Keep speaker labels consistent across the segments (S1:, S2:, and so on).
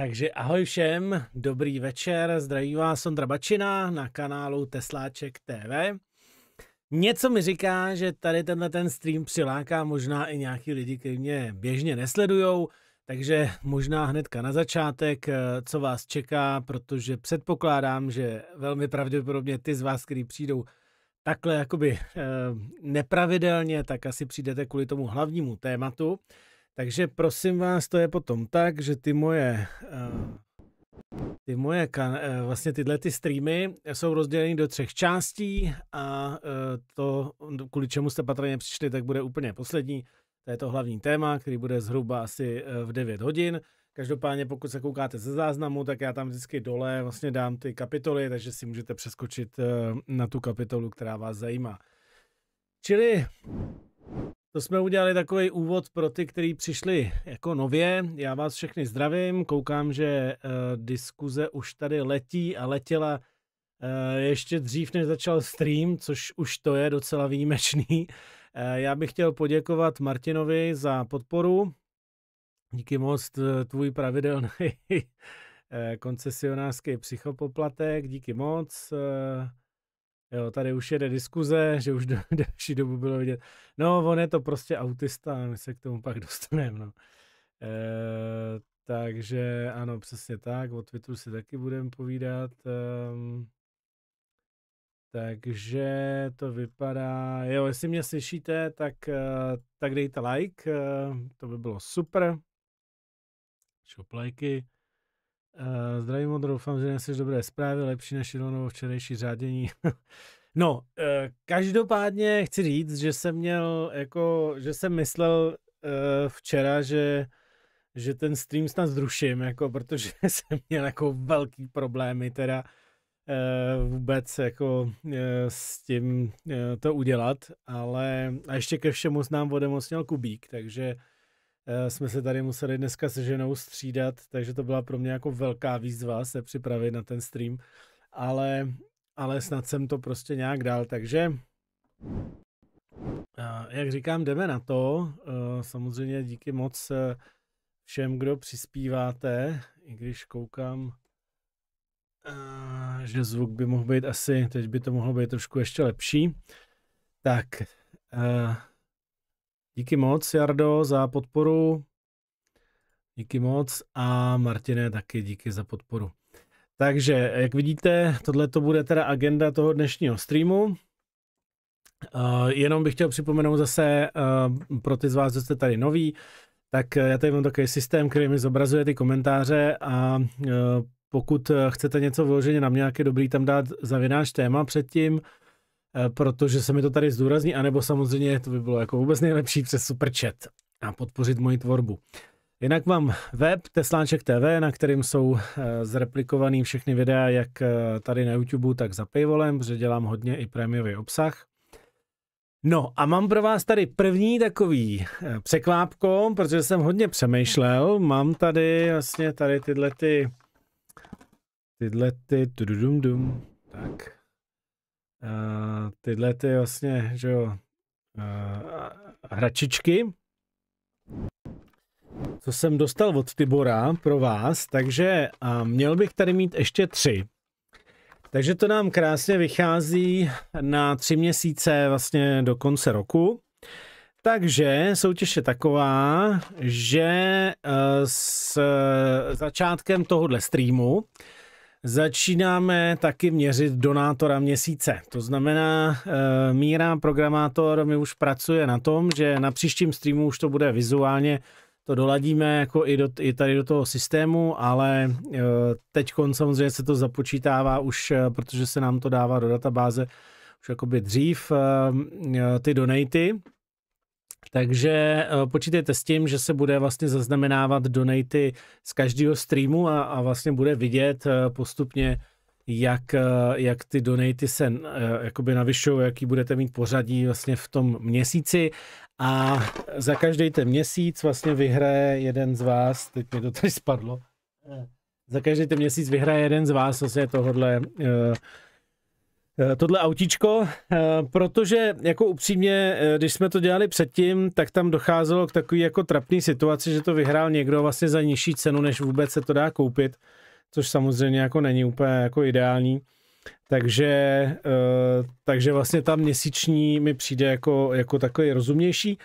S1: Takže ahoj všem, dobrý večer, zdraví vás Sondra Bačina na kanálu Tesláček TV. Něco mi říká, že tady tenhle ten stream přiláká možná i nějaký lidi, kteří mě běžně nesledujou, takže možná hnedka na začátek, eh, co vás čeká, protože předpokládám, že velmi pravděpodobně ty z vás, kteří přijdou takhle jakoby eh, nepravidelně, tak asi přijdete kvůli tomu hlavnímu tématu. Takže prosím vás, to je potom tak, že ty moje, eh, ty moje eh, vlastně tyhle ty streamy jsou rozděleny do třech částí a eh, to, kvůli čemu jste patrně přišli, tak bude úplně poslední. To je to hlavní téma, který bude zhruba asi v 9 hodin. Každopádně, pokud se koukáte ze záznamu, tak já tam vždycky dole vlastně dám ty kapitoly, takže si můžete přeskočit na tu kapitolu, která vás zajímá. Čili to jsme udělali takový úvod pro ty, kteří přišli jako nově. Já vás všechny zdravím, koukám, že uh, diskuze už tady letí a letěla uh, ještě dřív, než začal stream, což už to je docela výjimečný. Uh, já bych chtěl poděkovat Martinovi za podporu. Díky moc, tvůj pravidelný koncesionářský psychopoplatek, díky moc. Uh, Jo, tady už jede diskuze, že už do další dobu bylo vidět. No, on je to prostě autista, my se k tomu pak dostaneme. No. E, takže ano, přesně tak, o Twitteru si taky budeme povídat. E, takže to vypadá, jo, jestli mě slyšíte, tak, eh, tak dejte like, eh, to by bylo super. Šup lajky. Uh, zdravím, modro, doufám, že jsi dobré zprávy, lepší než Ilonovo včerejší řádění. no, uh, každopádně chci říct, že jsem měl, jako, že jsem myslel uh, včera, že že ten stream snad zruším, jako, protože jsem měl jako velký problémy teda uh, vůbec jako uh, s tím uh, to udělat, ale a ještě ke všemu znám vodemocněl Kubík, takže Eh, jsme se tady museli dneska se ženou střídat, takže to byla pro mě jako velká výzva se připravit na ten stream, ale, ale snad jsem to prostě nějak dal, takže eh, jak říkám, jdeme na to. Eh, samozřejmě díky moc všem, kdo přispíváte, i když koukám, že zvuk by mohl být asi, teď by to mohlo být trošku ještě lepší. Tak, Díky moc, Jardo, za podporu. Díky moc a Martine taky díky za podporu. Takže, jak vidíte, tohle to bude teda agenda toho dnešního streamu. Uh, jenom bych chtěl připomenout zase uh, pro ty z vás, co jste tady noví, tak já tady mám takový systém, který mi zobrazuje ty komentáře a uh, pokud chcete něco vyloženě na mě, jak je dobrý tam dát zavináš téma předtím, Eh, protože se mi to tady zdůrazní, anebo samozřejmě to by bylo jako vůbec nejlepší přes superchat a podpořit moji tvorbu. Jinak mám web Tesláček TV, na kterým jsou eh, zreplikovaný všechny videa, jak eh, tady na YouTube, tak za Paywallem, protože dělám hodně i prémiový obsah. No a mám pro vás tady první takový překvápko, protože jsem hodně přemýšlel. Mám tady vlastně tady tyhle ty, tyhle ty, dum dum, tak Eh, tyhle ty vlastně, že jo, uh, hračičky, co jsem dostal od Tibora pro vás, takže a eh, měl bych tady mít ještě tři. Takže to nám krásně vychází na tři měsíce vlastně do konce roku. Takže soutěž je taková, že s začátkem tohohle streamu začínáme taky měřit donátora měsíce. To znamená, eh, Míra, programátor, mi už pracuje na tom, že na příštím streamu už to bude vizuálně, to doladíme jako i, do, i tady do toho systému, ale eh, teď samozřejmě se to započítává už, eh, protože se nám to dává do databáze už jakoby dřív ty donaty, takže eh, počítejte s tím, že se bude vlastně zaznamenávat donaty z každého streamu a, a vlastně bude vidět eh, postupně, jak, eh, jak ty donaty se jakoby navyšou, jaký budete mít pořadí vlastně v tom měsíci a za každý ten měsíc vlastně vyhraje jeden z vás, teď mi to tady spadlo, za každý ten měsíc vyhraje jeden z vás vlastně tohohle uh, Eh, tohle autíčko, eh, protože jako upřímně, eh, když jsme to dělali předtím, tak tam docházelo k takový jako trapné situaci, že to vyhrál někdo vlastně za nižší cenu, než vůbec se to dá koupit, což samozřejmě jako není úplně jako ideální. Takže, takže vlastně ta měsíční mi přijde jako, jako takový rozumnější.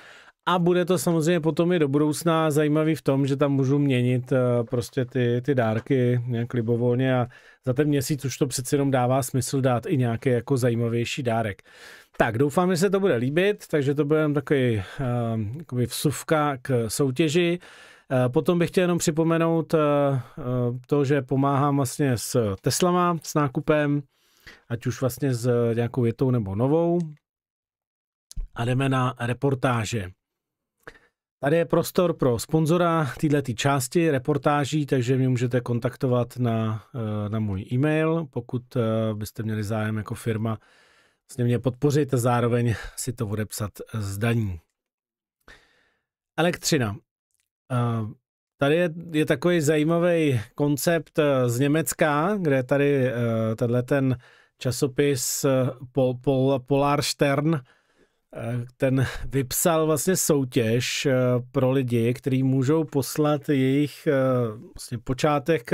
S1: A bude to samozřejmě potom i do budoucna zajímavý v tom, že tam můžu měnit eh, prostě ty, ty dárky nějak libovolně a za ten měsíc už to přeci jenom dává smysl dát i nějaký jako zajímavější dárek. Tak, doufám, že se to bude líbit, takže to bude takový eh, vsuvka k soutěži. Eh, potom bych chtěl jenom připomenout to, že pomáhám vlastně s Teslama, s nákupem, ať už vlastně s nějakou větou nebo novou. A jdeme na reportáže. Tady je prostor pro sponzora této části reportáží, takže mě můžete kontaktovat na, eh, na můj e-mail, pokud eh, byste měli zájem jako firma s mě podpořit a zároveň si to odepsat z daní. Elektřina. Eh, tady je, je takový zajímavý koncept z Německa, kde tady tenhle ten časopis Pol, Pol, Polar Stern Eh, ten vypsal vlastně soutěž eh, pro lidi, kteří můžou poslat jejich eh, vlastně počátek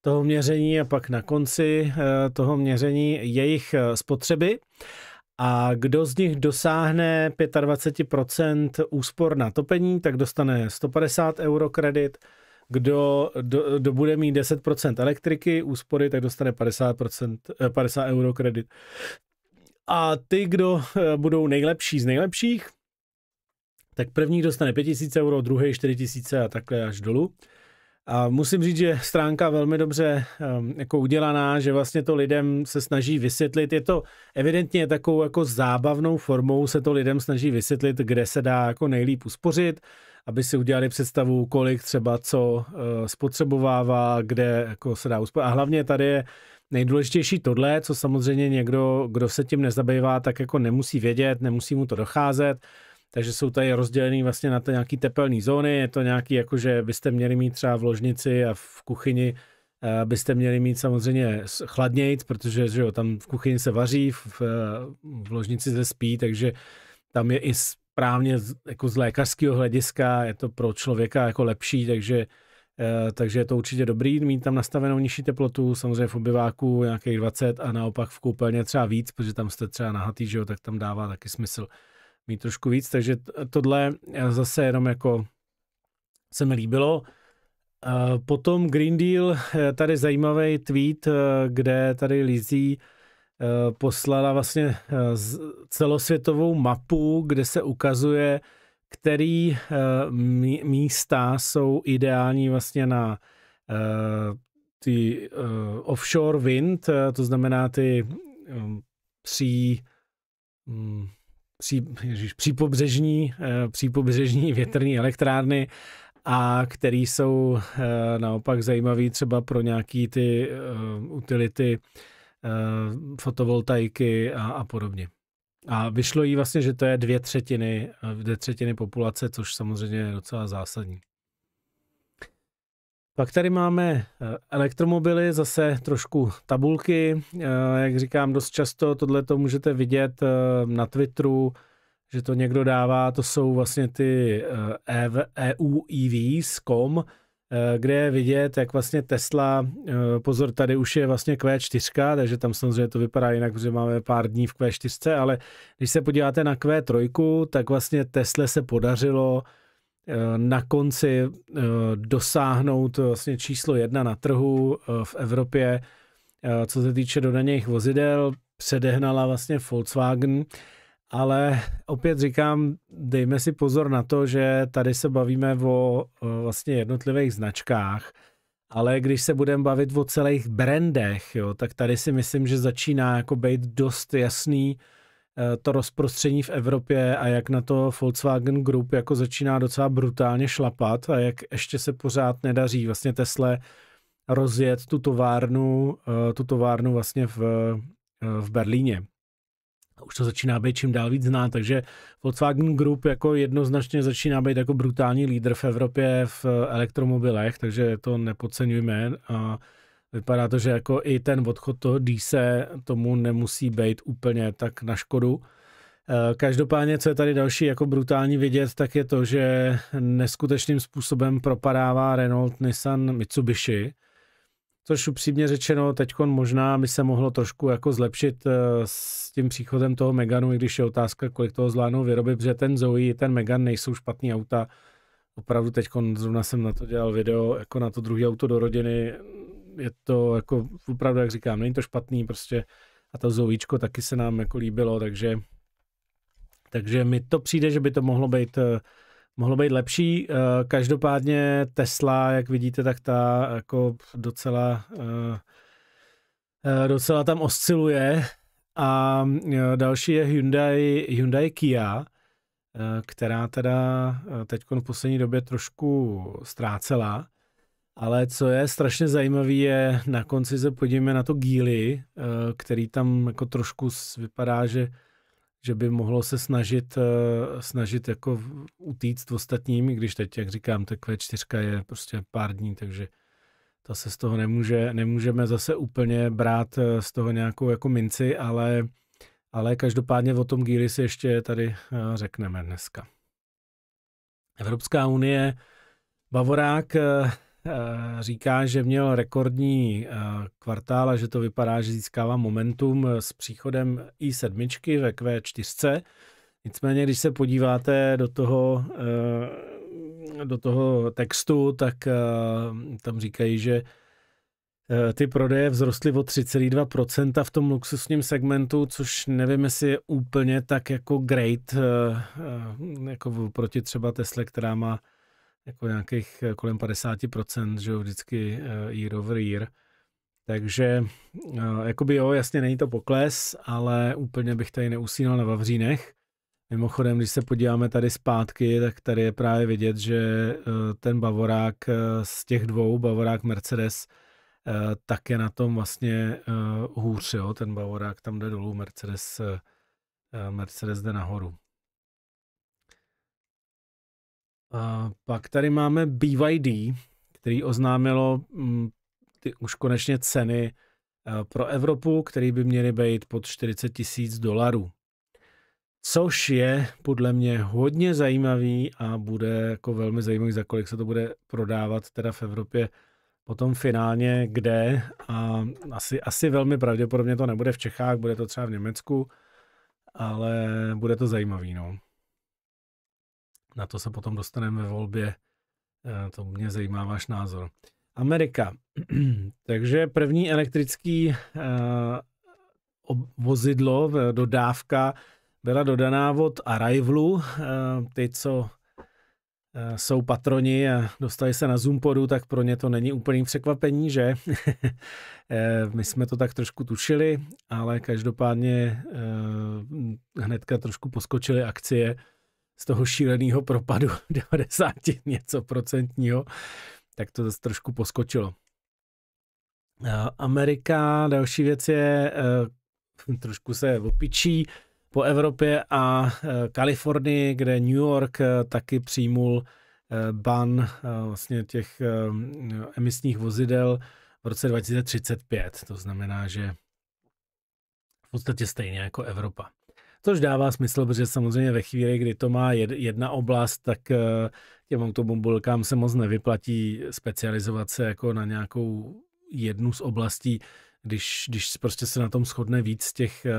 S1: toho měření a pak na konci toho měření jejich spotřeby. A kdo z nich dosáhne 25% úspor na topení, tak dostane 150 euro kredit. Kdo, do, do bude mít 10% elektriky, úspory, tak dostane 50%, 50 euro kredit. A ty, kdo eh, budou nejlepší z nejlepších, tak první dostane 5000 euro, druhý 4000 a takhle až dolů. A musím říct, že stránka velmi dobře ehm, jako udělaná, že vlastně to lidem se snaží vysvětlit. Je to evidentně takovou jako zábavnou formou se to lidem snaží vysvětlit, kde se dá jako nejlíp uspořit, aby si udělali představu, kolik třeba co eh, spotřebovává, kde jako se dá uspořit. A hlavně tady je Nejdůležitější tohle, co samozřejmě někdo, kdo se tím nezabývá, tak jako nemusí vědět, nemusí mu to docházet, takže jsou tady rozdělený vlastně na to nějaký tepelné zóny, je to nějaký jako, že byste měli mít třeba v ložnici a v kuchyni eh, byste měli mít samozřejmě chladnějc, protože že jo, tam v kuchyni se vaří, v, v ložnici se spí, takže tam je i správně jako z lékařského hlediska, je to pro člověka jako lepší, takže Eh, takže je to určitě dobrý mít tam nastavenou nižší teplotu, samozřejmě v obyváku nějakých 20 a naopak v koupelně třeba víc, protože tam jste třeba nahatý, že jo, tak tam dává taky smysl mít trošku víc, takže tohle zase jenom jako se mi líbilo. Eh, potom Green Deal, eh, tady zajímavý tweet, kde tady Lizzy poslala vlastně celosvětovou mapu, kde se ukazuje, který eh, místa jsou ideální vlastně na eh, ty eh, offshore wind, to znamená ty hm, pří, hm, pří, ježiš, přípobřežní, přípobřežní mhm. větrní elektrárny, a který jsou naopak zajímavý třeba pro nějaký ty utility fotovoltaiky a, a podobně. A vyšlo jí vlastně, že to je dvě třetiny, dvě třetiny populace, což samozřejmě je docela zásadní. Pak tady máme eh, elektromobily, zase trošku tabulky. Eh, jak říkám, dost často tohle to můžete vidět eh, na Twitteru, že to někdo dává, to jsou vlastně ty EU e e EVs, Eh, kde je vidět, jak vlastně Tesla, eh, pozor, tady už je vlastně Q4, takže tam samozřejmě to vypadá jinak, protože máme pár dní v Q4, ale když se podíváte na Q3, tak vlastně Tesla se podařilo eh, na konci dosáhnout vlastně číslo jedna na trhu v Evropě, co se týče dodaných vozidel, předehnala vlastně Volkswagen, ale opět říkám, dejme si pozor na to, že tady se bavíme o vlastně jednotlivých značkách, ale když se budeme bavit o celých brandech, jo, tak tady si myslím, že začíná jako být dost jasný eh, to rozprostření v Evropě a jak na to Volkswagen Group jako začíná docela brutálně šlapat a jak ještě se pořád nedaří vlastně Tesla rozjet tu továrnu, eh, tu továrnu vlastně v, eh, v Berlíně už to začíná být čím dál víc znát, takže Volkswagen Group jako jednoznačně začíná být jako brutální lídr v Evropě v elektromobilech, takže to nepodceňujme a vypadá to, že jako i ten odchod toho Dise tomu nemusí být úplně tak na škodu. E, každopádně, co je tady další jako brutální vidět, tak je to, že neskutečným způsobem propadává Renault, Nissan, Mitsubishi, což upřímně řečeno teď možná by se mohlo trošku jako zlepšit eh, s tím příchodem toho Meganu, i když je otázka, kolik toho zvládnou vyrobit, protože ten Zoe, ten Megan nejsou špatný auta. Opravdu teď zrovna jsem na to dělal video, jako na to druhé auto do rodiny, je to jako opravdu, jak říkám, není to špatný prostě a to Zoíčko taky se nám jako líbilo, takže takže mi to přijde, že by to mohlo být eh, mohlo být lepší. Eh, každopádně Tesla, jak vidíte, tak ta jako docela, eh, eh, docela tam osciluje. A další je Hyundai, Hyundai Kia, která teda teď v poslední době trošku ztrácela. Ale co je strašně zajímavé, je na konci se podívejme na to Geely, který tam jako trošku vypadá, že že by mohlo se snažit, eh, snažit jako utíct ostatním, i když teď, jak říkám, tak V4 je prostě pár dní, takže ta se z toho nemůže, nemůžeme zase úplně brát eh, z toho nějakou jako minci, ale, ale každopádně o tom Geary si ještě tady eh, řekneme dneska. Evropská unie, Bavorák, Eh, říká, že měl rekordní eh, kvartál a že to vypadá, že získává momentum eh, s příchodem i7 ve Q4. Nicméně, když se podíváte do toho, do toho textu, tak tam říkají, že ty prodeje vzrostly o 3,2% v tom luxusním segmentu, což nevím, jestli je úplně tak jako great, jako proti třeba Tesla, která má jako nějakých eh, kolem 50%, že jo, vždycky eh, year over year. Takže eh, jakoby jo, jasně není to pokles, ale úplně bych tady neusínal na Vavřínech. Mimochodem, když se podíváme tady zpátky, tak tady je právě vidět, že ten Bavorák z těch dvou, Bavorák Mercedes, tak je na tom vlastně hůř, jo, ten Bavorák tam jde dolů, Mercedes, Mercedes jde nahoru. A pak tady máme BYD, který oznámilo m, mm, ty už konečně ceny e, pro Evropu, které by měly být pod 40 tisíc dolarů. Což je podle mě hodně zajímavý a bude jako velmi zajímavý, za kolik se to bude prodávat teda v Evropě potom finálně kde a asi, asi velmi pravděpodobně to nebude v Čechách, bude to třeba v Německu, ale bude to zajímavý, no. Na to se potom dostaneme ve volbě. Eh, to mě zajímá váš názor. Amerika. Takže první elektrický eh, vozidlo, dodávka byla dodaná od Arrivalu. Eh, ty, co jsou patroni a dostali se na Zoompodu, tak pro ně to není úplným překvapení, že? My jsme to tak trošku tušili, ale každopádně hnedka trošku poskočily akcie z toho šíleného propadu 90 něco procentního, tak to zase trošku poskočilo. Eh, Amerika, další věc je, eh, trošku se opičí po Evropě a eh, Kalifornii, kde New York taky přijmul ban vlastně těch emisních vozidel v roce 2035. To znamená, že v podstatě stejně jako Evropa. Což dává smysl, protože samozřejmě ve chvíli, kdy to má jedna oblast, tak eh, těm automobilkám se moc nevyplatí specializovat se jako na nějakou jednu z oblastí, když, když prostě se na tom shodne víc těch eh,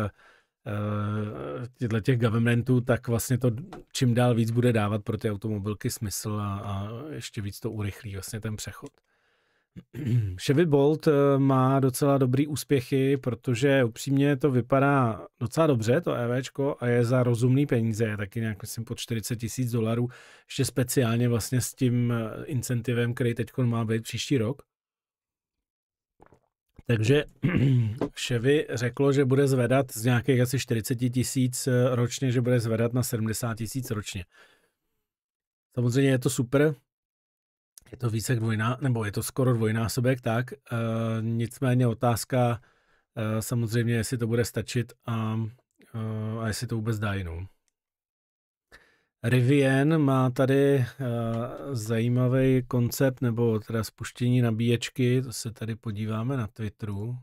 S1: eh, těchto těch governmentů, tak vlastně to čím dál víc bude dávat pro ty automobilky smysl a, a ještě víc to urychlí vlastně ten přechod. Chevy Bolt eh, má docela dobrý úspěchy, protože upřímně to vypadá docela dobře, to EVčko, a je za rozumný peníze, je taky nějak, myslím, pod 40 tisíc dolarů, ještě speciálně vlastně s tím eh, incentivem, který teď má být příští rok. Takže Chevy řeklo, že bude zvedat z nějakých asi 40 tisíc eh, ročně, že bude zvedat na 70 tisíc ročně. Samozřejmě je to super, je to více jak dvojná, nebo je to skoro dvojnásobek, tak. E, nicméně otázka e, samozřejmě, jestli to bude stačit a, e, a jestli to vůbec dá jinou. Rivien má tady e, zajímavý koncept, nebo teda spuštění nabíječky, to se tady podíváme na Twitteru.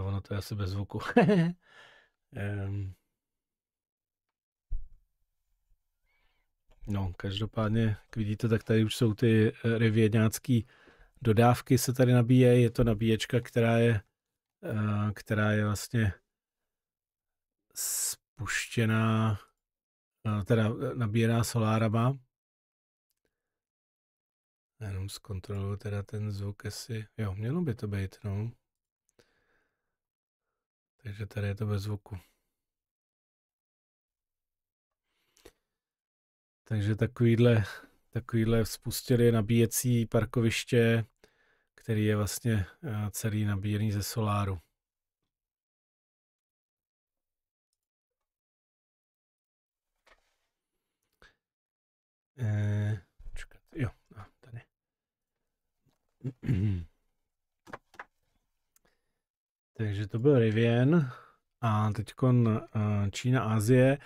S2: No, ono to je asi bez zvuku.
S1: um, no, každopádně, jak vidíte, tak tady už jsou ty eh, revědňácký dodávky se tady nabíjejí. Je to nabíječka, která je, eh, která je vlastně spuštěná, eh, teda nabíjená solárama. Jenom zkontroluji teda ten zvuk, jestli... Jo, mělo by to být, no. Takže tady je to bez zvuku. Takže takovýhle, takovýhle spustili nabíjecí parkoviště, který je vlastně eh, celý nabíjený ze soláru. Eh, počkat, jo, a tady. Hmm. Takže to byl Rivian a teď eh, Čína, Asie.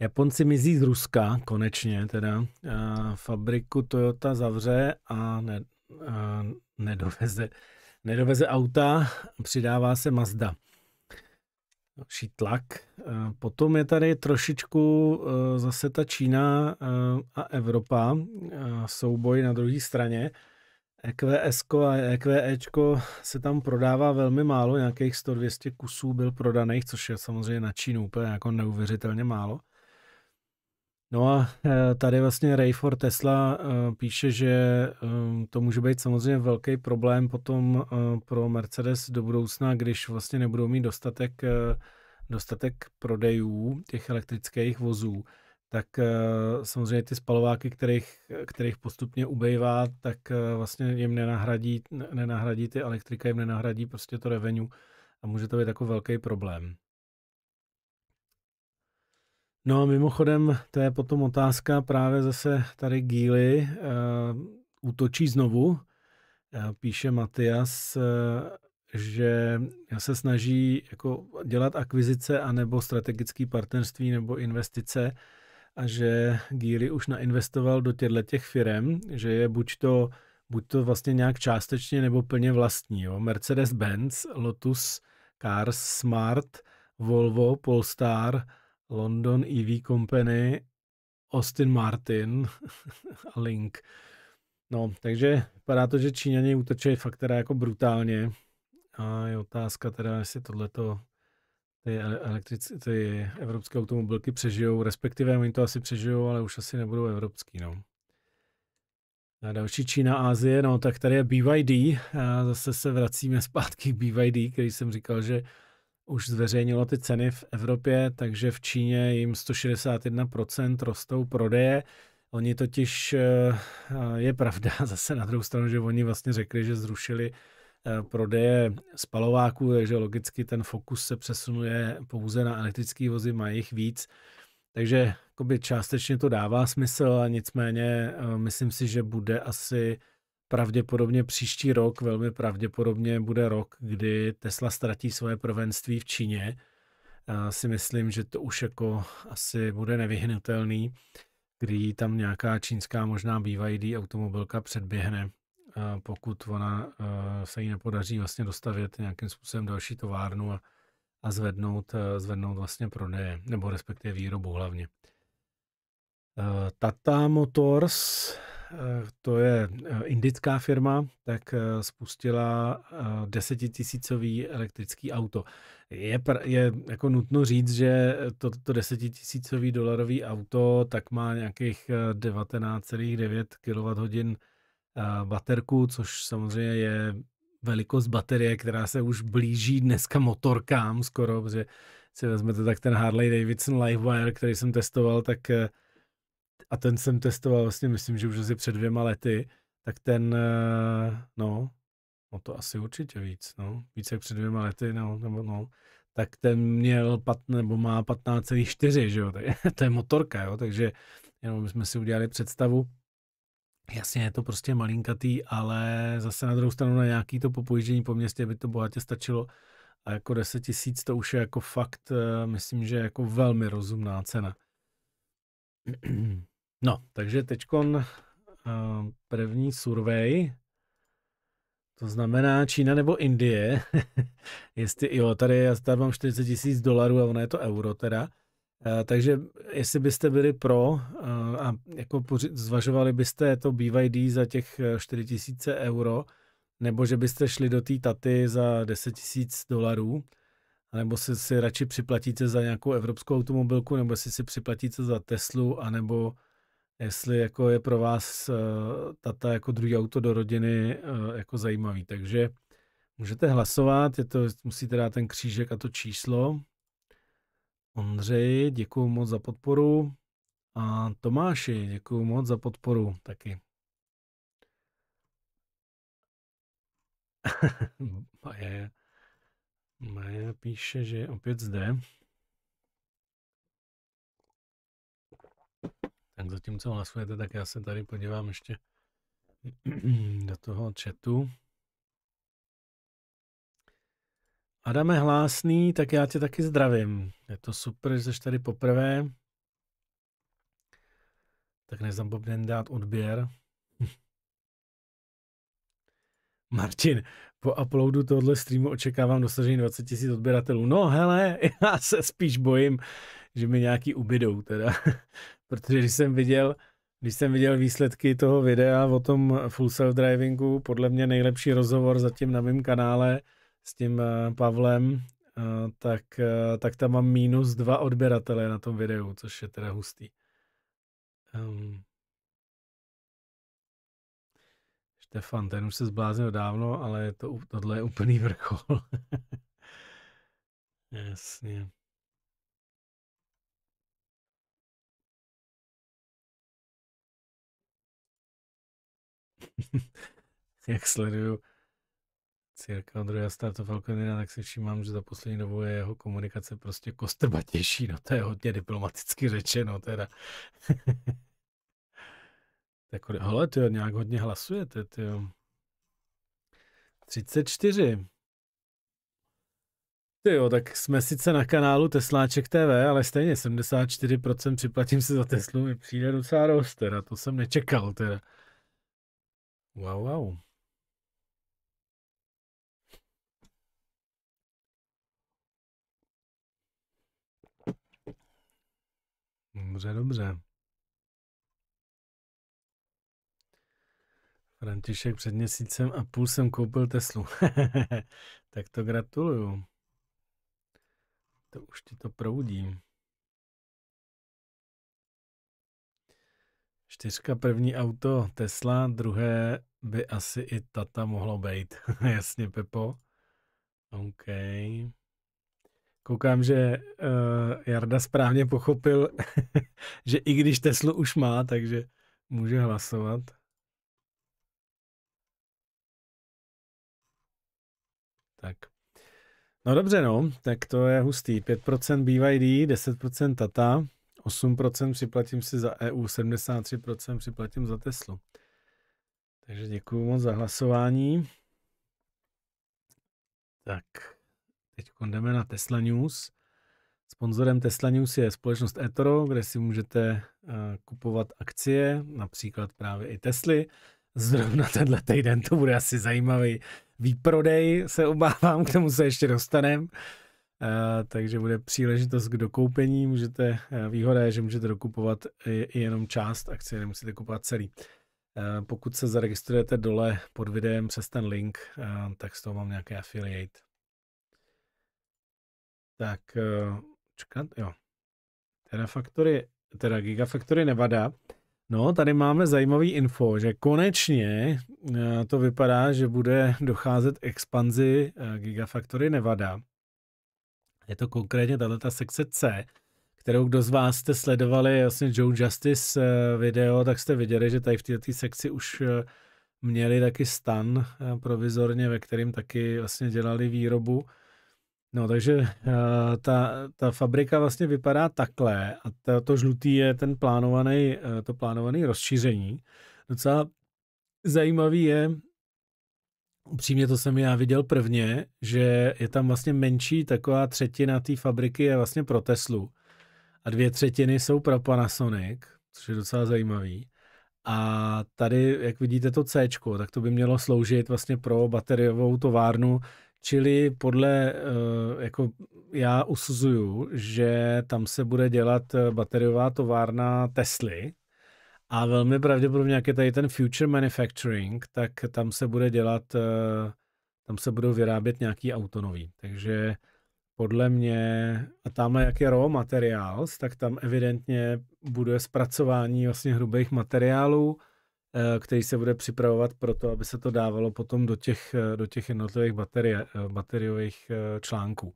S1: Japonci mizí z Ruska, konečně teda. Eh, fabriku Toyota zavře a ne, eh, nedoveze, nedoveze auta, přidává se Mazda. Další tlak. Potom je tady trošičku zase ta Čína a Evropa, souboj na druhé straně. EQS e a EQE e se tam prodává velmi málo, nějakých 100-200 kusů byl prodaných, což je samozřejmě na Čínu úplně jako neuvěřitelně málo. No a e, tady vlastně Rayford Tesla píše, že to může být samozřejmě velký problém potom pro Mercedes do budoucna, když vlastně nebudou mít dostatek, dostatek prodejů těch elektrických vozů tak eh, samozřejmě ty spalováky, kterých, kterých postupně ubejvá, tak eh, vlastně jim nenahradí, nenahradí ty elektrika, jim nenahradí prostě to revenue a může to být jako velký problém. No a mimochodem, to je potom otázka právě zase tady Gíly uh, útočí znovu, uh, píše Matias, uh, že se snaží jako dělat akvizice anebo strategické partnerství nebo investice, a že Geely už nainvestoval do těchto těch firm, že je buď to, buď to vlastně nějak částečně nebo plně vlastní. Jo? Mercedes-Benz, Lotus, Cars, Smart, Volvo, Polestar, London EV Company, Austin Martin a Link. No, takže vypadá to, že Číňani utečejí fakt teda jako brutálně. A je otázka teda, jestli tohleto ty, elektrici, ty evropské automobilky přežijou, respektive oni to asi přežijou, ale už asi nebudou evropský, no. A další Čína, Ázie, no tak tady je BYD, a zase se vracíme zpátky k BYD, který jsem říkal, že už zveřejnilo ty ceny v Evropě, takže v Číně jim 161% rostou prodeje. Oni totiž, eh, je pravda zase na druhou stranu, že oni vlastně řekli, že zrušili Eh, prodeje spalováků, takže logicky ten fokus se přesunuje pouze na elektrické vozy, mají jich víc. Takže jakoby částečně to dává smysl a nicméně eh, myslím si, že bude asi pravděpodobně příští rok, velmi pravděpodobně bude rok, kdy Tesla ztratí svoje prvenství v Číně. Já si myslím, že to už jako asi bude nevyhnutelný, kdy tam nějaká čínská možná BYD automobilka předběhne pokud ona eh, se jí nepodaří vlastně dostavit nějakým způsobem další továrnu a, a zvednout, eh, zvednout vlastně prodeje, nebo respektive výrobu hlavně. Eh, Tata Motors, to je indická firma, tak spustila desetitisícový elektrický auto. Je, je jako nutno říct, že toto desetitisícový dolarový auto tak má nějakých 19,9 kWh Eh, baterku, což samozřejmě je velikost baterie, která se už blíží dneska motorkám skoro, protože si vezmete tak ten Harley Davidson Livewire, který jsem testoval, tak eh, a ten jsem testoval vlastně, myslím, že už asi před dvěma lety, tak ten, eh, no, no to asi určitě víc, no, víc jak před dvěma lety, no, nebo no, tak ten měl, pat, nebo má 15,4, že jo, to je, to je motorka, jo, takže jenom jsme si udělali představu, Jasně, je to prostě malinkatý, ale zase na druhou stranu na nějaký to popojíždění po městě by to bohatě stačilo. A jako 10 tisíc to už je jako fakt, eh, myslím, že jako velmi rozumná cena. No, takže teďkon eh, první survey, to znamená Čína nebo Indie. Jestli, jo, tady já tady mám 40 tisíc dolarů a ono je to euro teda. Eh, takže jestli byste byli pro eh, a jako zvažovali byste to BYD za těch 4000 eh, euro, nebo že byste šli do té taty za 10 000 dolarů, nebo si, si radši připlatíte za nějakou evropskou automobilku, nebo si si připlatíte za Teslu, anebo jestli jako je pro vás tata jako druhý auto do rodiny jako zajímavý. Takže můžete hlasovat, je to, musíte dát ten křížek a to číslo, Ondřej, děkuji moc za podporu. A Tomáši, děkuji moc za podporu taky.
S2: Maja, Maja píše, že je opět
S1: zde. Tak zatímco hlasujete, tak já se tady podívám ještě do toho chatu. Adame Hlásný, tak já tě taky zdravím. Je to super, že jsi tady poprvé. Tak nezapomeň dát odběr. Martin, po uploadu tohle streamu očekávám dosažení 20 000 odběratelů. No hele, já se spíš bojím, že mi nějaký ubydou teda. Protože když jsem viděl, když jsem viděl výsledky toho videa o tom full self-drivingu, podle mě nejlepší rozhovor zatím na mém kanále, s tím eh, Pavlem, eh, tak, eh, tak tam mám minus dva odběratele na tom videu, což je teda hustý. Um, Štefan, ten už se zbláznil dávno, ale to, tohle je úplný vrchol. Jasně. Jak sleduju Cirka, Jirka Ondroja startoval Konina, tak si všímám, že za poslední dobu je jeho komunikace prostě kostrbatější. No to je hodně diplomaticky řečeno teda. tak hele, ty nějak hodně hlasujete, ty 34. Ty jo, tak jsme sice na kanálu Tesláček TV, ale stejně 74% připlatím se za Teslu, mi přijde docela rost, teda to jsem nečekal, teda. Wow, wow.
S2: Dobře, dobře.
S1: František, před měsícem a půl jsem koupil Teslu. tak to gratuluju. To už ti to proudím. Čtyřka první auto Tesla, druhé by asi i Tata mohlo být. Jasně, Pepo. OK. Koukám, že uh, Jarda správně pochopil, že i když Teslu už má, takže může hlasovat. Tak. No dobře, no, tak to je hustý. 5% BYD, 10% Tata, 8% připlatím si za EU, 73% připlatím za Teslu. Takže děkuji moc za hlasování. Tak. Teď jdeme na Tesla News. Sponzorem Tesla News je společnost eToro, kde si můžete eh, kupovat akcie, například právě i Tesly. Zrovna tenhle týden to bude asi zajímavý výprodej, se obávám, k tomu se ještě dostaneme. Eh, takže bude příležitost k dokoupení. Můžete, eh, výhoda je, že můžete dokupovat i jenom část akcie, nemusíte kupovat celý. Pokud se zaregistrujete dole pod videem přes ten link, tak z toho mám nějaký affiliate tak eh, čekat, jo. teda faktory, teda gigafaktory Nevada. No, tady máme zajímavý info, že konečně eh, to vypadá, že bude docházet expanzi eh, gigafaktory Nevada. Je to konkrétně tato sekce C, kterou kdo z vás jste sledovali vlastně Joe Justice video, tak jste viděli, že tady v této sekci už měli taky stan provizorně, ve kterým taky vlastně dělali výrobu No, takže uh, ta, ta fabrika vlastně vypadá takhle a to, to žlutý je ten plánovaný, uh, to plánovaný rozšíření. Docela zajímavý je, upřímně to jsem já viděl prvně, že je tam vlastně menší taková třetina té fabriky je vlastně pro Teslu a dvě třetiny jsou pro Panasonic, což je docela zajímavý. A tady, jak vidíte to C, tak to by mělo sloužit vlastně pro bateriovou továrnu, Čili podle, eh, jako já usuzuju, že tam se bude dělat eh, bateriová továrna Tesly a velmi pravděpodobně, jak je tady ten future manufacturing, tak tam se bude dělat, eh, tam se budou vyrábět nějaký auto nový. Takže podle mě, a tamhle jak je raw materials, tak tam evidentně bude zpracování vlastně hrubých materiálů, Eh, který se bude připravovat pro to, aby se to dávalo potom do těch, eh, do těch jednotlivých baterie, eh, bateriových článků.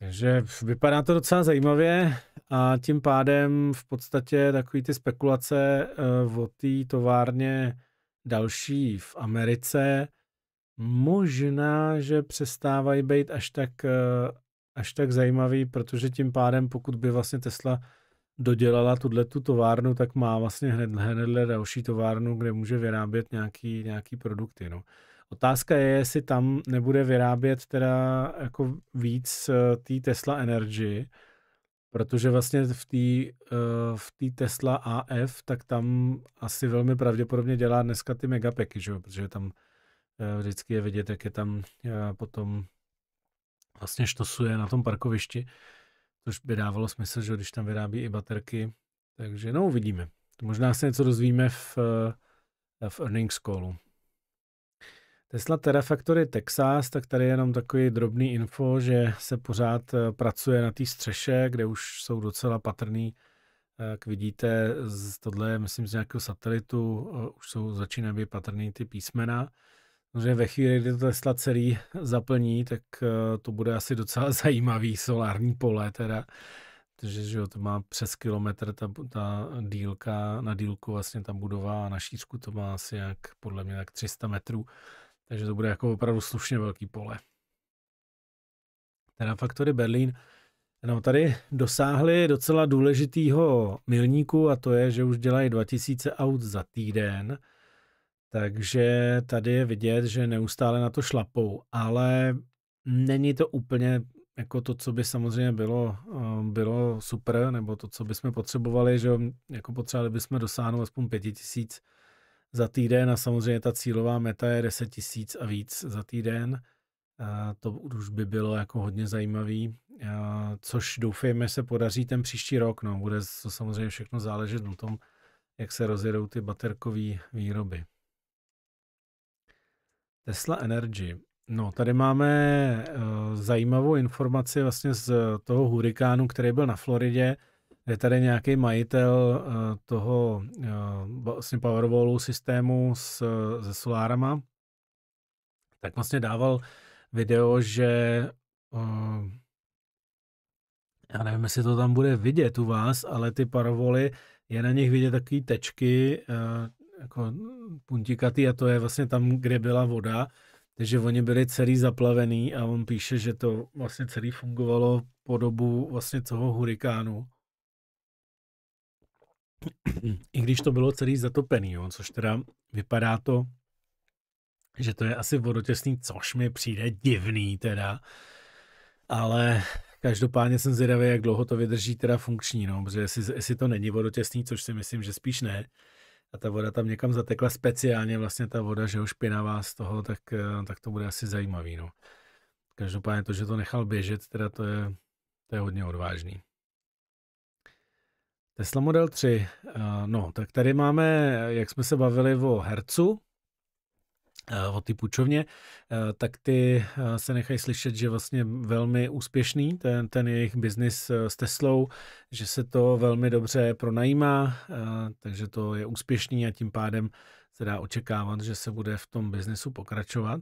S1: Takže vypadá to docela zajímavě a tím pádem v podstatě takové ty spekulace o té továrně další v Americe možná, že přestávají být až tak, až tak zajímavý, protože tím pádem, pokud by vlastně Tesla dodělala tuhle tu továrnu, tak má vlastně hned, hned další továrnu, kde může vyrábět nějaký, nějaký produkty. No. Otázka je, jestli tam nebude vyrábět teda jako víc eh, té Tesla Energy, protože vlastně v té eh, v tý Tesla AF, tak tam asi velmi pravděpodobně dělá dneska ty megapeky, že? protože tam eh, vždycky je vidět, jak je tam potom vlastně štosuje na tom parkovišti což by dávalo smysl, že když tam vyrábí i baterky. Takže no uvidíme. Možná se něco dozvíme v, eh, v earnings callu. Tesla Terrafactory Texas, tak tady je jenom takový drobný info, že se pořád eh, pracuje na té střeše, kde už jsou docela patrný, eh, jak vidíte, z tohle, myslím, z nějakého satelitu už jsou, začínají být patrný ty písmena. Samozřejmě ve chvíli, kdy to Tesla celý zaplní, tak eh, to bude asi docela zajímavý solární pole teda. Protože že jo, to má přes kilometr ta, ta dílka, na dílku vlastně ta budova a na šířku to má asi jak, podle mě, tak 300 metrů. Takže to bude jako opravdu slušně velký pole. Teda faktory Berlín, No, tady dosáhli docela důležitýho milníku a to je, že už dělají 2000 aut za týden. Takže tady je vidět, že neustále na to šlapou, ale není to úplně jako to, co by samozřejmě bylo, eh, bylo super, nebo to, co bychom potřebovali, že jako potřebovali bychom dosáhnout aspoň pěti tisíc za týden a samozřejmě ta cílová meta je 10 tisíc a víc za týden. A to už by bylo jako hodně zajímavý, a což doufejme se podaří ten příští rok. No, bude to samozřejmě všechno záležet na tom, jak se rozjedou ty baterkové výroby. Tesla Energy. No, tady máme uh, zajímavou informaci vlastně z toho hurikánu, který byl na Floridě. Je tady nějaký majitel uh, toho uh, vlastně Powerwallu systému s, se solárama, tak vlastně dával video, že uh, já nevím, jestli to tam bude vidět u vás, ale ty Powerwally, je na nich vidět takové tečky, jako puntikatý a to je vlastně tam, kde byla voda, takže oni byli celý zaplavený a on píše, že to vlastně celý fungovalo po dobu vlastně toho hurikánu. I když to bylo celý zatopený, jo, což teda vypadá to, že to je asi vodotěsný, což mi přijde divný teda, ale Každopádně jsem zvědavý, jak dlouho to vydrží teda funkční, no, protože jestli, jestli to není vodotěsný, což si myslím, že spíš ne, a ta voda tam někam zatekla, speciálně vlastně ta voda, že jo, špinavá z toho, tak, eh, tak to bude asi zajímavý, no. Každopádně to, že to nechal běžet, teda to je, to je hodně odvážný. Tesla Model 3, eh, no, tak tady máme, jak jsme se bavili o hercu, Eh, o ty půjčovně, eh, tak ty eh, se nechají slyšet, že vlastně velmi úspěšný ten, ten jejich biznis s Teslou, že se to velmi dobře pronajímá, takže to je úspěšný a tím pádem se dá očekávat, že se bude v tom biznesu pokračovat.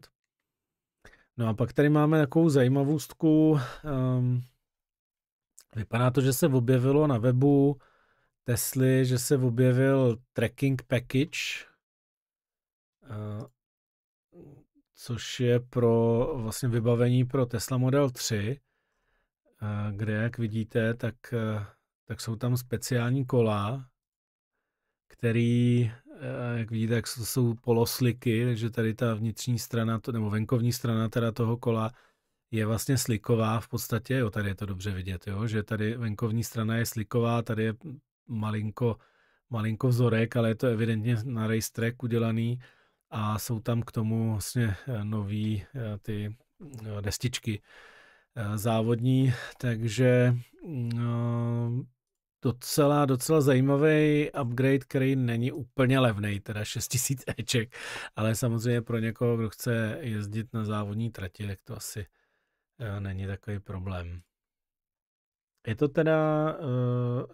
S1: No a pak tady máme takovou zajímavostku. Ehm, vypadá to, že se objevilo na webu Tesly, že se objevil tracking package, což je pro vlastně vybavení pro Tesla Model 3, eh, kde, jak vidíte, tak, eh, tak jsou tam speciální kola, který, eh, jak vidíte, jak jsou, jsou polosliky, takže tady ta vnitřní strana, nebo venkovní strana teda toho kola je vlastně sliková v podstatě, jo, tady je to dobře vidět, jo, že tady venkovní strana je sliková, tady je malinko, malinko vzorek, ale je to evidentně na racetrack udělaný, a jsou tam k tomu vlastně eh, nový eh, ty eh, destičky závodní, takže mm, docela, docela zajímavý upgrade, který není úplně levný, teda 6000 Eček, ale samozřejmě pro někoho, kdo chce jezdit na závodní trati, tak to asi není takový problém. Je to teda uh,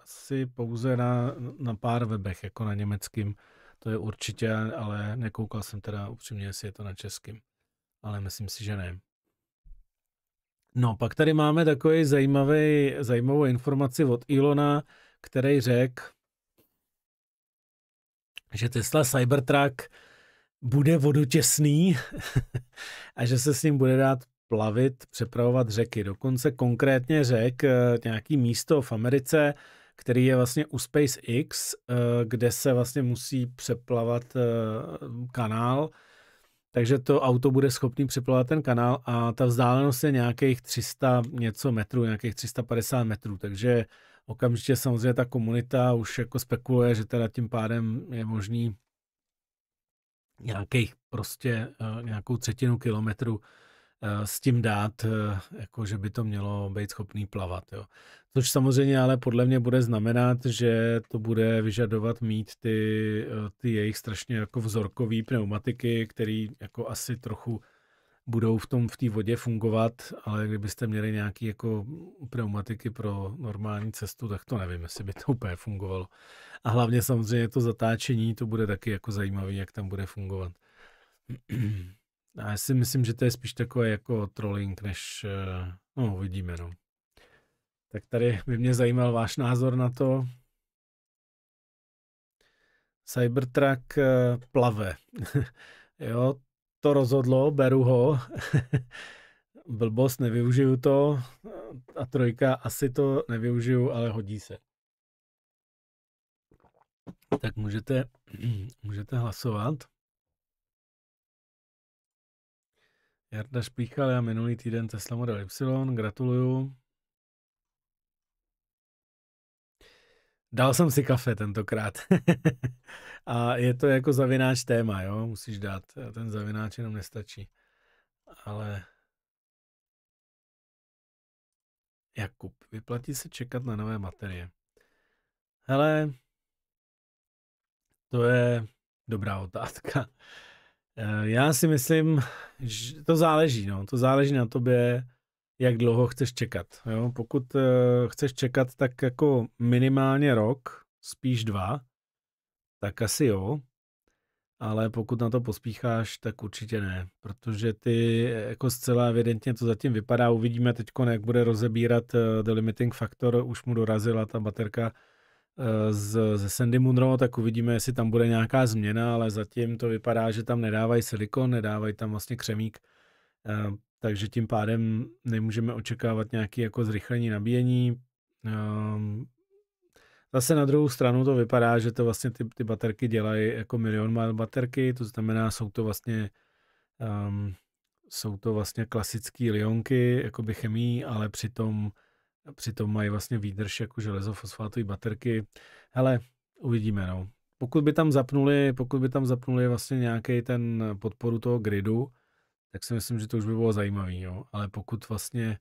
S1: asi pouze na, na pár webech, jako na německým to je určitě, ale nekoukal jsem teda upřímně, jestli je to na českým. Ale myslím si, že ne. No, pak tady máme takový zajímavý, zajímavou informaci od Ilona, který řekl, že Tesla Cybertruck bude vodotěsný a že se s ním bude dát plavit, přepravovat řeky. Dokonce konkrétně řek, eh, nějaký místo v Americe, který je vlastně u SpaceX, eh, kde se vlastně musí přeplavat eh, kanál, takže to auto bude schopný přeplavat ten kanál a ta vzdálenost je nějakých 300 něco metrů, nějakých 350 metrů, takže okamžitě samozřejmě ta komunita už jako spekuluje, že teda tím pádem je možný nějakých prostě eh, nějakou třetinu kilometru Eh, s tím dát, eh, jako že by to mělo být schopný plavat. Jo. Což samozřejmě ale podle mě bude znamenat, že to bude vyžadovat mít ty, eh, ty jejich strašně jako vzorkové pneumatiky, které jako asi trochu budou v tom v té vodě fungovat, ale kdybyste měli nějaké jako pneumatiky pro normální cestu, tak to nevím, jestli by to úplně fungovalo. A hlavně samozřejmě to zatáčení, to bude taky jako zajímavé, jak tam bude fungovat. Já si myslím, že to je spíš takové jako trolling, než eh, no uvidíme, no. Tak tady by mě zajímal váš názor na to. Cybertruck eh, plave. jo, to rozhodlo, beru ho. Blbost, nevyužiju to. A trojka, asi to nevyužiju, ale hodí se. Tak můžete, můžete hlasovat. Jarda Špíchal, já minulý týden Tesla Model Y, gratuluju. Dal jsem si kafe tentokrát. a je to jako zavináč téma, jo? Musíš dát. Eh, ten zavináč jenom nestačí. Ale... Jakub, vyplatí se čekat na nové materie. Hele, to je dobrá otázka. Eh, já si myslím, že to záleží, no. To záleží na tobě, jak dlouho chceš čekat. Jo? Pokud uh, chceš čekat tak jako minimálně rok, spíš dva, tak asi jo, ale pokud na to pospícháš, tak určitě ne, protože ty eh, jako zcela evidentně to zatím vypadá, uvidíme teď, jak bude rozebírat uh, The Limiting Factor, už mu dorazila ta baterka, Eh, z, ze Sandy Munro, tak uvidíme, jestli tam bude nějaká změna, ale zatím to vypadá, že tam nedávají silikon, nedávají tam vlastně křemík, eh, takže tím pádem nemůžeme očekávat nějaké jako zrychlení nabíjení. Ehm, zase na druhou stranu to vypadá, že to vlastně ty, ty baterky dělají jako milion mile baterky, to znamená, jsou to vlastně um, jsou to vlastně klasické lionky, jakoby chemii, ale přitom a přitom mají vlastně výdrž jako železofosfátové baterky. Hele, uvidíme, no. Pokud by tam zapnuli, pokud by tam zapnuli vlastně nějaký ten podporu toho gridu, tak si myslím, že to už by bylo zajímavý, jo. Ale pokud vlastně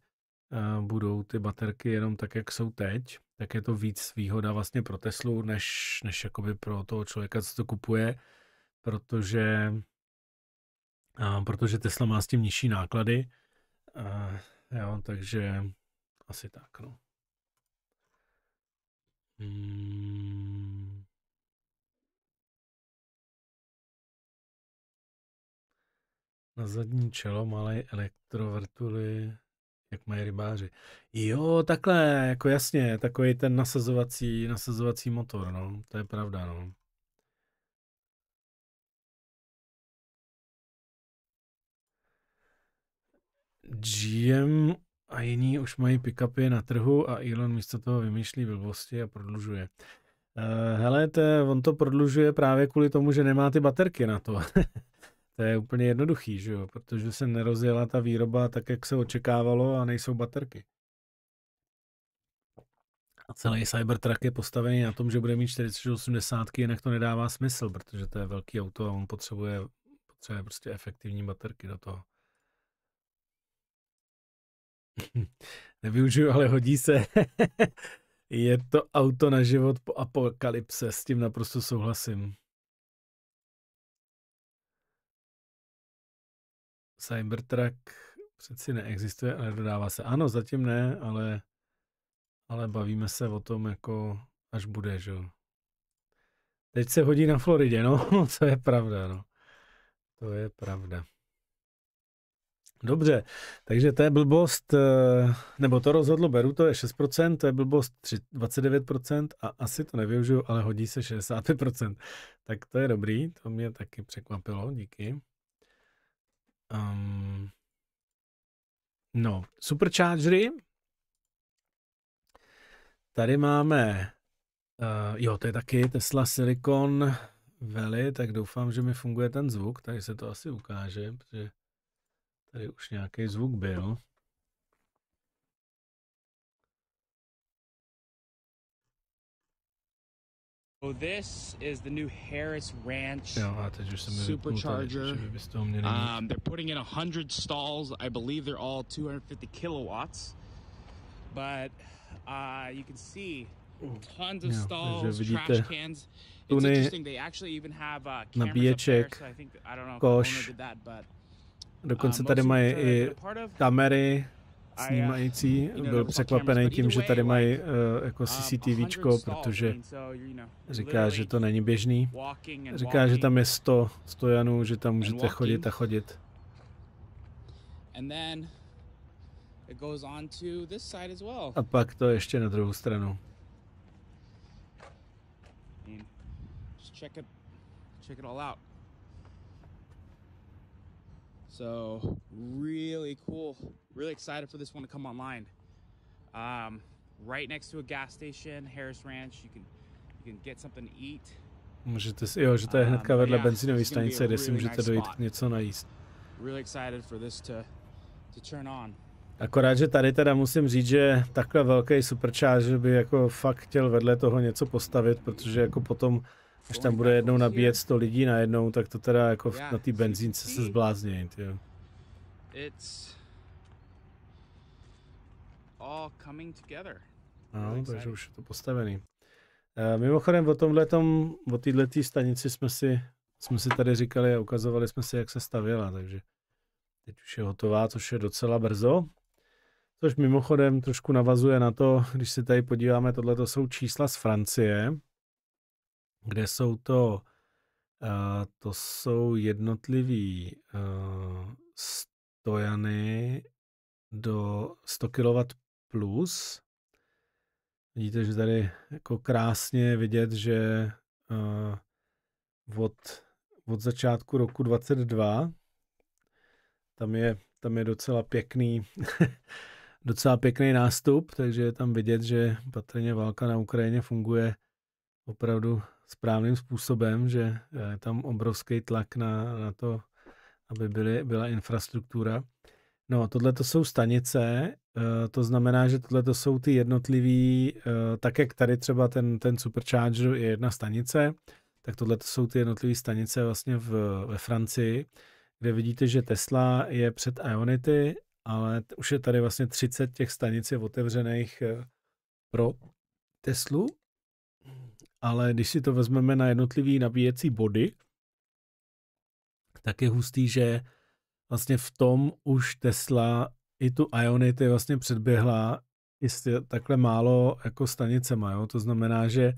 S1: uh, budou ty baterky jenom tak, jak jsou teď, tak je to víc výhoda vlastně pro Teslu, než, než jakoby pro toho člověka, co to kupuje, protože, uh, protože Tesla má s tím nižší náklady, uh, jo, takže asi tak, no. Hmm. Na zadní čelo malé elektrovrtuly, jak mají rybáři. Jo, takhle, jako jasně, takový ten nasazovací, nasazovací motor, no, to je pravda, no. GM a jiní už mají pick-upy na trhu a Elon místo toho vymýšlí blbosti a prodlužuje. Uh, hele, to, on to prodlužuje právě kvůli tomu, že nemá ty baterky na to. to je úplně jednoduchý, že jo? protože se nerozjela ta výroba tak, jak se očekávalo a nejsou baterky. A celý Cybertruck je postavený na tom, že bude mít 480, jinak to nedává smysl, protože to je velký auto a on potřebuje, potřebuje prostě efektivní baterky do toho. Nevyužiju, ale hodí se. je to auto na život po apokalypse, s tím naprosto
S2: souhlasím.
S1: Cybertruck přeci neexistuje, ale dodává se. Ano, zatím ne, ale, ale bavíme se o tom, jako až bude, že jo. Teď se hodí na Floridě, no, to je pravda, no. To je pravda. Dobře, takže to je blbost, eh, nebo to rozhodlo beru, to je 6%, to je blbost 29% a asi to nevyužiju, ale hodí se 65%. Tak to je dobrý, to mě taky překvapilo, díky. Um, no, superchargery. Tady máme, uh, jo, to je taky Tesla Silicon Valley, tak doufám, že mi funguje ten zvuk, tady se to asi ukáže, protože Tady už nějaký zvuk byl.
S2: So this is the new Harris Ranch supercharger. Um, they're putting in 100 stalls. I believe they're all 250 kilowatts. But
S1: uh, you can see tons of stalls, trash cans. It's interesting. They actually even have uh, cameras up there, so I think I don't know if Kosh, did that, but Dokonce um, tady mají i kamery uh, snímající. Byl překvapený tím, že tady mají um, uh, jako CCTVčko, protože říká, že to není běžný. Říká, že tam je 100 stojanů, že tam můžete chodit a chodit. A pak to ještě na druhou stranu.
S2: Check it, check it all out. So really cool. Really excited for this one to come online. Um, right next to a gas station, Harris Ranch. You can you can get something to eat.
S1: Můžete si, jo, že to je um, hnedka vedle um, benzinové stanice, kde si můžete dojít něco najíst.
S2: Really excited for this to, to turn on.
S1: Akorát, že tady teda musím říct, že takhle velký supercharger by jako fakt chtěl vedle toho něco postavit, protože jako potom Až tam bude jednou nabíjet 100 lidí najednou, tak to teda jako v, na té benzínce se zbláznějí, jo. No, takže už je to postavený. E, mimochodem o tom, o této stanici jsme si, jsme si tady říkali a ukazovali jsme si, jak se stavěla, takže teď už je hotová, což je docela brzo. Což mimochodem trošku navazuje na to, když se tady podíváme, tohle to jsou čísla z Francie, kde jsou to, uh, to jsou jednotlivý uh, eh, stojany do 100 kW plus. Vidíte, že tady jako krásně vidět, že uh, od, od začátku roku 22 tam je, tam je docela pěkný docela pěkný nástup, takže je tam vidět, že patrně válka na Ukrajině funguje opravdu správným způsobem, že eh, je tam obrovský tlak na, na to, aby byly, byla infrastruktura. No, tohle to jsou stanice, eh, to znamená, že tohle to jsou ty jednotlivý, eh, tak jak tady třeba ten, ten supercharger je jedna stanice, tak tohle to jsou ty jednotlivé stanice vlastně v, ve Francii, kde vidíte, že Tesla je před Ionity, ale už je tady vlastně 30 těch stanic je otevřených pro Teslu ale když si to vezmeme na jednotlivý nabíjecí body, tak je hustý, že vlastně v tom už Tesla i tu Ionity vlastně předběhla i s takhle málo jako stanicema, jo? to znamená, že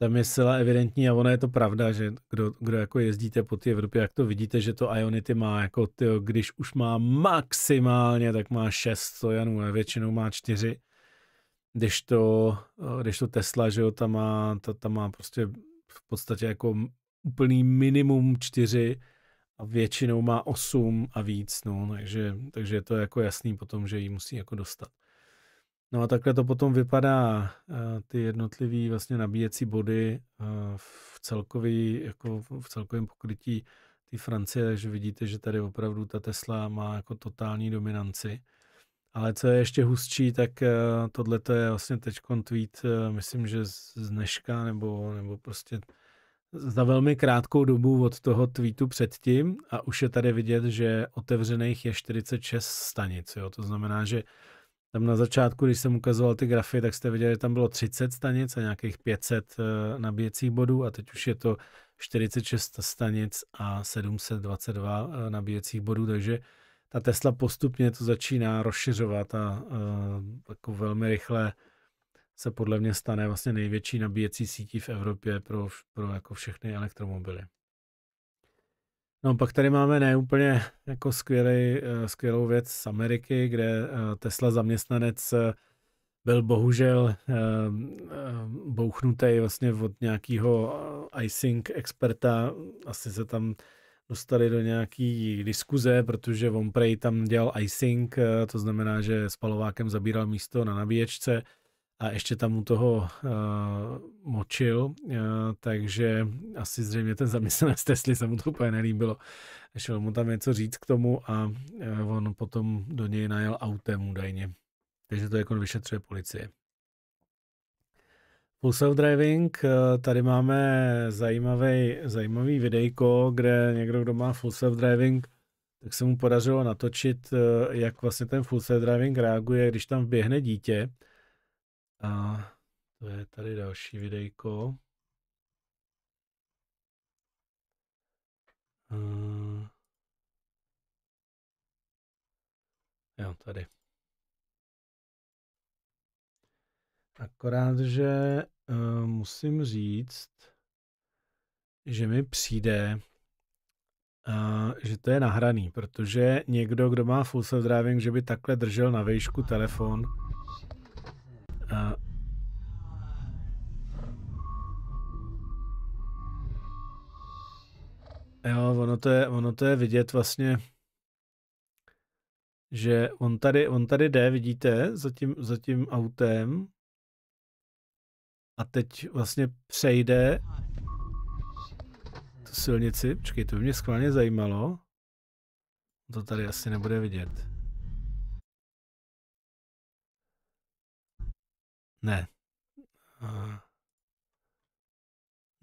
S1: tam je zcela evidentní a ono je to pravda, že kdo, kdo jako jezdíte po té Evropě, jak to vidíte, že to Ionity má jako, ty, když už má maximálně, tak má 6 stojanů, ale většinou má 4 když to, eh, když to Tesla, že jo, ta má, ta, ta má prostě v podstatě jako úplný minimum čtyři a většinou má osm a víc, no, takže, takže je to jako jasný potom, že ji musí jako dostat. No a takhle to potom vypadá, eh, ty jednotlivý vlastně nabíjecí body eh, v, celkový, jako v celkovém pokrytí té Francie, takže vidíte, že tady opravdu ta Tesla má jako totální dominanci. Ale co je ještě hustší, tak eh, tohle je vlastně teď tweet, eh, myslím, že z dneška nebo, nebo prostě za velmi krátkou dobu od toho tweetu předtím a už je tady vidět, že otevřených je 46 stanic. Jo? To znamená, že tam na začátku, když jsem ukazoval ty grafy, tak jste viděli, že tam bylo 30 stanic a nějakých 500 eh, nabíjecích bodů a teď už je to 46 stanic a 722 nabíjecích bodů, takže ta Tesla postupně to začíná rozšiřovat a uh, jako velmi rychle se podle mě stane vlastně největší nabíjecí sítí v Evropě pro, pro jako všechny elektromobily. No pak tady máme neúplně jako skvělý, eh, skvělou věc z Ameriky, kde eh, Tesla zaměstnanec eh, byl bohužel bouchnutý vlastně od nějakého icing experta, asi se tam dostali do nějaký diskuze, protože Vonprej tam dělal icing, eh, to znamená, že spalovákem zabíral místo na nabíječce a ještě tam u toho uh, močil, uh, takže asi zřejmě ten zaměstnanec Tesly se mu to úplně nelíbilo. Šel mu tam něco říct k tomu a uh, on potom do něj najel autem údajně. Takže to jako vyšetřuje policie. Full Self Driving, eh, tady máme zajímavý, zajímavý videjko, kde někdo, kdo má Full Self Driving, tak se mu podařilo natočit, eh, jak vlastně ten Full Self Driving reaguje, když tam vběhne dítě. A to je tady další videjko.
S2: Eh. Jo, tady.
S1: Akorát, že uh, musím říct, že mi přijde, uh, že to je nahraný, protože někdo, kdo má full self-driving, že by takhle držel na vejšku telefon. Uh, Jo, ono to, je, ono to je vidět vlastně, že on tady, on tady jde, vidíte, za tím, za tím autem a teď vlastně přejde tu silnici. Počkej, to by mě skválně zajímalo. To tady asi nebude vidět.
S2: Ne. Eh,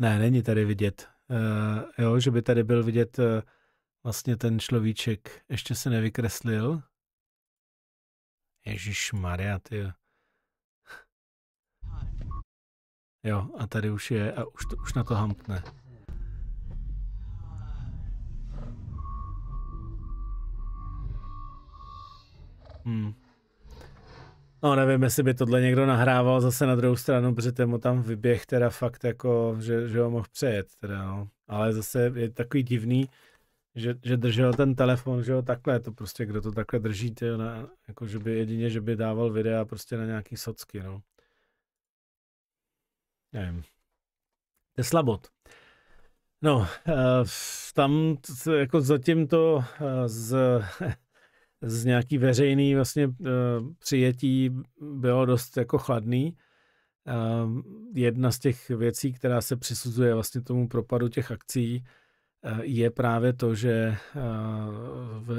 S1: ne, není tady vidět. Uh, jo, že by tady byl vidět uh, vlastně ten človíček. Ještě se nevykreslil. Ježíš Maria, ty. Jo, a tady už je a už, to, už na to hamkne. Hmm. No nevím, jestli by tohle někdo nahrával zase na druhou stranu, protože ten mu tam vyběh teda fakt jako, že, že ho mohl přejet teda no. Ale zase je takový divný, že, že držel ten telefon, že jo, takhle, to prostě, kdo to takhle drží, na, jako, že by jedině, že by dával videa prostě na nějaký socky, no nevím, je slabot. No, eh, tam jako zatím to eh, z, z nějaký veřejný vlastně eh, přijetí bylo dost jako chladný. Jedna z těch věcí, která se přisuzuje vlastně tomu propadu těch akcí, je právě to, že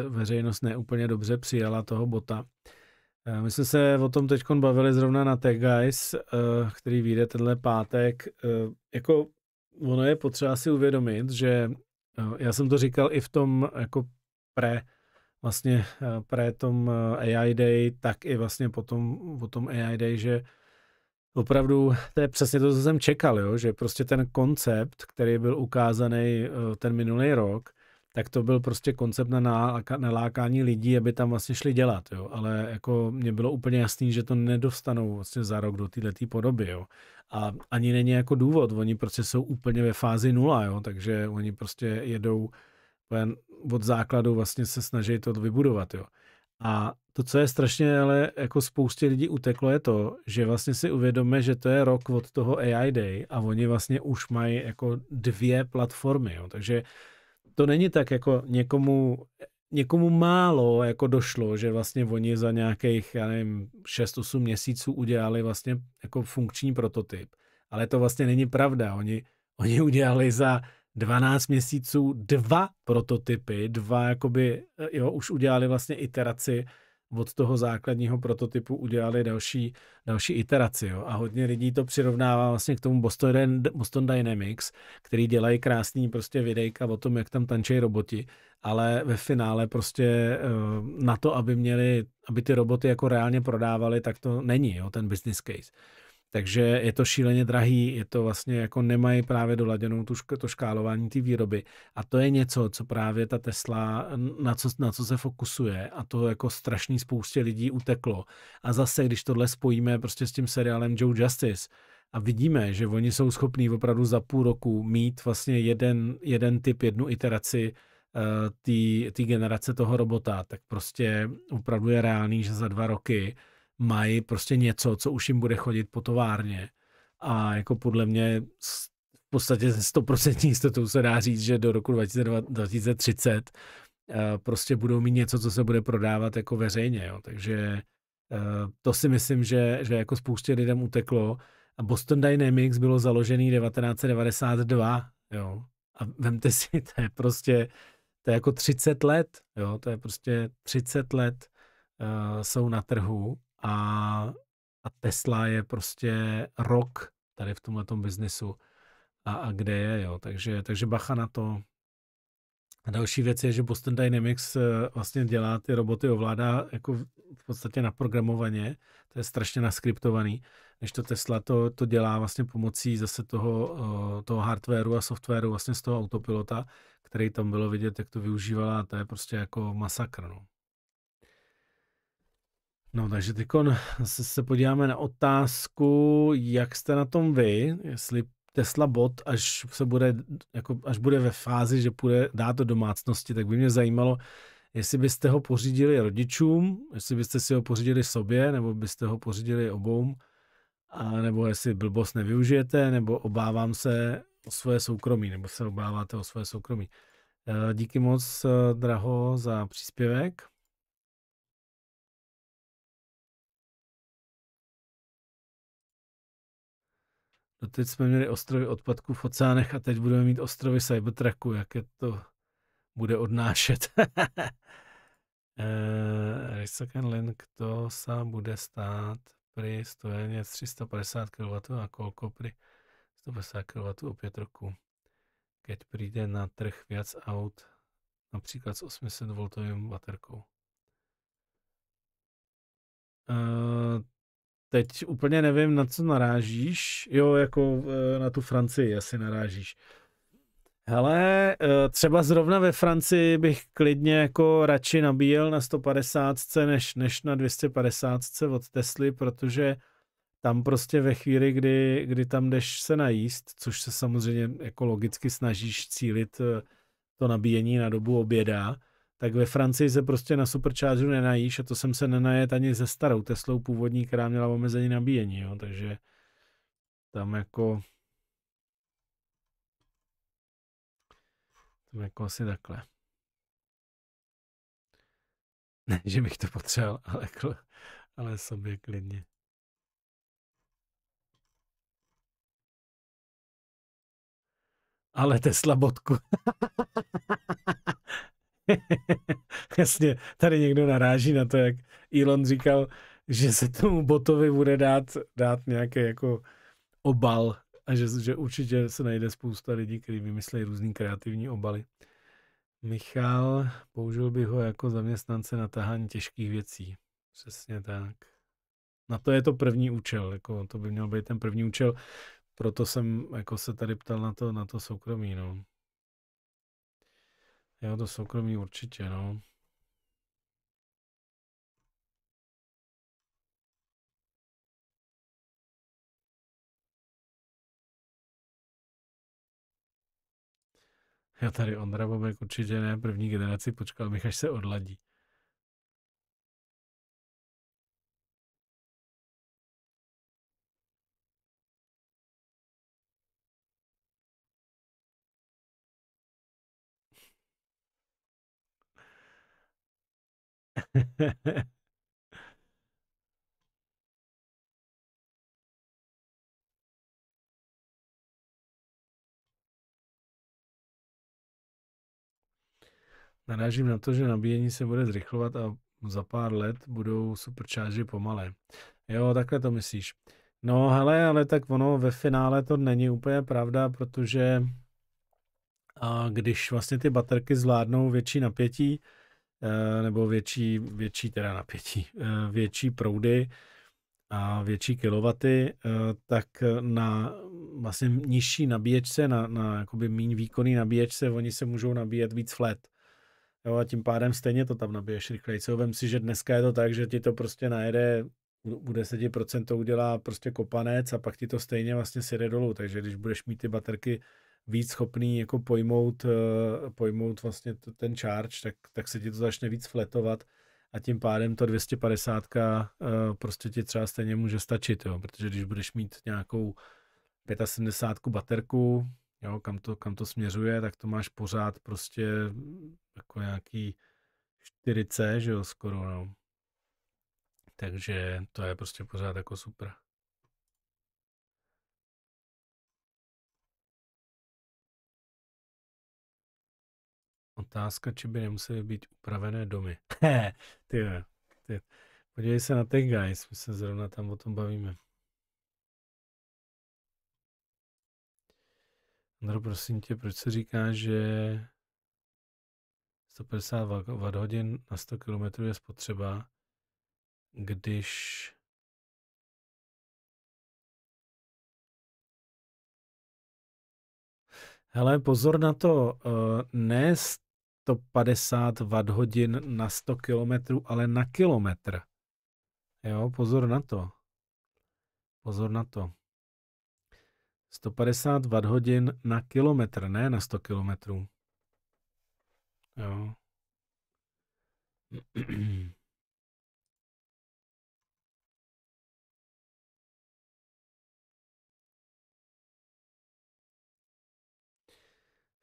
S1: veřejnost neúplně dobře přijala toho bota. Eh, my jsme se o tom teď bavili zrovna na Tech Guys, eh, který vyjde tenhle pátek. Eh, jako ono je potřeba si uvědomit, že já jsem to říkal i v tom jako pre, vlastně pre tom AI Day, tak i vlastně potom o tom AI Day, že opravdu to je přesně to, co jsem čekal, jo? že prostě ten koncept, který byl ukázaný ten minulý rok, tak to byl prostě koncept na nalákání lidí, aby tam vlastně šli dělat, jo. Ale jako mě bylo úplně jasný, že to nedostanou vlastně za rok do této podoby, jo. A ani není jako důvod, oni prostě jsou úplně ve fázi nula, jo, takže oni prostě jedou od základu vlastně se snaží to vybudovat, jo. A to, co je strašně, ale jako spoustě lidí uteklo, je to, že vlastně si uvědomíme, že to je rok od toho AI Day a oni vlastně už mají jako dvě platformy, jo. takže to není tak jako někomu, někomu málo jako došlo, že vlastně oni za nějakých, já nevím, 6-8 měsíců udělali vlastně jako funkční prototyp. Ale to vlastně není pravda. Oni, oni udělali za 12 měsíců dva prototypy, dva jakoby, jo, už udělali vlastně iteraci od toho základního prototypu udělali další, další iteraci. Jo. A hodně lidí to přirovnává vlastně k tomu Boston, Boston Dynamics, který dělají krásný prostě videjka o tom, jak tam tančí roboti, ale ve finále prostě eh, na to, aby měli, aby ty roboty jako reálně prodávali, tak to není jo, ten business case. Takže je to šíleně drahý, je to vlastně jako nemají právě doladěnou tu, to škálování té výroby. A to je něco, co právě ta Tesla, na co, na co se fokusuje a to jako strašný spoustě lidí uteklo. A zase, když tohle spojíme prostě s tím seriálem Joe Justice, a vidíme, že oni jsou schopní opravdu za půl roku mít vlastně jeden, jeden typ, jednu iteraci uh, eh, té generace toho robota, tak prostě opravdu je reálný, že za dva roky mají prostě něco, co už jim bude chodit po továrně. A jako podle mě v podstatě ze 100% jistotou se dá říct, že do roku 2030 eh, prostě budou mít něco, co se bude prodávat jako veřejně. Jo. Takže eh, to si myslím, že, že jako spoustě lidem uteklo. A Boston Dynamics bylo založený 1992, jo. A vemte si, to je prostě, to je jako 30 let, jo, to je prostě 30 let uh, jsou na trhu a, a Tesla je prostě rok tady v tomhle biznesu a, a kde je, jo. Takže, takže bacha na to. A další věc je, že Boston Dynamics eh, vlastně dělá ty roboty, ovládá jako v podstatě naprogramovaně, to je strašně naskriptovaný, než to Tesla to, to dělá vlastně pomocí zase toho, eh, toho hardwareu a softwaru vlastně z toho autopilota, který tam bylo vidět, jak to využívala, to je prostě jako masakr. No. No, takže teď eh, se podíváme na otázku, jak jste na tom vy, jestli Tesla bot, až se bude, jako, až bude ve fázi, že půjde dát do domácnosti, tak by mě zajímalo, jestli byste ho pořídili rodičům, jestli byste si ho pořídili sobě, nebo byste ho pořídili obou, a nebo jestli blbost nevyužijete, nebo obávám se o svoje soukromí, nebo se obáváte o svoje soukromí. Eh, díky moc, eh, Draho, za příspěvek. No teď jsme měli ostrovy odpadků v oceánech a teď budeme mít ostrovy Cybertrucku, jak je to bude odnášet. Eh, Recycling Link to se bude stát při stojeně 350 kW a kolko při 150 kW opět roku. Keď přijde na trh viac aut, například s 800 V baterkou. Eh, Teď úplně nevím, na co narážíš. Jo, jako e, na tu Francii asi narážíš. Hele, e, třeba zrovna ve Francii bych klidně jako radši nabíjel na 150 než, než na 250 od Tesly, protože tam prostě ve chvíli, kdy, kdy tam jdeš se najíst, což se samozřejmě jako logicky snažíš cílit e, to nabíjení na dobu oběda, tak ve Francii se prostě na superčářu nenajíš a to jsem se nenajet ani ze starou Teslou původní, která měla omezení nabíjení, jo, takže tam jako
S2: tam jako asi takhle. Ne, že bych to potřeboval, ale, jako- ale sobě klidně.
S1: Ale Tesla bodku. Jasně, tady někdo naráží na to, jak Elon říkal, že se tomu botovi bude dát, dát nějaký jako obal a že, že určitě se najde spousta lidí, kteří vymyslejí různý kreativní obaly. Michal, použil bych ho jako zaměstnance na tahání těžkých věcí. Přesně tak. Na to je to první účel, jako to by měl být ten první účel, proto jsem jako se tady ptal na to, na to soukromí, no. Já to soukromí určitě, no.
S2: Já tady Ondra Bobek určitě ne, první generaci počkal bych, až se odladí.
S1: Narážím na to, že nabíjení se bude zrychlovat a za pár let budou superčáři pomalé. Jo, takhle to myslíš. No hele, ale tak ono ve finále to není úplně pravda, protože a když vlastně ty baterky zvládnou větší napětí, Eh, nebo větší, větší teda napětí, eh, větší proudy a větší kilowaty, eh, tak na vlastně nižší nabíječce, na, na jakoby méně výkonný nabíječce, oni se můžou nabíjet víc flat. Jo, a tím pádem stejně to tam nabiješ rychleji. Co vem si, že dneska je to tak, že ti to prostě najede, u 10% to udělá prostě kopanec a pak ti to stejně vlastně sjede dolů. Takže když budeš mít ty baterky víc schopný jako pojmout, eh, pojmout vlastně ten charge, tak, tak se ti to začne víc fletovat a tím pádem ta 250 eh, prostě ti třeba stejně může stačit, jo, protože když budeš mít nějakou 75 baterku, jo, kam, to, kam to směřuje, tak to máš pořád prostě jako nějaký 4C, že jo, skoro, no. Takže to je prostě pořád jako super. Otázka, či by nemusely být upravené domy. ty, ty. Podívej se na ty guys, my se zrovna tam o tom bavíme. Andro, prosím tě,
S2: proč se říká, že 150 Wh na 100 km je spotřeba, když Hele,
S1: pozor na to, eh, ne 150 Wh na 100 km, ale na kilometr. Jo, pozor na to. Pozor na to. 150 Wh na kilometr, ne na 100 kilometrů.
S2: Jo.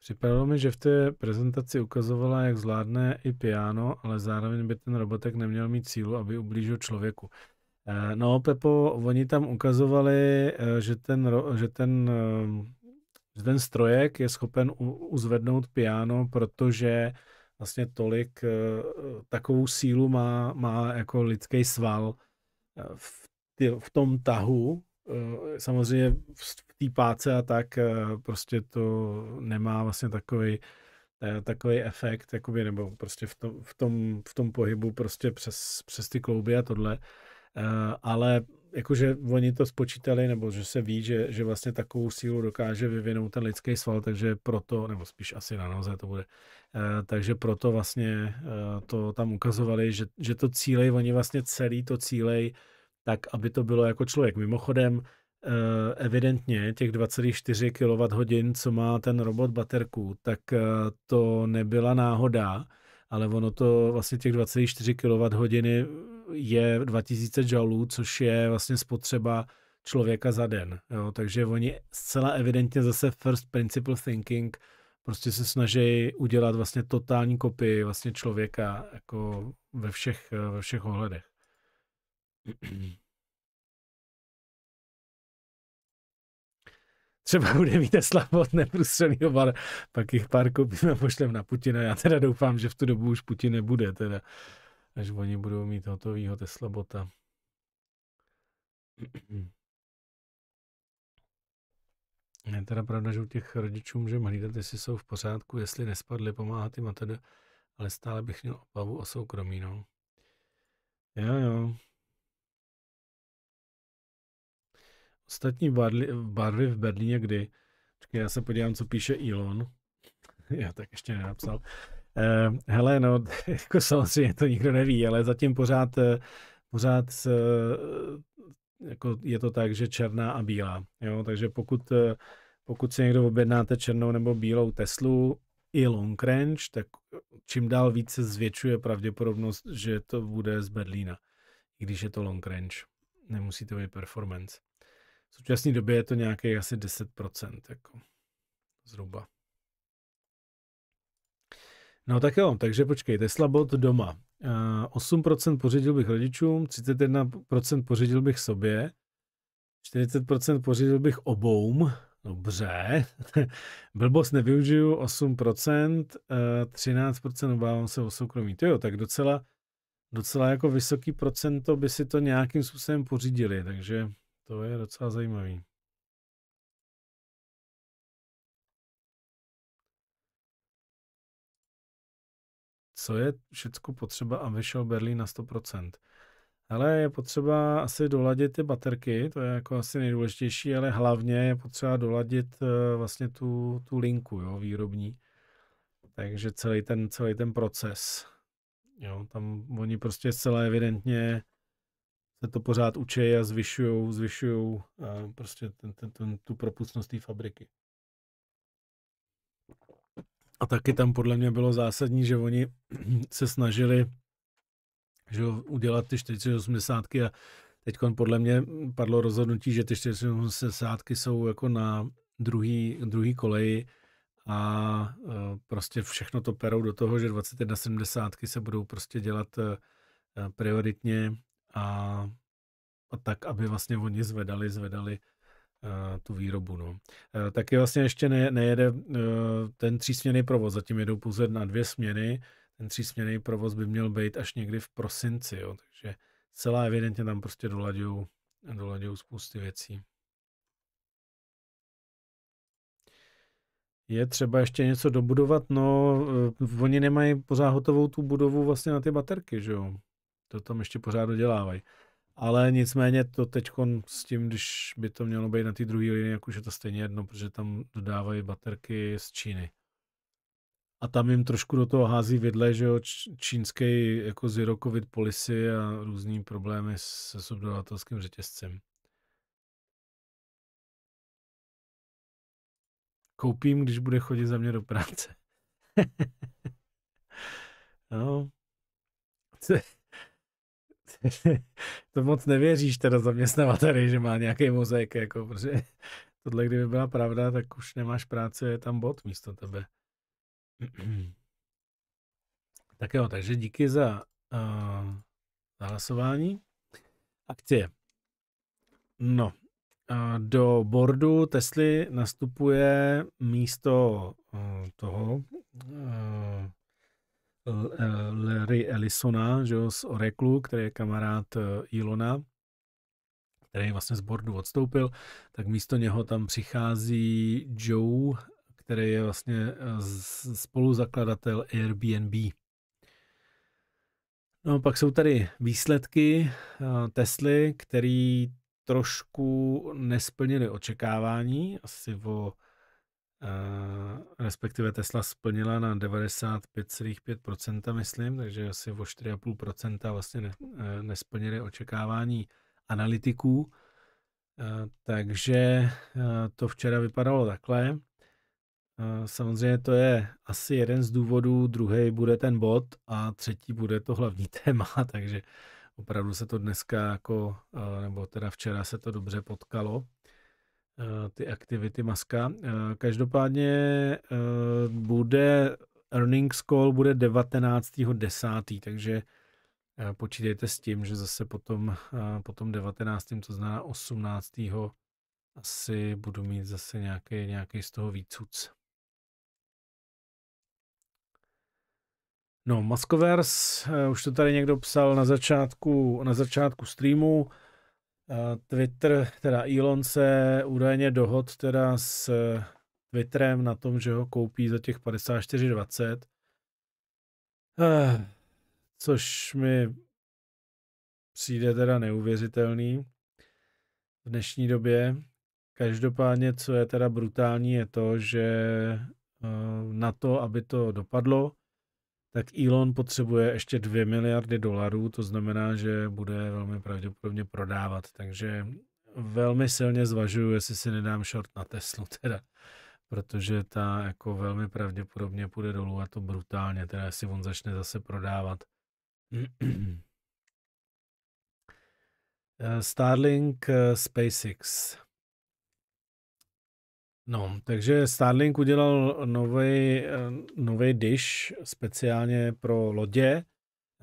S1: Připadalo mi, že v té prezentaci ukazovala, jak zvládne i piano, ale zároveň by ten robotek neměl mít sílu, aby ublížil člověku. Eh, no, Pepo, oni tam ukazovali, eh, že ten, že ten, eh, že ten strojek je schopen uzvednout piano, protože vlastně tolik, takovou sílu má, má jako lidský sval v, v tom tahu. Samozřejmě té páce a tak eh, prostě to nemá vlastně takový eh, takový efekt, jakoby, nebo prostě v tom, v tom, v tom pohybu prostě přes, přes ty klouby a tohle. Eh, ale jakože oni to spočítali, nebo že se ví, že, že vlastně takovou sílu dokáže vyvinout ten lidský sval, takže proto, nebo spíš asi na noze to bude, takže proto vlastně to tam ukazovali, že, že to cílej, oni vlastně celý to cílej tak, aby to bylo jako člověk. Mimochodem, Eh, evidentně těch 2,4 kWh, co má ten robot baterku, tak eh, to nebyla náhoda, ale ono to vlastně těch 2,4 kWh je 2000 joulů, což je vlastně spotřeba člověka za den. Jo? Takže oni zcela evidentně zase first principle thinking prostě se snaží udělat vlastně totální kopii vlastně člověka jako ve všech, eh, ve všech ohledech.
S2: Třeba bude mít
S1: Tesla od neprůstřelného bar, pak jich pár koupíme a pošlem na Putina. Já teda doufám, že v tu dobu už Putin nebude, teda, až oni budou mít hotovýho Tesla bota. Je teda pravda, že u těch rodičů můžeme hlídat, jestli jsou v pořádku, jestli nespadli, pomáhat jim a teda, ale stále bych měl obavu o soukromí, no. Jo, jo. ostatní barvy, barvy v Berlíně kdy? Počkej, já se podívám, co píše Elon. já tak ještě nenapsal. Eh, hele, no, jako samozřejmě to nikdo neví, ale zatím pořád, eh, pořád eh, jako je to tak, že černá a bílá. Jo? Takže pokud, eh, pokud si někdo objednáte černou nebo bílou Teslu i long range, tak čím dál více zvětšuje pravděpodobnost, že to bude z Berlína, i když je to long range. Nemusí to být performance současné době je to nějaké asi 10%, jako zhruba. No tak jo, takže počkej, Tesla bot doma. 8% eh, pořídil bych rodičům, 31% pořídil bych sobě, 40% pořídil bych obou. Dobře. Blbost nevyužiju, 8%, 13% eh, obávám se o soukromí. To jo, tak docela, docela jako vysoký procento by si to nějakým způsobem pořídili, takže to je docela zajímavý. Co je všechno potřeba, aby šel Berlín na 100%? Ale je potřeba asi doladit ty baterky, to je jako asi nejdůležitější, ale hlavně je potřeba doladit eh, vlastně tu, tu linku jo, výrobní. Takže celý ten, celý ten proces. Jo, tam oni prostě zcela evidentně se to pořád učí a zvyšují zvyšujou eh, prostě ten, ten, ten, tu propustnost té fabriky. A taky tam podle mě bylo zásadní, že oni se snažili že udělat ty 480 a teď podle mě padlo rozhodnutí, že ty 480 jsou jako na druhý, druhý koleji a eh, prostě všechno to perou do toho, že 2170 se budou prostě dělat eh, prioritně a, a tak, aby vlastně oni zvedali, zvedali eh, tu výrobu. No. Uh, taky vlastně ještě ne, nejede uh, ten třísměný provoz, zatím jedou pouze na dvě směny, ten třísměný provoz by měl být až někdy v prosinci, jo, takže celá evidentně tam prostě doladějou spousty věcí. Je třeba ještě něco dobudovat, no oni nemají pořád hotovou tu budovu vlastně na ty baterky, že jo? to tam ještě pořád dodělávají. Ale nicméně to teď s tím, když by to mělo být na té druhé linii, jak už je to stejně jedno, protože tam dodávají baterky z Číny. A tam jim trošku do toho hází vidle, že jo, čínský jako zero covid policy a různý problémy se subdodavatelským řetězcem.
S2: Koupím, když bude chodit za
S1: mě do práce. no. to moc nevěříš teda zaměstnavateli, že má nějaký mozaik, jako, protože tohle kdyby byla pravda, tak už nemáš práce, je tam bot místo tebe. tak jo, takže díky za uh, hlasování. Akcie. No, uh, do boardu Tesly nastupuje místo uh, toho uh, Eh, Larry Ellisona že jo, z Oreklu, který je kamarád eh, Ilona, který vlastně z boardu odstoupil, tak místo něho tam přichází Joe, který je vlastně eh, spoluzakladatel Airbnb. No pak jsou tady výsledky Tesly, který trošku nesplnili očekávání, asi o respektive Tesla splnila na 95,5%, myslím, takže asi o 4,5% vlastně ne, e, nesplnili očekávání analytiků. E, takže e, to včera vypadalo takhle. Samozřejmě to je asi jeden z důvodů, druhý bude ten bod a třetí bude to hlavní téma, takže opravdu se to dneska jako, nebo teda včera se to dobře potkalo. Eh, ty aktivity Maska. Eh, každopádně eh, bude earnings call bude 19.10., takže počítejte s tím, že zase potom, potom 19., to znamená 18. asi budu mít zase nějaký, nějaký z toho výcuc. No, maskovers už to tady někdo psal na začátku, na začátku streamu. Twitter, teda Elon se údajně dohod teda s Twitterem na tom, že ho koupí za těch 54,20. Eh, což mi přijde teda neuvěřitelný v dnešní době. Každopádně, co je teda brutální, je to, že eh, na to, aby to dopadlo, tak Elon potřebuje ještě 2 miliardy dolarů, to znamená, že bude velmi pravděpodobně prodávat. Takže velmi silně zvažuju, jestli si nedám short na Teslu teda, protože ta jako velmi pravděpodobně půjde dolů a to brutálně, teda jestli on začne zase prodávat. Eh, Starlink eh, SpaceX. No, takže Starlink udělal nový eh, dish speciálně pro lodě,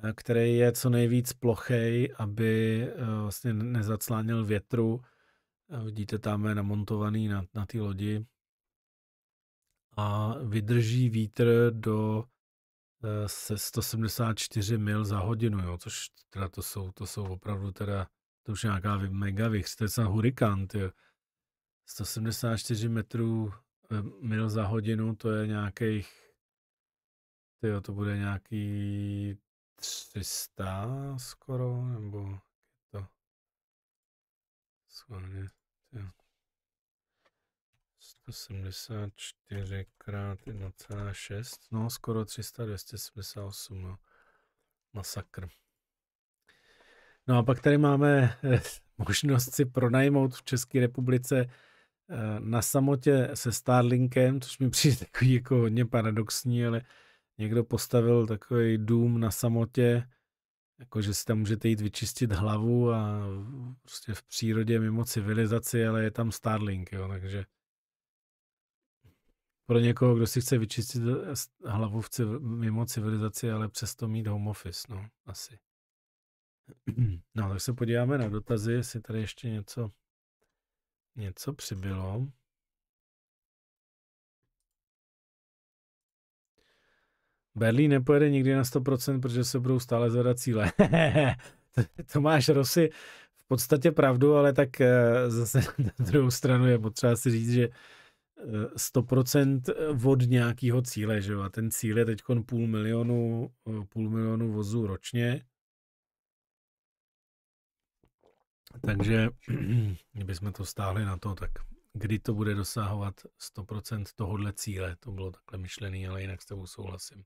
S1: eh, který je co nejvíc plochej, aby eh, vlastně nezaclánil větru. Vidíte, tam je namontovaný na, na té lodi. A vydrží vítr do se 174 mil za hodinu, jo, což teda to jsou, to jsou opravdu teda, to už je nějaká mega vych, to je hurikán, 174 metrů eh, mil za hodinu, to je nějakých, tyjo, to bude nějaký 300 skoro, nebo to schválně, 174 krát 1,6, no skoro 300, 278, no. Masakr. No a pak tady máme eh, možnost si pronajmout v České republice Eh, na samotě se Starlinkem, což mi přijde takový jako hodně paradoxní, ale někdo postavil takový dům na samotě, jako že si tam můžete jít vyčistit hlavu a prostě v přírodě mimo civilizaci, ale je tam Starlink, jo, takže pro někoho, kdo si chce vyčistit eh, hlavu v civ- mimo civilizaci, ale přesto mít home office, no, asi. No, tak se podíváme na dotazy, jestli tady ještě něco Něco přibylo. Berlín nepojede nikdy na 100%, protože se budou stále zvedat cíle. to máš, Rosy, v podstatě pravdu, ale tak eh, zase na druhou stranu je potřeba si říct, že 100% eh, od nějakého cíle, že jo? A ten cíl je teď půl milionu, eh, půl milionu vozů ročně. Takže kdybychom to stáhli na to, tak kdy to bude dosahovat 100% tohohle cíle. To bylo takhle myšlený, ale jinak s tebou souhlasím.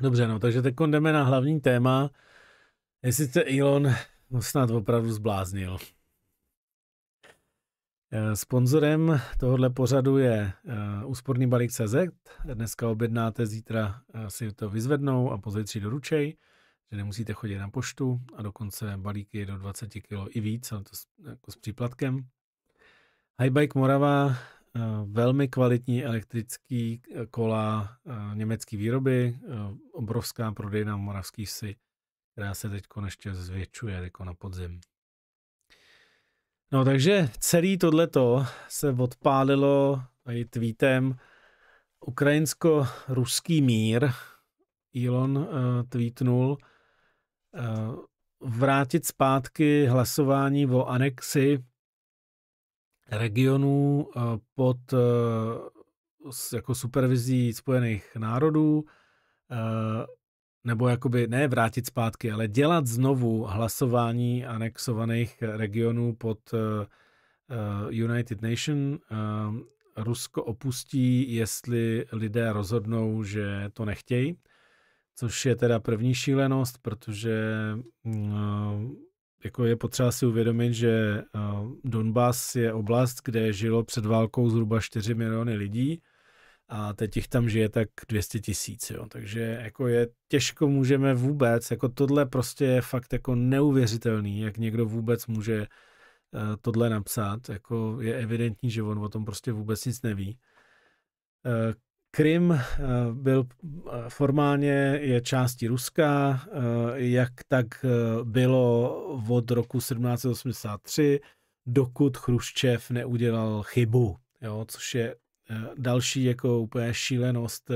S1: Dobře, no, takže teď jdeme na hlavní téma. Jestli se Elon no, snad opravdu zbláznil. Eh, sponzorem tohohle pořadu je eh, úsporný balík CZ. Dneska objednáte, zítra eh, si to vyzvednou a pozítří do ručej že nemusíte chodit na poštu a dokonce balíky do 20 kg i víc, ale to s, jako s příplatkem. Highbike Morava, eh, velmi kvalitní elektrický eh, kola eh, německé výroby, obrovská prodejna v Moravský si, která se teď ještě zvětšuje jako na podzim. No takže celý tohleto se odpálilo i tweetem ukrajinsko-ruský mír. Elon uh, tweetnul, Eh, vrátit zpátky hlasování o anexi regionů eh, pod eh, jako supervizí Spojených národů, nebo jakoby ne vrátit zpátky, ale dělat znovu hlasování anexovaných regionů pod United Nation. Rusko opustí, jestli lidé rozhodnou, že to nechtějí což je teda první šílenost, protože mm, eh, jako je potřeba si uvědomit, že eh, Donbass je oblast, kde žilo před válkou zhruba 4 miliony lidí a teď jich tam žije tak 200 tisíc, takže jako je těžko můžeme vůbec, jako tohle prostě je fakt jako neuvěřitelný, jak někdo vůbec může eh, tohle napsat, jako je evidentní, že on o tom prostě vůbec nic neví. Krym eh, byl eh, formálně je částí Ruska, eh, jak tak bylo od roku 1783, dokud Chruščev neudělal chybu, jo, což je další jako úplně šílenost,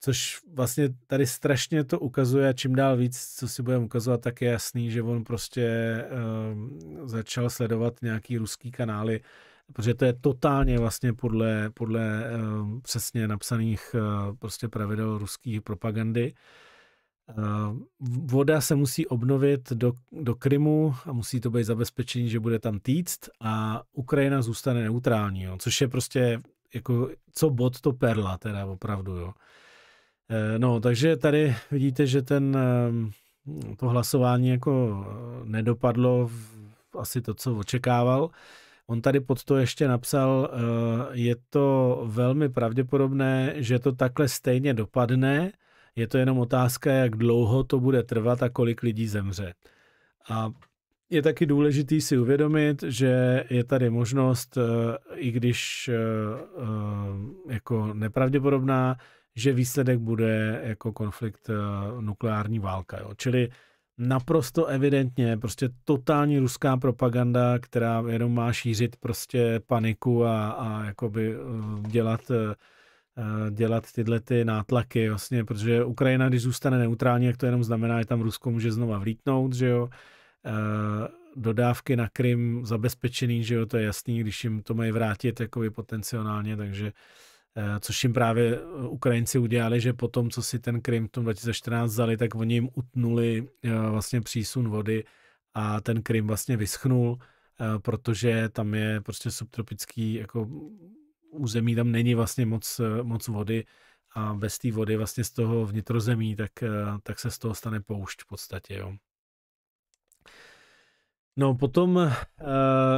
S1: což vlastně tady strašně to ukazuje a čím dál víc, co si budeme ukazovat, tak je jasný, že on prostě začal sledovat nějaký ruský kanály, protože to je totálně vlastně podle, podle uh, přesně napsaných uh, prostě pravidel ruské propagandy. Uh, voda se musí obnovit do, do Krymu a musí to být zabezpečení, že bude tam týct a Ukrajina zůstane neutrální, jo, což je prostě jako co bod to perla teda opravdu, jo. No, takže tady vidíte, že ten, to hlasování jako nedopadlo v, asi to, co očekával. On tady pod to ještě napsal, eh, je to velmi pravděpodobné, že to takhle stejně dopadne, je to jenom otázka, jak dlouho to bude trvat a kolik lidí zemře. A je taky důležitý si uvědomit, že je tady možnost, eh, i když eh, jako nepravděpodobná, že výsledek bude jako konflikt nukleární válka. Jo. Čili naprosto evidentně prostě totální ruská propaganda, která jenom má šířit prostě paniku a, a jakoby eh, dělat eh, eh, dělat tyhle ty nátlaky, vlastně, protože Ukrajina, když zůstane neutrální, jak to jenom znamená, že tam Rusko může znova vlítnout, že jo. Dodávky na Krym zabezpečený, že jo, to je jasný, když jim to mají vrátit jakoby potenciálně, takže uh, Eh, což jim právě eh, Ukrajinci udělali, že po tom, co si ten Krym v tom 2014 vzali, tak oni jim utnuli eh, vlastně přísun vody a ten Krym vlastně vyschnul, protože tam je prostě subtropický jako území, tam není vlastně moc, moc vody a bez té vody vlastně z toho vnitrozemí, tak, tak se z toho stane poušť v podstatě, jo. No potom uh,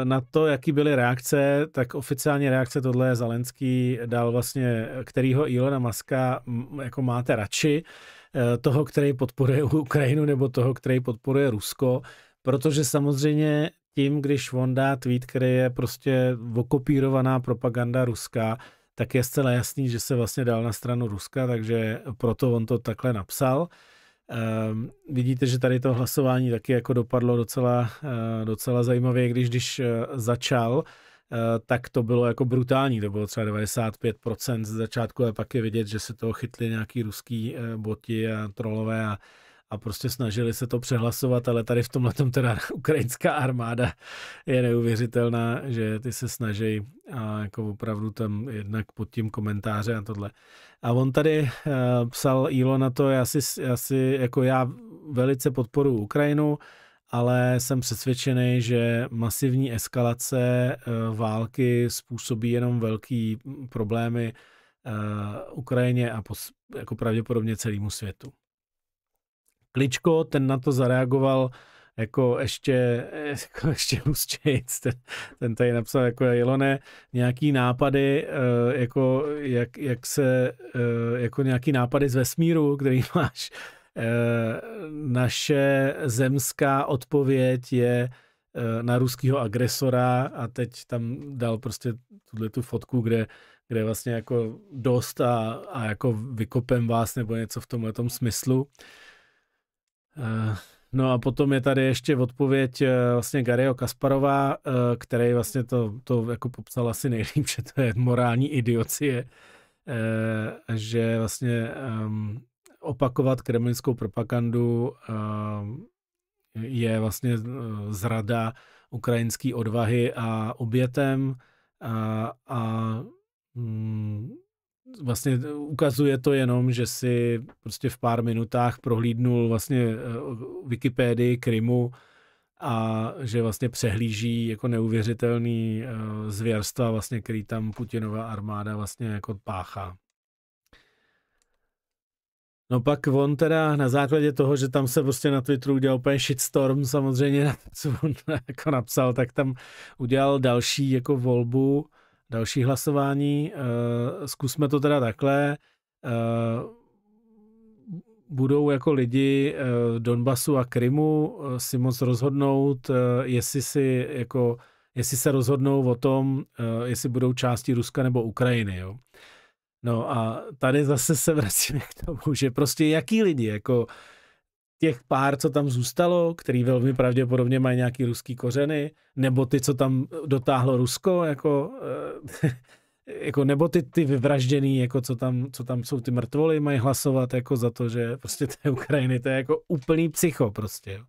S1: na to, jaký byly reakce, tak oficiálně reakce tohle je Zalenský dal vlastně, eh, kterýho Ilona Maska jako máte radši, eh, toho, který podporuje Ukrajinu nebo toho, který podporuje Rusko, protože samozřejmě tím, když on dá tweet, který je prostě okopírovaná propaganda Ruska, tak je zcela jasný, že se vlastně dal na stranu Ruska, takže proto on to takhle napsal. Ehm, vidíte, že tady to hlasování taky jako dopadlo docela, eh, docela zajímavě, když když eh, začal, eh, tak to bylo jako brutální, to bylo třeba 95% z začátku a pak je vidět, že se toho chytli nějaký ruský boti a trolové a a prostě snažili se to přehlasovat, ale tady v tomhle teda ukrajinská armáda je neuvěřitelná, že ty se snaží a jako opravdu tam jednak pod tím komentáře a tohle. A on tady eh, psal Ilo na to, já si, já si, jako já velice podporuji Ukrajinu, ale jsem přesvědčený, že masivní eskalace eh, války způsobí jenom velký mm, problémy eh, Ukrajině a pos, jako pravděpodobně celému světu. Kličko, ten na to zareagoval jako ještě, jako ještě hustřejc. Ten, ten tady napsal jako Jelone, nějaký nápady, eh, jako jak, jak se, eh, jako nějaký nápady z vesmíru, který máš. Eh, naše zemská odpověď je na ruského agresora a teď tam dal prostě tuhle tu fotku, kde, kde vlastně jako dost a, a jako vykopem vás nebo něco v tomhle smyslu. Uh, Eh, no a potom je tady ještě odpověď eh, vlastně Garyho Kasparova, eh, který vlastně to, to jako popsal asi nejlíp, že to je morální idiocie, že vlastně ehm, opakovat kremlinskou propagandu ehm, je vlastně zrada ukrajinské odvahy a obětem a, a mm, vlastně ukazuje to jenom, že si prostě v pár minutách prohlídnul vlastně eh, Wikipedii Krymu a že vlastně přehlíží jako neuvěřitelný eh, zvěrstva, vlastně, který tam Putinova armáda vlastně jako páchá. No pak on teda na základě toho, že tam se prostě na Twitteru udělal úplně shitstorm samozřejmě na to, co on jako napsal, tak tam udělal další jako volbu další hlasování. Eh, zkusme to teda takhle. Eh, budou jako lidi eh, Donbasu a Krymu si moc rozhodnout, jestli si jako jestli se rozhodnou o tom, jestli budou části Ruska nebo Ukrajiny. Jo. No a tady zase se vracíme k tomu, že prostě jaký lidi, jako uh, těch pár, co tam zůstalo, který velmi pravděpodobně mají nějaký ruský kořeny, nebo ty, co tam eh, dotáhlo Rusko, jako, eh, jako nebo ty, ty vyvražděný, jako co tam, co tam jsou ty mrtvoly, mají hlasovat jako za to, že prostě té Ukrajiny, to je jako úplný psycho prostě.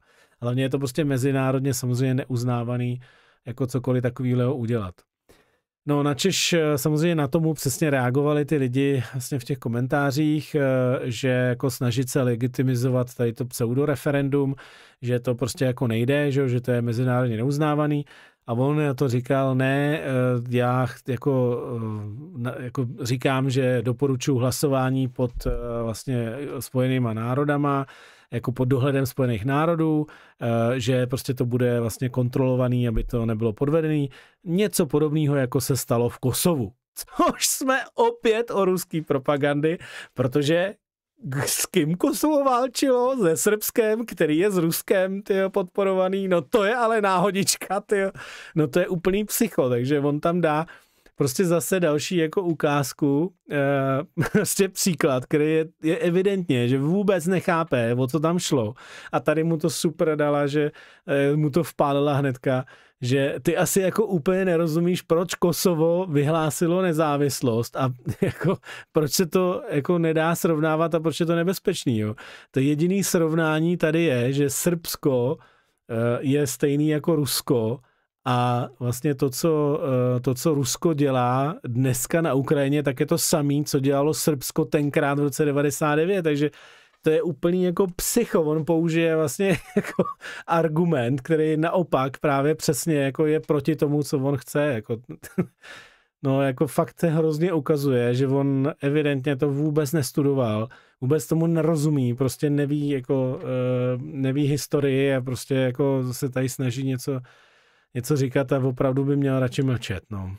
S1: Hlavně je to prostě mezinárodně samozřejmě neuznávaný, jako cokoliv takového udělat. No načež eh, samozřejmě na tomu přesně reagovali ty lidi vlastně v těch komentářích, eh, že jako snažit se legitimizovat tady to pseudoreferendum, že to prostě jako nejde, že, že to je mezinárodně neuznávaný. A on to říkal, ne, eh, já jako, jako říkám, že doporučuji hlasování pod vlastně spojenýma národama, jako pod dohledem Spojených národů, eh, že prostě to bude vlastně kontrolovaný, aby to nebylo podvedený. Něco podobného, jako se stalo v Kosovu. Což jsme opět o ruský propagandy, protože s kým Kosovo válčilo? Se Srbskem, který je s Ruskem tyjo, podporovaný. No to je ale náhodička, tyjo. No to je úplný psycho, takže on tam dá prostě zase další jako ukázku, uh, prostě příklad, který je, je evidentně, že vůbec nechápe, o co tam šlo. A tady mu to super dala, že uh, mu to vpálila hnedka, že ty asi jako úplně nerozumíš, proč Kosovo vyhlásilo nezávislost a jako, proč se to jako nedá srovnávat a proč je to nebezpečný. Jo. To jediný srovnání tady je, že Srbsko uh, je stejný jako Rusko, a vlastně to co, eh, to, co Rusko dělá dneska na Ukrajině, tak je to samé, co dělalo Srbsko tenkrát v roce 99, takže to je úplný jako psycho, on použije vlastně jako argument, který naopak právě přesně jako je proti tomu, co on chce, jako No, jako fakt se hrozně ukazuje, že on evidentně to vůbec nestudoval, vůbec tomu nerozumí, prostě neví, jako, eh, neví historii a prostě jako se tady snaží něco, něco říkat a opravdu by měl radši mlčet, no.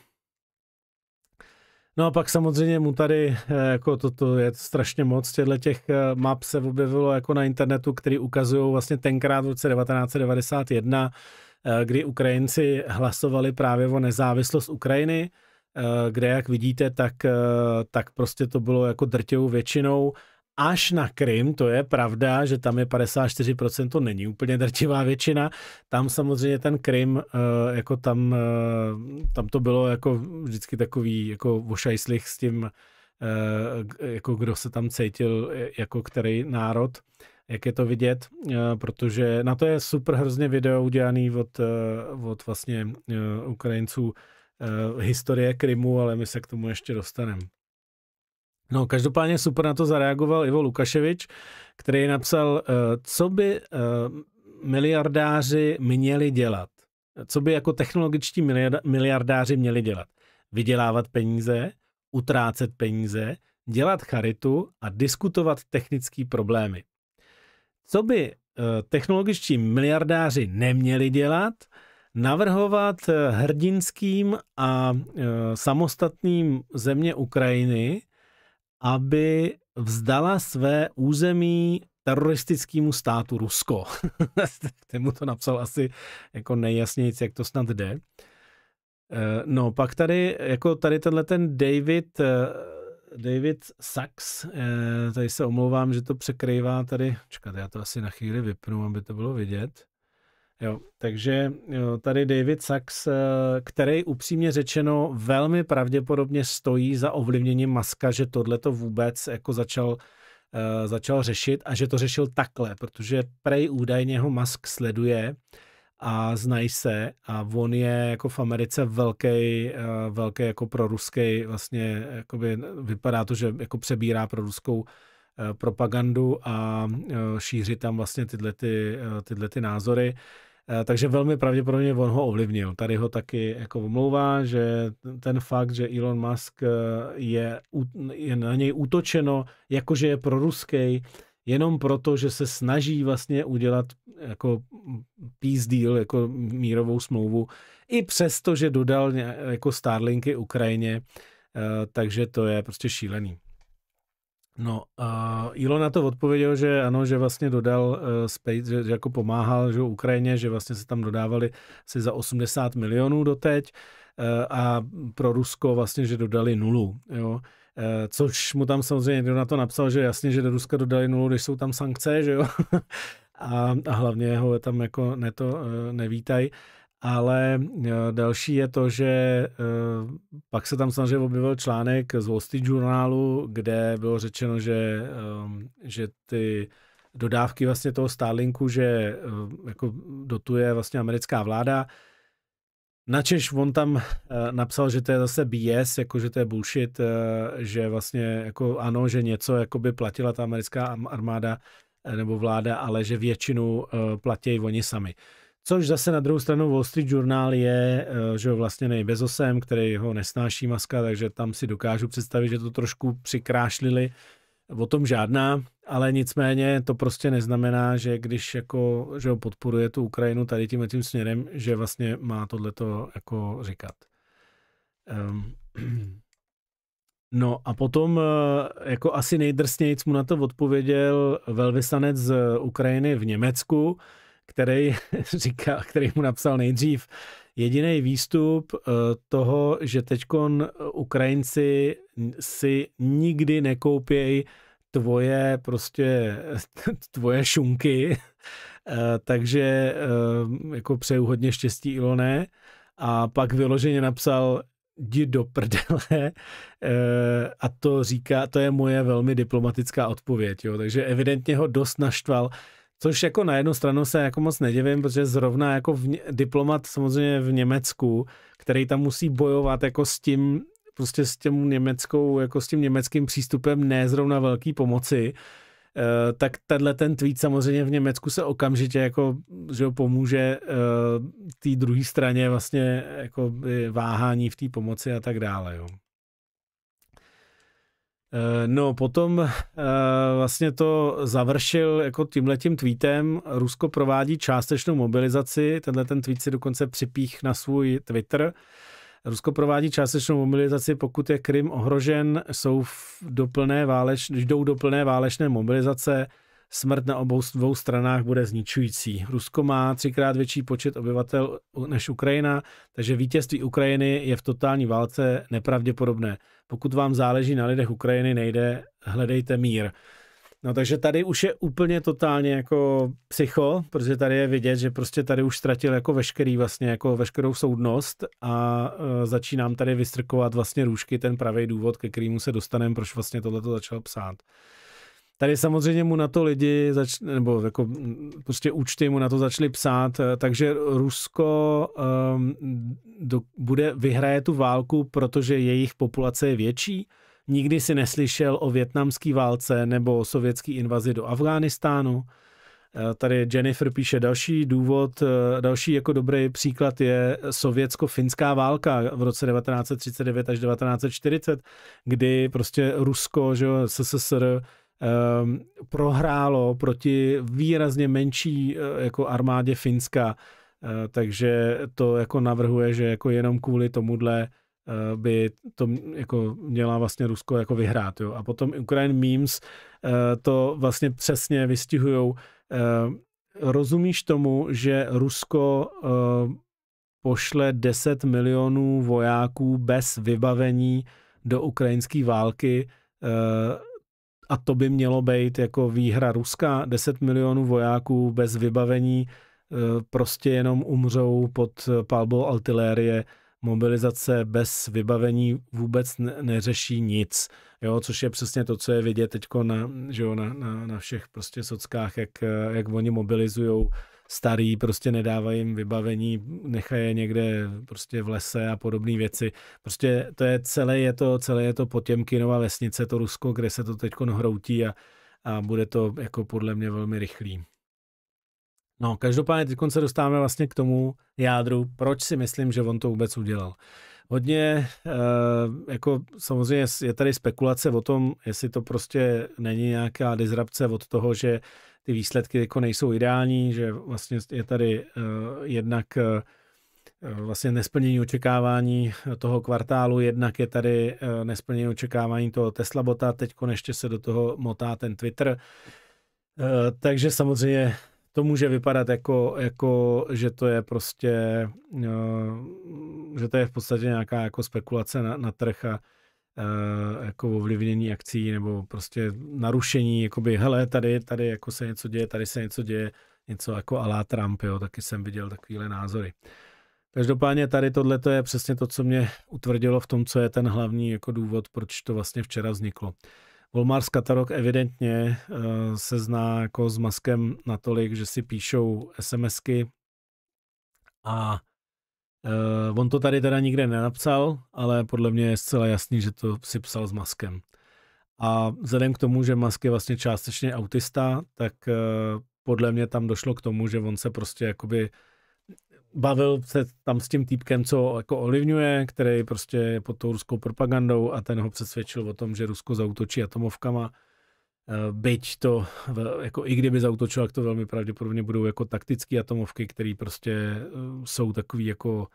S1: No a pak samozřejmě mu tady, eh, jako toto to je strašně moc, těchto těch eh, map se objevilo jako na internetu, který ukazují vlastně tenkrát v roce 1991, eh, kdy Ukrajinci hlasovali právě o nezávislost Ukrajiny, kde jak vidíte, tak, tak prostě to bylo jako drtěvou většinou až na Krym, to je pravda, že tam je 54%, to není úplně drtivá většina. Tam samozřejmě ten Krym, eh, jako tam, eh, tam to bylo jako vždycky takový jako vošajslich s tím, eh, jako kdo se tam cítil, jako který národ, jak je to vidět, protože na to je super hrozně video udělaný od, od vlastně Ukrajinců historie Krymu, ale my se k tomu ještě dostaneme. No, každopádně super na to zareagoval Ivo Lukaševič, který napsal, eh, co by eh, miliardáři měli dělat. Co by jako technologičtí miliardáři měli dělat? Vydělávat peníze, utrácet peníze, dělat charitu a diskutovat technické problémy. Co by eh, technologičtí miliardáři neměli dělat? Navrhovat hrdinským a samostatným země Ukrajiny aby vzdala své území teroristickému státu Rusko. mu to napsal asi jako nejjasnějc, jak to snad jde. Eh, no, pak tady, jako tady tenhle ten David, eh, David Sachs, eh, tady se omlouvám, že to překrývá tady, čekat, já to asi na chvíli vypnu, aby to bylo vidět. Jo, takže jo, tady David Sachs, eh, který upřímně řečeno velmi pravděpodobně stojí za ovlivněním Maska, že tohle to vůbec jako začal, eh, začal řešit a že to řešil takhle, protože prej údajně ho Musk sleduje a znají se a on je jako v Americe velký, eh, velký jako pro ruský vlastně, jakoby vypadá to, že jako přebírá pro ruskou propagandu a šíří tam vlastně tyhle, ty, tyhle ty názory. Eh, takže velmi pravděpodobně on ho ovlivnil. Tady ho taky jako omlouvá, že ten fakt, že Elon Musk eh, je, je na něj útočeno, jakože je proruský, jenom proto, že se snaží vlastně udělat jako peace deal, jako mírovou smlouvu, i přesto, že dodal jako Starlinky Ukrajině, eh, takže to je prostě šílený. No, uh, na to odpověděl, že ano, že vlastně dodal uh, Space, že, že jako pomáhal že Ukrajině, že vlastně se tam dodávali asi za 80 milionů doteď uh, a pro Rusko vlastně, že dodali nulu, jo. Eh, což mu tam samozřejmě někdo na to napsal, že jasně, že do Ruska dodali nulu, když jsou tam sankce, že jo. a, a hlavně ho tam jako ne to, nevítají ale eh, další je to, že eh, pak se tam samozřejmě objevil článek z Wall Street Journalu, kde bylo řečeno, že, ehm, že ty dodávky vlastně toho Starlinku, že eh, jako dotuje vlastně americká vláda. Načež on tam napsal, že to je zase BS, jako že to je bullshit, že vlastně jako ano, že něco jako by platila ta americká armáda nebo vláda, ale že většinu platí oni sami. Což zase na druhou stranu Wall Street Journal je, eh, že vlastně nejbezosem, který ho nesnáší maska, takže tam si dokážu představit, že to trošku přikrášlili. O tom žádná, ale nicméně to prostě neznamená, že když jako, že ho podporuje tu Ukrajinu tady tím tím směrem, že vlastně má tohleto jako říkat. Um, no a potom eh, jako asi nejdrsnějc mu na to odpověděl velvyslanec z Ukrajiny v Německu, který, říká, který mu napsal nejdřív, jediný výstup eh, toho, že teďkon eh, Ukrajinci si nikdy nekoupějí tvoje prostě tvoje šunky, eh, takže jako přeju hodně štěstí Iloné a pak vyloženě napsal jdi do prdele a to říká, to je moje velmi diplomatická odpověď, jo, takže evidentně ho dost naštval, Což jako na jednu stranu se jako moc nedivím, protože zrovna jako v, diplomat samozřejmě v Německu, který tam musí bojovat jako s tím, prostě s tím německou, jako s tím německým přístupem ne zrovna velký pomoci, eh, tak tenhle ten tweet samozřejmě v Německu se okamžitě jako, že pomůže eh, té druhé straně vlastně jako váhání v té pomoci a tak dále. Jo. Eh, no, potom eh, vlastně to završil jako tímhletím tweetem. Rusko provádí částečnou mobilizaci, tenhle ten tweet si dokonce připích na svůj Twitter. Rusko provádí částečnou mobilizaci, pokud je Krym ohrožen, jsou v doplné váleč, jdou do plné válečné mobilizace, Smrt na obou dvou stranách bude zničující. Rusko má třikrát větší počet obyvatel než Ukrajina, takže vítězství Ukrajiny je v totální válce nepravděpodobné. Pokud vám záleží na lidech Ukrajiny, nejde, hledejte mír. No takže tady už je úplně totálně jako psycho, protože tady je vidět, že prostě tady už ztratil jako veškerý vlastně, jako veškerou soudnost a e, začínám tady vystrkovat vlastně růžky ten pravý důvod, ke kterému se dostaneme, proč vlastně tohle to začal psát. Tady samozřejmě mu na to lidi, zač, nebo jako prostě účty mu na to začaly psát, eh, takže Rusko um, do, bude, vyhraje tu válku, protože jejich populace je větší. Nikdy si neslyšel o větnamské válce nebo o sovětské invazi do Afghánistánu. Eh, tady Jennifer píše další důvod, eh, další jako dobrý příklad je sovětsko-finská válka v roce 1939 až 1940, kdy prostě Rusko, že jo, SSSR Ehm, prohrálo proti výrazně menší eh, jako armádě Finska, eh, takže to jako navrhuje, že jako jenom kvůli tomuhle eh, by to jako měla vlastně Rusko jako vyhrát. Jo. A potom Ukraine Memes to vlastně přesně vystihují. Rozumíš tomu, že Rusko pošle 10 milionů vojáků bez vybavení do ukrajinské války a to by mělo být jako výhra Ruska, 10 milionů vojáků bez vybavení e, prostě jenom umřou pod e, palbou artilérie, mobilizace bez vybavení vůbec neřeší nic, jo, což je přesně to, co je vidět teď na, na, na, na všech prostě sockách, jak, e, jak oni mobilizují starý, prostě nedávají jim vybavení, nechají je někde prostě v lese a podobné věci. Prostě to je celé, je to, celé je to Potěmkinova vesnice, to Rusko, kde se to teď hroutí a, a bude to jako podle mě velmi rychlý. No, každopádně teď se dostáváme vlastně k tomu jádru, proč si myslím, že on to vůbec udělal hodně, eh, jako samozřejmě je tady spekulace o tom, jestli to prostě není nějaká disrupce od toho, že ty výsledky jako nejsou ideální, že vlastně je tady eh, jednak eh, vlastně nesplnění očekávání toho kvartálu, jednak je tady nesplnění očekávání toho Tesla bota, teď ještě se do toho motá ten Twitter. Takže samozřejmě to může vypadat jako, jako že to je prostě, eh, že to je v podstatě nějaká jako spekulace na, na trh a eh, jako ovlivnění akcí nebo prostě narušení, jakoby hele, tady, tady jako se něco děje, tady se něco děje, něco jako alá Trump, jo, taky jsem viděl takovýhle názory. Každopádně tady tohle je přesně to, co mě utvrdilo v tom, co je ten hlavní jako důvod, proč to vlastně včera vzniklo. Volmar Skatarok evidentně eh, se zná jako s maskem natolik, že si píšou SMSky a eh, on to tady teda nikde nenapsal, ale podle mě je zcela jasný, že to si psal s maskem. A vzhledem k tomu, že Musk je vlastně částečně autista, tak eh, podle mě tam došlo k tomu, že on se prostě jakoby bavil se tam s tím týpkem, co jako olivňuje, který prostě je pod tou ruskou propagandou a ten ho přesvědčil o tom, že Rusko zautočí atomovkama. Eh, byť to, jako i kdyby zautočil, jak to velmi pravděpodobně budou jako taktické atomovky, které prostě eh, jsou takový jako,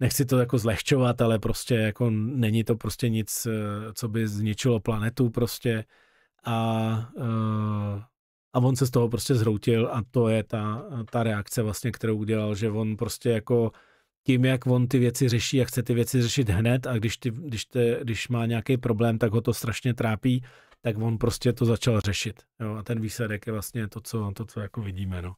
S1: nechci to jako zlehčovat, ale prostě jako není to prostě nic, eh, co by zničilo planetu prostě. A a on se z toho prostě zhroutil a to je ta, ta reakce vlastně, kterou udělal, že on prostě jako tím, jak on ty věci řeší a chce ty věci řešit hned a když, ty, když, te, když má nějaký problém, tak ho to strašně trápí, tak on prostě to začal řešit. Jo? A ten výsledek je vlastně to, co, to, co jako vidíme. No.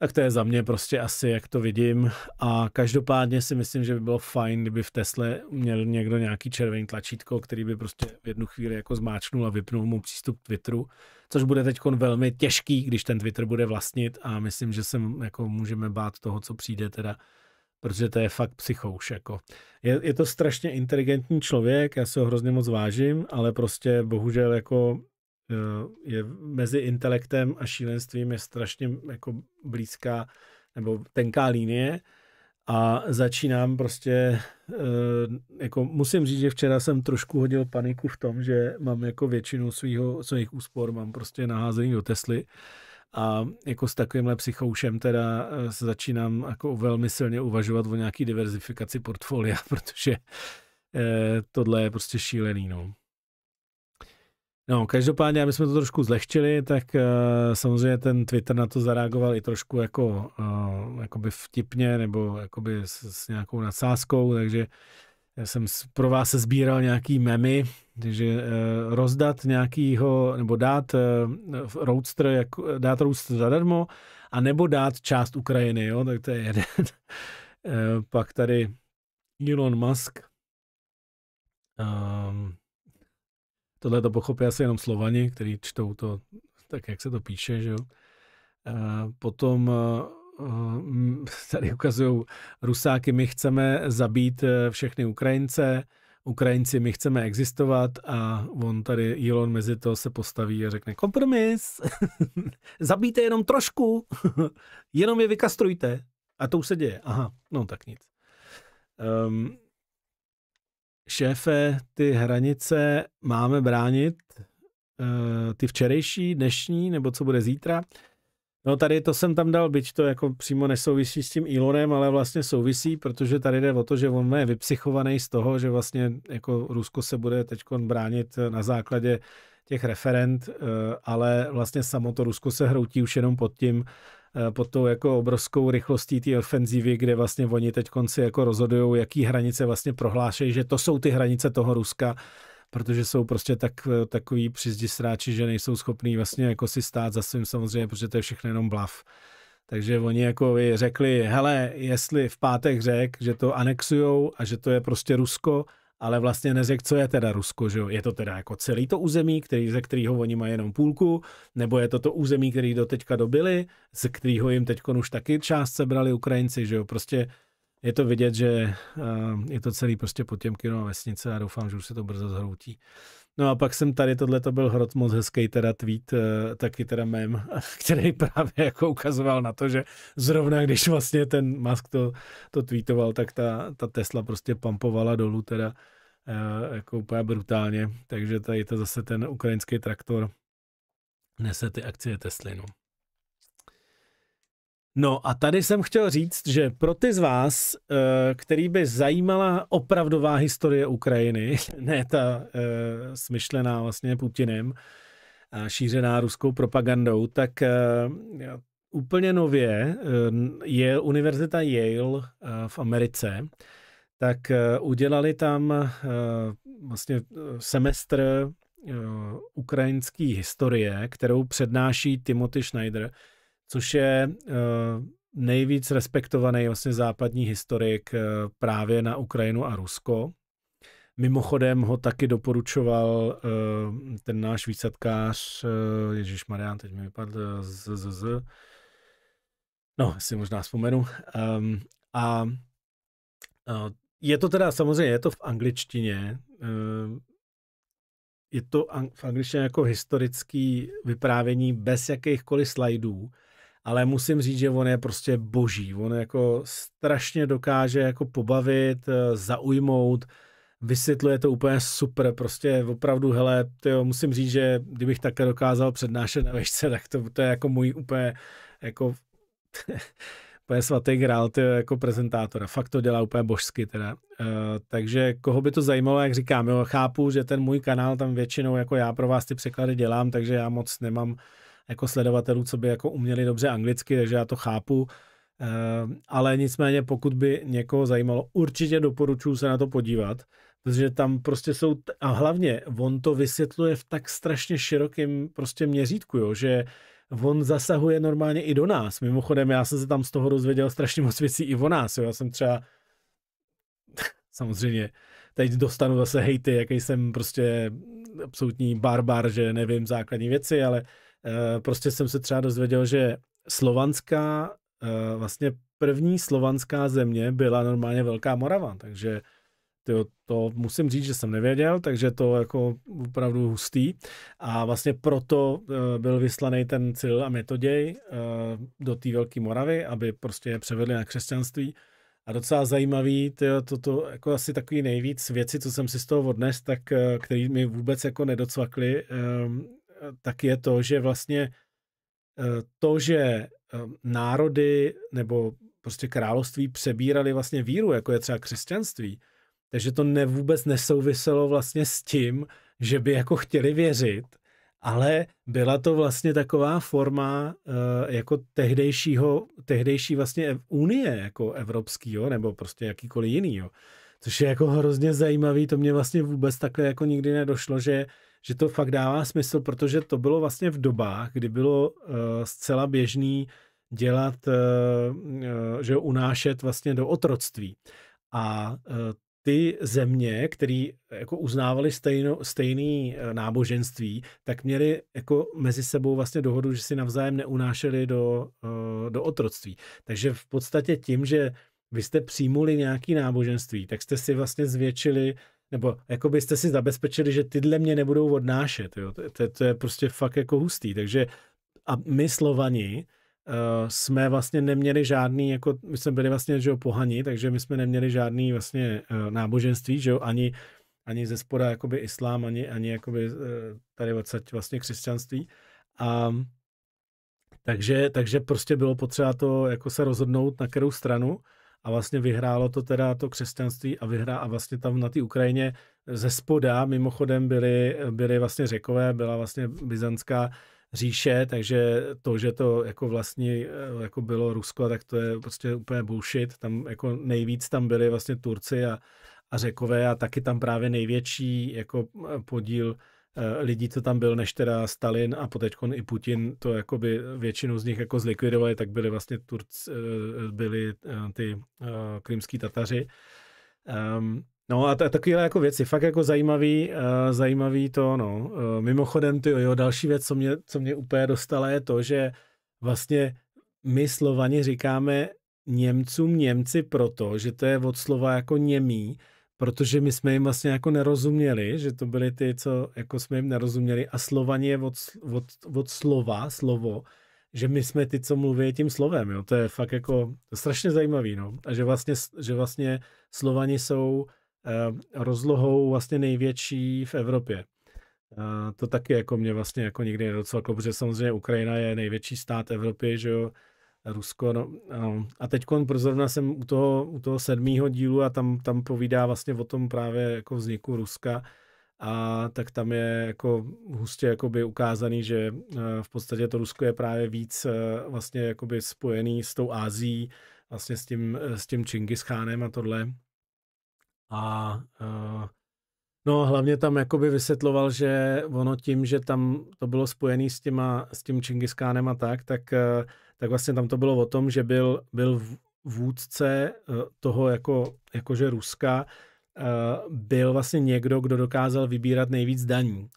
S1: Tak to je za mě prostě asi, jak to vidím. A každopádně si myslím, že by bylo fajn, kdyby v Tesle měl někdo nějaký červený tlačítko, který by prostě v jednu chvíli jako zmáčknul a vypnul mu přístup k Twitteru, což bude teď velmi těžký, když ten Twitter bude vlastnit a myslím, že se jako můžeme bát toho, co přijde teda protože to je fakt psychouš. Jako. Je, je to strašně inteligentní člověk, já se ho hrozně moc vážím, ale prostě bohužel jako Eh, je mezi intelektem a šílenstvím je strašně jako blízká nebo tenká linie a začínám prostě, eh, jako musím říct, že včera jsem trošku hodil paniku v tom, že mám jako většinu svýho, svých úspor mám prostě naházený do Tesly a jako s takovýmhle psychoušem teda eh, se začínám jako velmi silně uvažovat o nějaký diverzifikaci portfolia, protože tohle je prostě šílený, no. No, každopádně, aby jsme to trošku zlehčili, tak uh, samozřejmě ten Twitter na to zareagoval i trošku jako uh, vtipně nebo jakoby s, s nějakou nadsázkou, takže já jsem pro vás se sbíral nějaký memy, takže uh, rozdat nějakýho, nebo dát uh, roadster, jak, dát roadster zadarmo, a nebo dát část Ukrajiny, jo, tak to je jeden. pak tady Elon Musk, um, Tohle to pochopí asi jenom Slovani, kteří čtou to tak, jak se to píše, že jo. Potom eh, eh, tady ukazují Rusáky, my chceme zabít eh, všechny Ukrajince, Ukrajinci, my chceme existovat a on tady, Elon mezi to se postaví a řekne kompromis, zabijte jenom trošku, jenom je vykastrujte. A to už se děje. Aha, no tak nic. Um, šéfe, ty hranice máme bránit, eh, ty včerejší, dnešní, nebo co bude zítra. No tady to jsem tam dal, byť to jako přímo nesouvisí s tím Elonem, ale vlastně souvisí, protože tady jde o to, že on je vypsychovaný z toho, že vlastně jako Rusko se bude teď bránit na základě těch referent, eh, ale vlastně samo to Rusko se hroutí už jenom pod tím, Eh, pod tou jako obrovskou rychlostí té ofenzívy, kde vlastně oni teď konci jako rozhodují, jaký hranice vlastně prohlášejí, že to jsou ty hranice toho Ruska, protože jsou prostě tak, eh, takový přizdi sráči, že nejsou schopní vlastně jako si stát za svým samozřejmě, protože to je všechno jenom blav. Takže oni jako řekli, hele, jestli v pátek řek, že to anexujou a že to je prostě Rusko ale vlastně neřekl, co je teda Rusko, že jo? Je to teda jako celý to území, který, ze kterého oni mají jenom půlku, nebo je to to území, který do teďka dobili, z kterého jim teď už taky část sebrali Ukrajinci, že jo? Prostě je to vidět, že eh, je to celý prostě a vesnice a doufám, že už se to brzo zhroutí. No a pak jsem tady, tohle to byl hrot moc hezký teda tweet, eh, taky teda mem, který právě jako ukazoval na to, že zrovna když vlastně ten Musk to, to tweetoval, tak ta, ta Tesla prostě pampovala dolů teda eh, jako úplně brutálně, takže tady je to zase ten ukrajinský traktor nese ty akcie Tesly, no. No a tady jsem chtěl říct, že pro ty z vás, eh, který by zajímala opravdová historie Ukrajiny, ne ta eh, smyšlená vlastně Putinem a šířená ruskou propagandou, tak eh, úplně nově je Univerzita Yale v Americe, tak udělali tam vlastně semestr ukrajinské historie, kterou přednáší Timothy Schneider, což je eh, nejvíc respektovaný vlastně západní historik eh, právě na Ukrajinu a Rusko. Mimochodem ho taky doporučoval eh, ten náš výsadkář, Ježíš Marián, teď mi vypadl z, z, z. No, si možná vzpomenu. Ehm, a je to teda samozřejmě, je to v angličtině. Je to v angličtině jako historický vyprávění bez jakýchkoliv slajdů ale musím říct, že on je prostě boží. On jako strašně dokáže jako pobavit, eh, zaujmout, vysvětluje to úplně super, prostě opravdu, hele, tyjo, musím říct, že kdybych takhle dokázal přednášet na vešce, tak to, to je jako můj úplně, jako, úplně svatý grál, tyjo, jako prezentátora. Fakt to dělá úplně božsky teda. E, takže koho by to zajímalo, jak říkám, jo, chápu, že ten můj kanál tam většinou, jako já pro vás ty překlady dělám, takže já moc nemám jako sledovatelů, co by jako uměli dobře anglicky, takže já to chápu. Ehm, ale nicméně, pokud by někoho zajímalo, určitě doporučuji se na to podívat, protože tam prostě jsou, a hlavně on to vysvětluje v tak strašně širokém prostě měřítku, jo, že on zasahuje normálně i do nás. Mimochodem, já jsem se tam z toho dozvěděl strašně moc věcí i o nás. Jo. Já jsem třeba samozřejmě teď dostanu zase hejty, jaký jsem prostě absolutní barbar, že nevím základní věci, ale uh, Eh, prostě jsem se třeba dozvěděl, že slovanská, eh, vlastně první slovanská země byla normálně Velká Morava, takže to, to musím říct, že jsem nevěděl, takže to jako opravdu hustý a vlastně proto eh, byl vyslaný ten cíl a Metoděj do té Velké Moravy, aby prostě je převedli na křesťanství a docela zajímavý, tyjo, to, to jako asi takový nejvíc věci, co jsem si z toho odnes, tak který mi vůbec jako nedocvakly, tak je to, že vlastně eh, to, že eh, národy nebo prostě království přebírali vlastně víru, jako je třeba křesťanství, takže to ne, vůbec nesouviselo vlastně s tím, že by jako chtěli věřit, ale byla to vlastně taková forma uh, jako tehdejšího, tehdejší vlastně unie jako evropskýho nebo prostě jakýkoliv jinýho. Což je jako hrozně zajímavý, to mě vlastně vůbec takhle jako nikdy nedošlo, že že to fakt dává smysl, protože to bylo vlastně v dobách, kdy bylo uh, zcela běžný dělat, uh, že unášet vlastně do otroctví. A uh, ty země, které jako uznávali stejno, stejný náboženství, tak měli jako mezi sebou vlastně dohodu, že si navzájem neunášeli do, do otroctví. Takže v podstatě tím, že vy jste přijmuli nějaký náboženství, tak jste si vlastně zvětšili nebo jako byste si zabezpečili, že tyhle mě nebudou odnášet, jo? To, to, to je prostě fakt jako hustý, takže a my Slovani uh, jsme vlastně neměli žádný, jako my jsme byli vlastně, že jo, pohani, takže my jsme neměli žádný vlastně uh, náboženství, že jo, ani, ani ze spoda jakoby islám, ani, ani jakoby uh, tady odsaď vlastně křesťanství a takže, takže prostě bylo potřeba to jako se rozhodnout, na kterou stranu a vlastně vyhrálo to teda to křesťanství a vyhrá a vlastně tam na té Ukrajině ze spoda mimochodem byly, byly vlastně řekové, byla vlastně byzantská říše, takže to, že to jako vlastně jako bylo Rusko, tak to je prostě úplně bullshit. Tam jako nejvíc tam byli vlastně Turci a, a řekové a taky tam právě největší jako eh, podíl Eh, lidí, co tam byl, než teda Stalin a potečkon i Putin, to jakoby většinu z nich jako zlikvidovali, tak byli vlastně Turc, eh, byli eh, ty krymský Tataři. Ehm, no a t- takovéhle jako věci, fakt jako zajímavý, zajímavý to, no. mimochodem, ty jo, další věc, co mě, co mě úplně dostala, je to, že vlastně my Slovani říkáme Němcům Němci proto, že to je od slova jako němý, protože my jsme jim vlastně jako nerozuměli, že to byly ty, co jako jsme jim nerozuměli a slovaně je od, od, od slova, slovo, že my jsme ty, co mluví tím slovem, jo. To je fakt jako strašně zajímavý, no. A že vlastně, že vlastně Slovani jsou eh, rozlohou vlastně největší v Evropě. Eh, to taky jako mě vlastně jako nikdy nedocvaklo, protože samozřejmě Ukrajina je největší stát Evropy, že jo. Rusko. No, a teď zrovna jsem u toho, u toho sedmého dílu a tam, tam povídá vlastně o tom právě jako vzniku Ruska a tak tam je jako hustě jakoby ukázaný, že e, v podstatě to Rusko je právě víc e, vlastně jakoby spojený s tou Ázií, vlastně s tím, e, s tím Čingischánem a tohle. A a No hlavně tam jakoby vysvětloval, že ono tím, že tam to bylo spojené s, těma, s tím Čingiskánem a tak, tak, eh, tak vlastně tam to bylo o tom, že byl, byl vůdce eh, toho jako, jakože Ruska, eh, byl vlastně někdo, kdo dokázal vybírat nejvíc daní.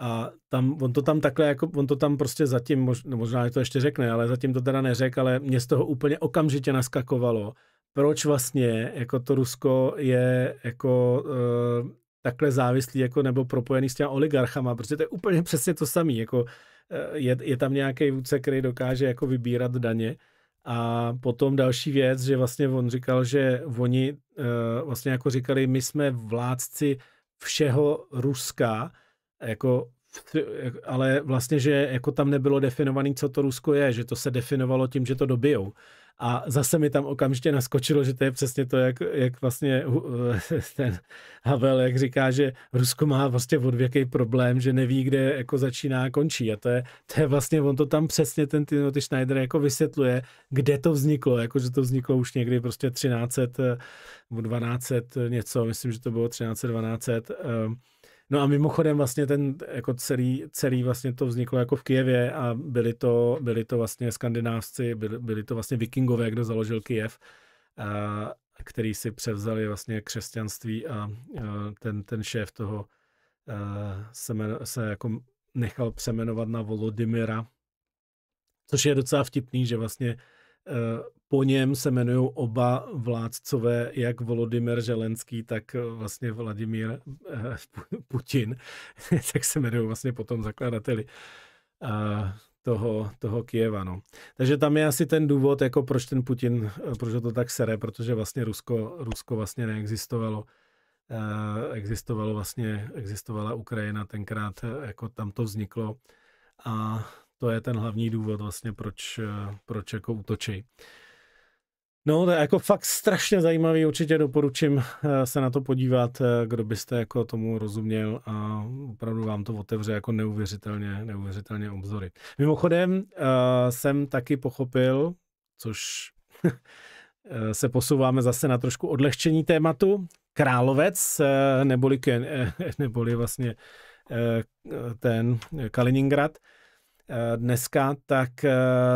S1: A tam, on to tam takhle, jako, on to tam prostě zatím, no, možná to ještě řekne, ale zatím to teda neřekl, ale mě z toho úplně okamžitě naskakovalo, proč vlastně jako to Rusko je jako takhle závislý jako nebo propojený s těma oligarchama, protože to je úplně přesně to samé. Jako, eh, je, je, tam nějaký vůdce, který dokáže jako vybírat daně. A potom další věc, že vlastně on říkal, že oni eh, vlastně jako říkali, my jsme vládci všeho Ruska, jako ale vlastně, že jako tam nebylo definovaný, co to Rusko je, že to se definovalo tím, že to dobijou. A zase mi tam okamžitě naskočilo, že to je přesně to, jak, jak vlastně ten Havel, jak říká, že Rusko má vlastně odvěký problém, že neví, kde jako začíná a končí. A to je, to je vlastně, on to tam přesně ten Timothy no, Schneider jako vysvětluje, kde to vzniklo, jako že to vzniklo už někdy prostě 1300 1200 něco, myslím, že to bylo 1300, 1200 No a mimochodem vlastně ten, jako celý, celý vlastně to vzniklo jako v Kijevě a byli to, byli to vlastně skandinávci, byli, byli to vlastně vikingové, kdo založil Kijev. A, který si převzali vlastně křesťanství a, a ten, ten šéf toho a, se, men, se jako nechal přemenovat na Volodymyra, což je docela vtipný, že vlastně Eh, po něm se jmenují oba vládcové, jak Volodymyr Želenský, tak eh, vlastně Vladimír eh, Putin, tak se jmenují vlastně potom zakladateli toho, toho Kieva. No. Takže tam je asi ten důvod, jako proč ten Putin, proč to tak sere, protože vlastně Rusko, Rusko vlastně neexistovalo. Existovalo vlastně, existovala Ukrajina tenkrát, jako tam to vzniklo a to je ten hlavní důvod vlastně, proč, eh, proč jako útočí. No, to je jako fakt strašně zajímavý, určitě doporučím eh, se na to podívat, eh, kdo byste jako tomu rozuměl a opravdu vám to otevře jako neuvěřitelně, neuvěřitelně obzory. Mimochodem jsem taky pochopil, což se posouváme zase na trošku odlehčení tématu, Královec, neboli, neboli vlastně ten Kaliningrad, Eh, dneska, tak eh,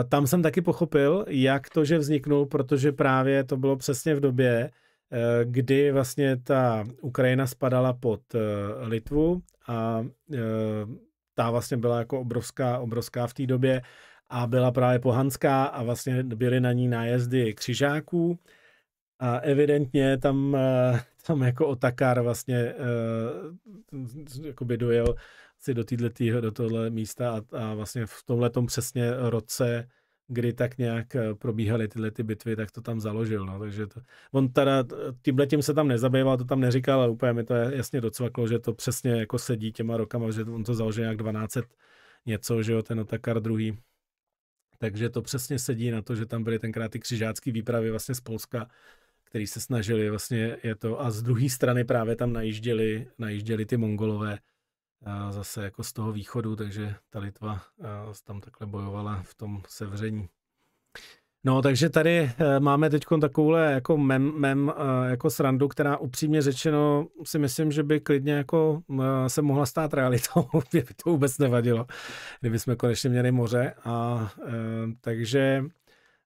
S1: tam jsem taky pochopil, jak to, že vzniknul, protože právě to bylo přesně v době, eh, kdy vlastně ta Ukrajina spadala pod Litvu a ta vlastně byla jako obrovská, obrovská v té době a byla právě pohanská a vlastně byly na ní nájezdy křižáků a evidentně tam, tam jako Otakar vlastně jako by dojel si do, týhletý, do tohle místa a, a vlastně v tomhle přesně roce kdy tak nějak eh, probíhaly tyhle ty bitvy, tak to tam založil. No. Takže to, on teda tímhle tím se tam nezabýval, to tam neříkal, ale úplně mi to jasně docvaklo, že to přesně jako sedí těma rokama, že on to založil nějak 12 něco, že jo, ten Otakar druhý. Takže to přesně sedí na to, že tam byly tenkrát ty křižácké výpravy vlastně z Polska, který se snažili vlastně je to a z druhé strany právě tam najížděli, najížděli ty mongolové, zase jako z toho východu, takže ta Litva tam takhle bojovala v tom sevření. No, takže tady eh, máme teď takovouhle jako mem, mem, eh, jako srandu, která upřímně řečeno si myslím, že by klidně jako eh, se mohla stát realitou, mě by to vůbec nevadilo, kdyby jsme konečně měli moře. A, takže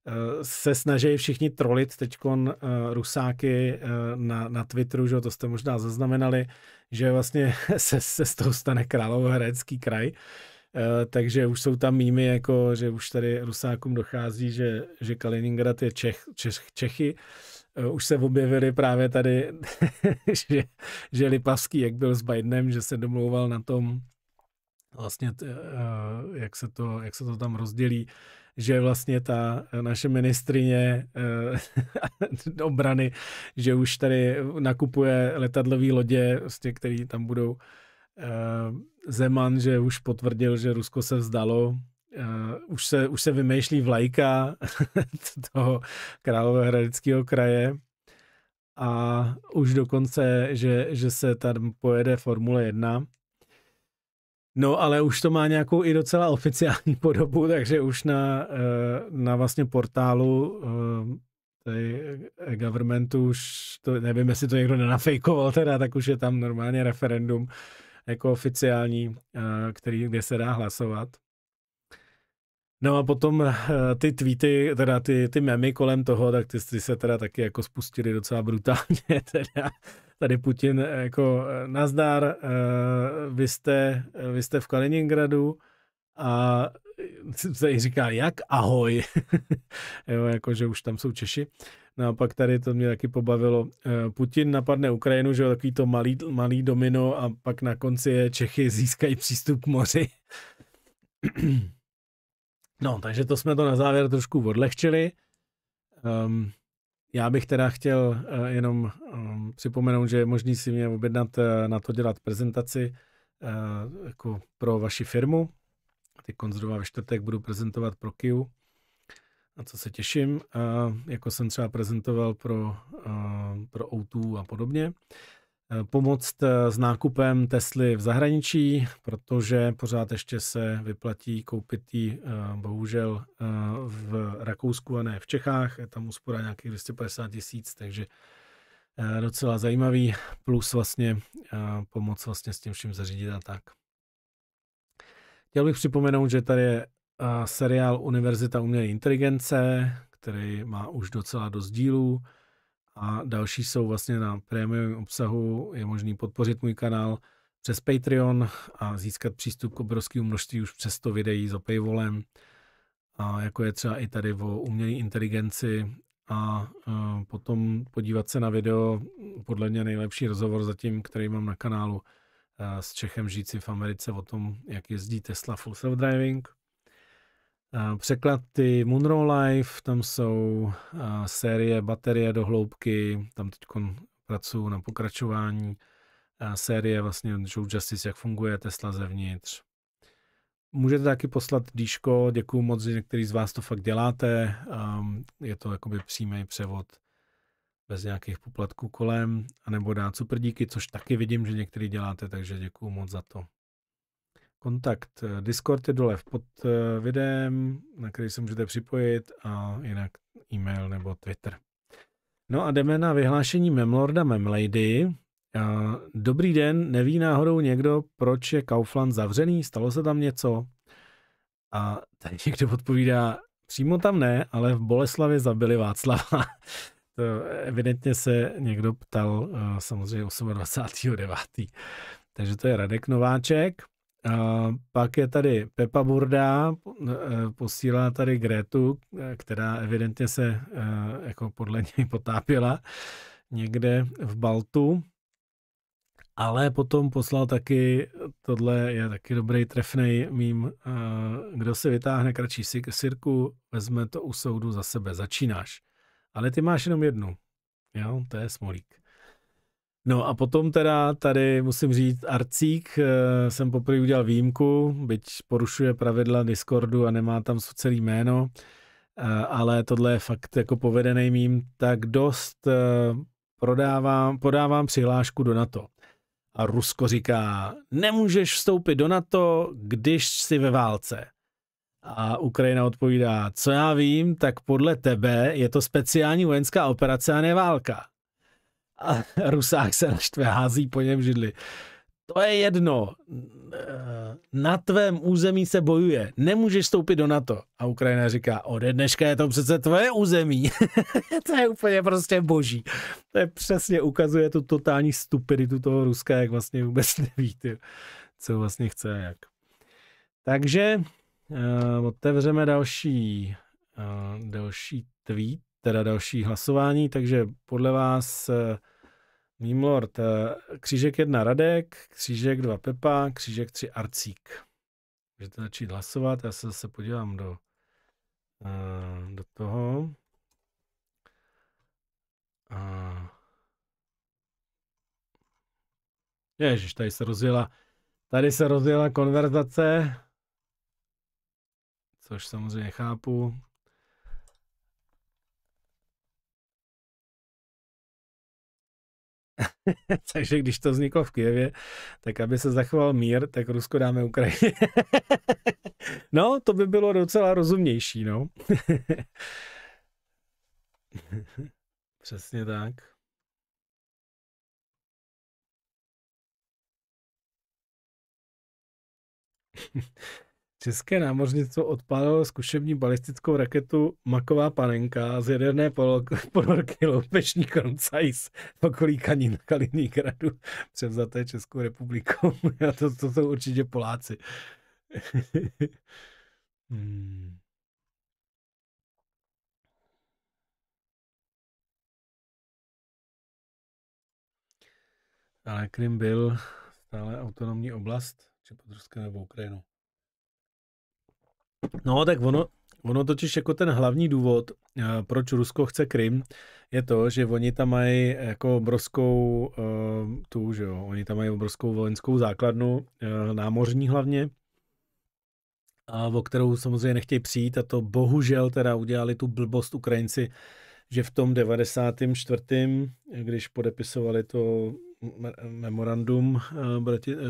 S1: Eh, se snaží všichni trolit teď eh, rusáky eh, na, na Twitteru, že to jste možná zaznamenali, že vlastně se, se z toho stane královéhradecký kraj, takže už jsou tam mýmy, jako, že už tady rusákům dochází, že, že Kaliningrad je Čech, Čech, Čechy, už se objevili právě tady, že, že Lipavský, jak byl s Bidenem, že se domlouval na tom, vlastně, jak se to, jak se to tam rozdělí, že vlastně ta eh, naše ministrině eh, obrany, že už tady nakupuje letadlové lodě, vlastně, které tam budou. Eh, Zeman, že už potvrdil, že Rusko se vzdalo, už, se, už se vymýšlí vlajka toho královéhradeckého kraje a už dokonce, že, že se tam pojede Formule 1 No, ale už to má nějakou i docela oficiální podobu, takže už na, eh, na vlastně portálu eh, governmentu už, to, nevím, jestli to někdo nenafejkoval teda, tak už je tam normálně referendum jako oficiální, eh, který, kde se dá hlasovat. No a potom ty tweety, teda ty, ty memy kolem toho, tak ty, ty se teda taky jako spustili docela brutálně teda tady Putin eh, jako eh, nazdar, eh, vy jste, vy jste v Kaliningradu a jí říká jak ahoj, jo, jako že už tam jsou Češi. No a pak tady to mě taky pobavilo. Putin napadne Ukrajinu, že jo, takový to malý, malý domino a pak na konci je Čechy získají přístup k moři. No, takže to jsme to na závěr trošku odlehčili. Um, já bych teda chtěl eh, jenom ehm, připomenout, že je možný si mě objednat eh, na to dělat prezentaci eh, jako pro vaši firmu. Ty konzrova ve čtvrtek budu prezentovat pro KIU, na co se těším, jako jsem třeba prezentoval pro, pro O2 a podobně. Eh, pomoct eh, s nákupem Tesly v zahraničí, protože pořád ještě se vyplatí koupit ji eh, bohužel v Rakousku a ne v Čechách. Je tam úspora nějakých 250 tisíc, takže docela zajímavý, plus vlastně pomoc vlastně s tím vším zařídit a tak. Chtěl bych připomenout, že tady je seriál Univerzita umělé inteligence, který má už docela dost dílů a další jsou vlastně na prémiovém obsahu. Je možný podpořit můj kanál přes Patreon a získat přístup k obrovskému množství už přes to videí za paywallem, a jako je třeba i tady o umělé inteligenci a e, potom podívat se na video, podle mě nejlepší rozhovor zatím, který mám na kanálu e, s Čechem žijící v Americe o tom, jak jezdí Tesla Full Self Driving. Překlad ty Munro Life, tam jsou série baterie do hloubky, tam teď pracuju na pokračování série vlastně Joe Justice, jak funguje Tesla zevnitř. Můžete taky poslat díško, děkuju moc, že některý z vás to fakt děláte. Je to jakoby přímý převod bez nějakých poplatků kolem, anebo dát super díky, což taky vidím, že některý děláte, takže děkuju moc za to kontakt eh, Discord je dole pod eh, videem, na který se můžete připojit a jinak e-mail nebo Twitter. No a jdeme na vyhlášení Memlorda Memlady. Dobrý den, neví náhodou někdo, proč je Kaufland zavřený? Stalo se tam něco? A tady někdo odpovídá, přímo tam ne, ale v Boleslavě zabili Václava. to evidentně se někdo ptal eh, samozřejmě 28.9. Takže to je Radek Nováček. A pak je tady Pepa Burda, eh, posílá tady Gretu, eh, která evidentně se eh, jako podle něj potápěla někde v Baltu. Ale potom poslal taky, tohle je taky dobrý trefnej mým, kdo se vytáhne kratší sirku, vezme to u soudu za sebe, začínáš. Ale ty máš jenom jednu, jo, to je smolík. No a potom teda tady musím říct, Arcík eh, jsem poprvé udělal výjimku, byť porušuje pravidla Discordu a nemá tam svůj celý jméno, eh, ale tohle je fakt jako povedený mým, tak dost eh, prodávám, podávám přihlášku do NATO. A Rusko říká, nemůžeš vstoupit do NATO, když jsi ve válce. A Ukrajina odpovídá, co já vím, tak podle tebe je to speciální vojenská operace a ne válka a Rusák se naštve, hází po něm židli. To je jedno. Na tvém území se bojuje. Nemůžeš vstoupit do NATO. A Ukrajina říká, ode dneška je to přece tvoje území. to je úplně prostě boží. To je přesně, ukazuje tu totální stupiditu toho Ruska, jak vlastně vůbec neví, ty, co vlastně chce jak. Takže uh, otevřeme další, uh, další tweet teda další hlasování, takže podle vás eh, Lord, eh, křížek 1 Radek, křížek 2 Pepa, křížek 3 Arcík. Můžete začít hlasovat, já se zase podívám do, eh, do toho. Ježiš, tady se rozjela, tady se rozjela konverzace, což samozřejmě chápu. Takže když to vzniklo v Kijevě, tak aby se zachoval mír, tak Rusko dáme Ukrajině. no, to by bylo docela rozumnější, no. Přesně tak. České námořnictvo odpálilo zkušební balistickou raketu Maková panenka z jaderné ponorky Loupešník Roncajs v okolí Kanin Kaliningradu, převzaté Českou republikou. A to, to jsou určitě Poláci. hmm. Ale Krym byl stále autonomní oblast, či pod Ruskem nebo Ukrajinou. No, tak ono, ono totiž jako ten hlavní důvod, eh, proč Rusko chce Krym, je to, že oni tam mají jako obrovskou uh, tu, že jo, oni tam mají obrovskou vojenskou základnu, uh, námořní hlavně, a o kterou samozřejmě nechtějí přijít a to bohužel teda udělali tu blbost Ukrajinci, že v tom 94., když podepisovali to memorandum uh, brati, uh,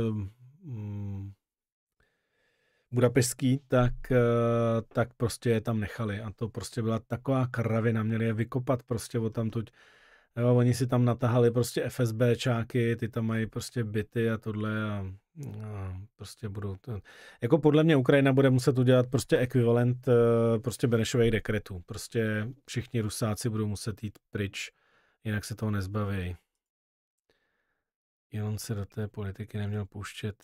S1: budapešský, tak, eh, tak prostě je tam nechali. A to prostě byla taková kravina, měli je vykopat prostě od tamtuť. Jo, oni si tam natahali prostě FSB čáky, ty tam mají prostě byty a tohle a, a prostě budou to... Jako podle mě Ukrajina bude muset udělat prostě ekvivalent eh, prostě Benešových dekretů. Prostě všichni rusáci budou muset jít pryč, jinak se toho nezbaví. Jenom se do té politiky neměl pouštět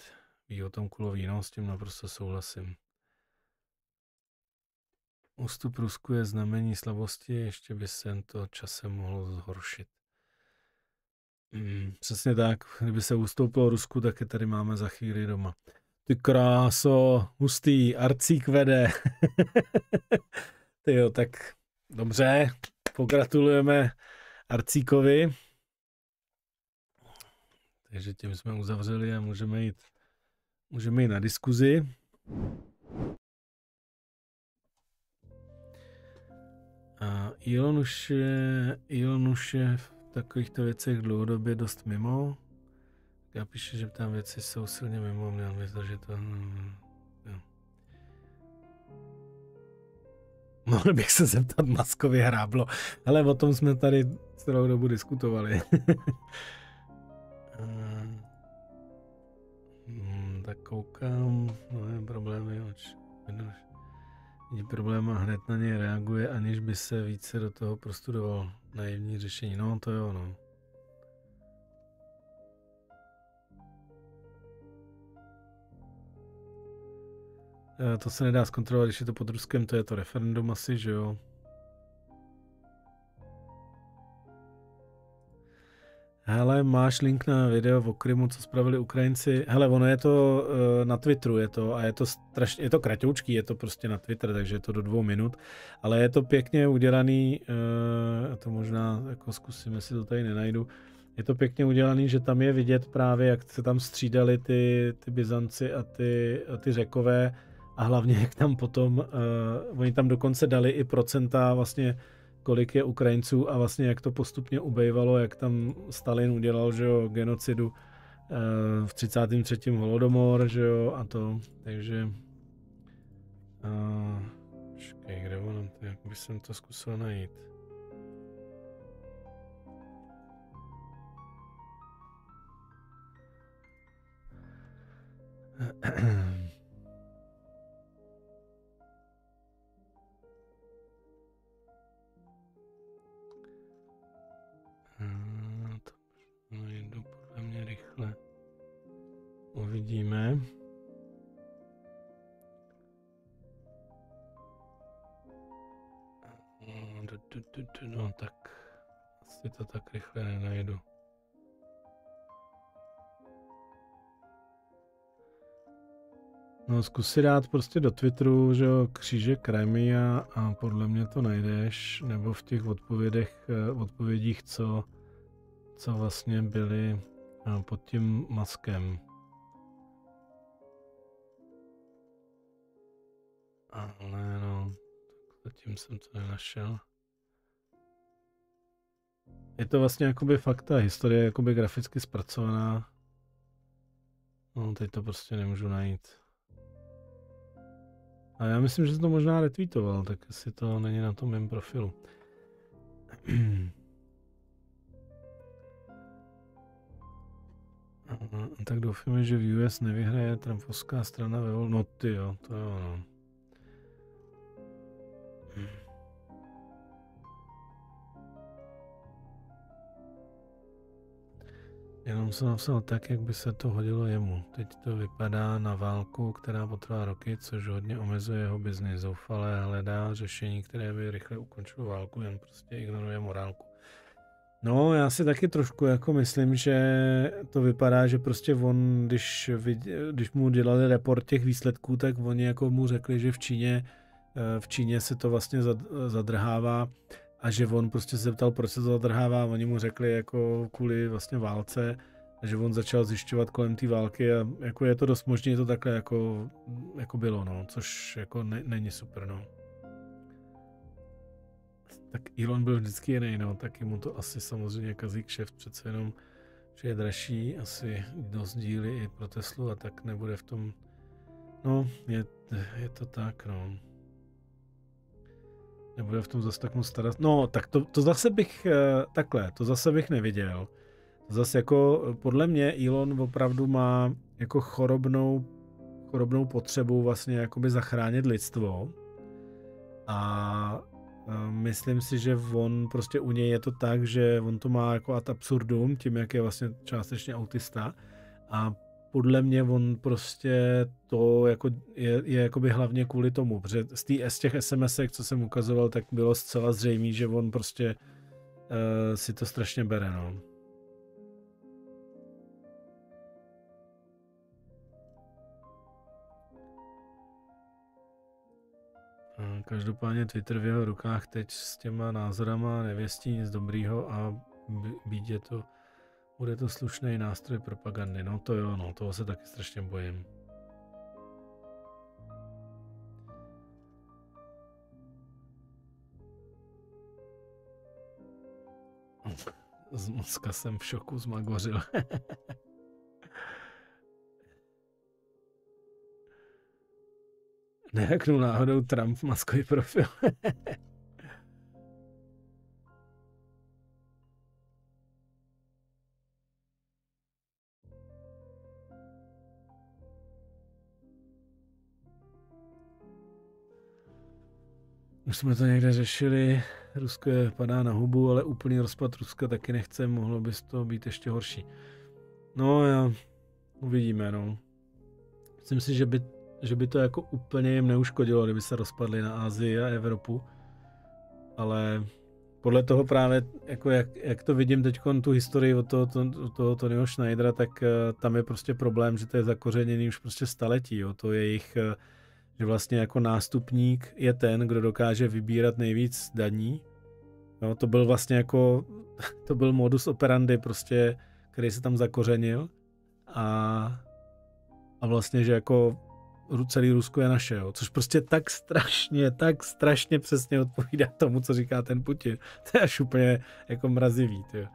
S1: ví o tom kulový, no, s tím naprosto souhlasím. Ústup Rusku je znamení slabosti, ještě by se to časem mohlo zhoršit. Mm, přesně tak, kdyby se ustoupilo Rusku, tak je tady máme za chvíli doma. Ty kráso, hustý, arcík vede. Ty jo, tak dobře, pogratulujeme Arcíkovi. Takže tím jsme uzavřeli a můžeme jít Můžeme jít na diskuzi. A Elon už je, Elon už je v takovýchto věcech dlouhodobě dost mimo. Já píšu, že tam věci jsou silně mimo, měl myslel, že to... Mohl bych se zeptat Maskovi hráblo, ale o tom jsme tady celou dobu diskutovali. tak koukám, no je problém, oč. No, je problém a hned na něj reaguje, aniž by se více do toho prostudoval. Naivní řešení, no to jo, no. E, to se nedá zkontrolovat, když je to pod Ruskem, to je to referendum asi, že jo. Hele, máš link na video o Krymu, co spravili Ukrajinci. Hele, ono je to uh, na Twitteru, je to a je to strašně, je to kratoučký, je to prostě na Twitter, takže je to do dvou minut, ale je to pěkně udělaný, uh, to možná jako zkusím, jestli to tady nenajdu, je to pěkně udělaný, že tam je vidět právě, jak se tam střídali ty, ty Byzanci a ty, a ty Řekové a hlavně jak tam potom, uh, oni tam dokonce dali i procenta vlastně kolik je Ukrajinců a vlastně jak to postupně ubejvalo, jak tam Stalin udělal že jo, genocidu eh, v 33. holodomor, že jo, a to, takže uh, eh, čekej, kde ono, jak bych jsem to zkusil najít. No tak
S2: asi to tak rychle nenajdu.
S1: No zkus si dát prostě do Twitteru, že jo, kříže Kremia a podle mě to najdeš, nebo v těch odpovědech, eh, odpovědích, co, co vlastně byly eh, pod tím maskem. Ale no,
S2: zatím jsem to nenašel.
S1: Je to vlastně jakoby fakt ta historie jakoby graficky zpracovaná. No, teď to prostě nemůžu najít. A já myslím, že jsem to možná retweetoval, tak si to není na tom mém profilu. tak doufáme, že v US nevyhraje Trumpovská strana ve volno. No ty jo, to jo, no. Jenom jsem napsal tak, jak by se to hodilo jemu. Teď to vypadá na válku, která potrvá roky, což hodně omezuje jeho biznis. Zoufalé hledá řešení, které by rychle ukončilo válku, jen prostě ignoruje morálku. No, já si taky trošku jako myslím, že to vypadá, že prostě on, když, viděl, když mu dělali report těch výsledků, tak oni jako mu řekli, že v Číně, eh, v Číně se to vlastně zadrhává a že on prostě se zeptal, proč se to zadrhává a oni mu řekli jako kvůli vlastně válce a že on začal zjišťovat kolem té války a jako je to dost možné, to takhle jako, jako bylo, no, což jako ne, není super, no. Tak Elon byl vždycky jiný, no, taky mu to asi samozřejmě kazí kšeft, přece jenom, že je dražší, asi dost díly i pro Teslu a tak nebude v tom, no, je, je to tak, no nebude v tom zase tak moc starat. No, tak to, to zase bych, eh, takhle, to zase bych neviděl. Zase jako, eh, podle mě Elon opravdu má jako chorobnou, chorobnou potřebu vlastně jakoby zachránit lidstvo a eh, myslím si, že on prostě u něj je to tak, že on to má jako ad absurdum, tím, jak je vlastně částečně autista a podle mě on prostě to jako je, je jakoby hlavně kvůli tomu, protože z, tý, z těch sms co jsem ukazoval, tak bylo zcela zřejmé, že on prostě uh, si to strašně bere, no. Každopádně Twitter v jeho rukách teď s těma názorama nevěstí nic dobrýho a bídě to bude to slušný nástroj propagandy. No to jo, no toho se taky strašně bojím.
S2: Z mozka
S1: jsem v šoku zmagořil. Nehacknul náhodou Trump maskový profil. Už jsme to někde řešili, Rusko je padá na hubu, ale úplný rozpad Ruska taky nechce, mohlo by z toho být ještě horší. No, já, uvidíme, no. Myslím si, že by, že by to jako úplně jim neuškodilo, kdyby se rozpadli na Asii a Evropu, ale podle toho právě, jako jak, jak to vidím teď tu historii od toho, to, toho Tonyho Schneidera, tak eh, tam je prostě problém, že to je zakořeněný už prostě staletí, jo. to je jejich eh, že vlastně jako nástupník je ten, kdo dokáže vybírat nejvíc daní. No, to byl vlastně jako, to byl modus operandi prostě, který se tam zakořenil a, a vlastně, že jako celý Rusko je naše, jo. což prostě tak strašně, tak strašně přesně odpovídá tomu, co říká ten Putin. To je až úplně jako mrazivý, jo.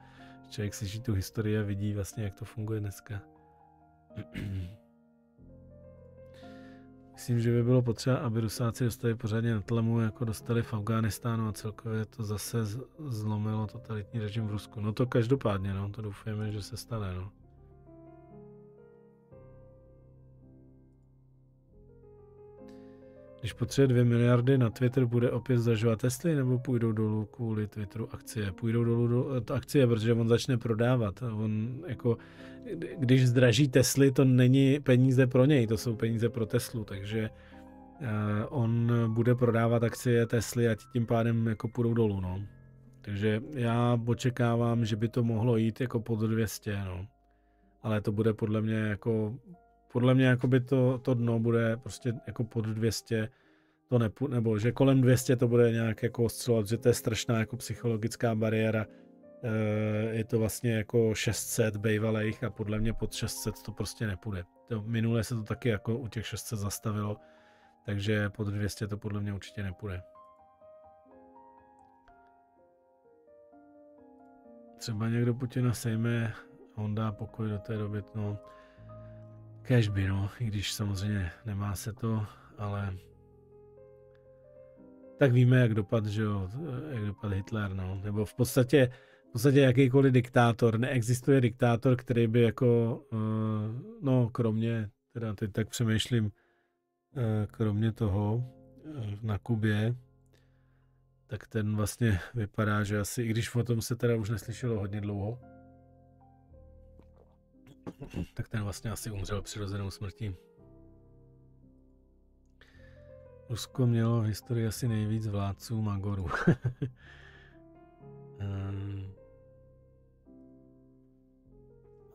S1: Člověk slyší tu historii a vidí vlastně, jak to funguje dneska. Myslím, že by bylo potřeba, aby Rusáci dostali pořádně na tlamu, jako dostali v Afganistánu a celkově to zase zlomilo totalitní režim v Rusku. No to každopádně, no, to doufujeme, že se stane, no. Když potřebuje 2 miliardy na Twitter, bude opět zdražovat Tesla, nebo půjdou dolů kvůli Twitteru akcie? Půjdou dolů do, eh, to akcie, protože on začne prodávat. On jako, když zdraží Tesly, to není peníze pro něj, to jsou peníze pro Teslu, takže uh, on bude prodávat akcie Tesly a tím pádem jako půjdou dolů, no. Takže já očekávám, že by to mohlo jít jako pod 200, no. Ale to bude podle mě jako podle mě jakoby to, to dno bude prostě jako pod 200, to ne, nebo že kolem 200 to bude nějak jako oscilovat, že to je strašná jako psychologická bariéra. E, je to vlastně jako 600 bejvalejch a podle mě pod 600 to prostě nepůjde. To, minule se to taky jako u těch 600 zastavilo, takže pod 200 to podle mě určitě nepůjde. Třeba někdo Putina sejme, on dá pokoj do té doby, no. Kežby, no, i když samozřejmě nemá se to, ale tak víme, jak dopad, že jo, jak dopad Hitler, no, nebo v podstatě, v podstatě jakýkoliv diktátor, neexistuje diktátor, který by jako, eh, no, kromě, teda teď tak přemýšlím, eh, kromě toho eh, na Kubě, tak ten vlastně vypadá, že asi, i když o tom se teda už neslyšelo hodně dlouho, tak ten vlastně asi umřel přirozenou smrtí. Rusko mělo v historii asi nejvíc vládců Magoru. um, ehm.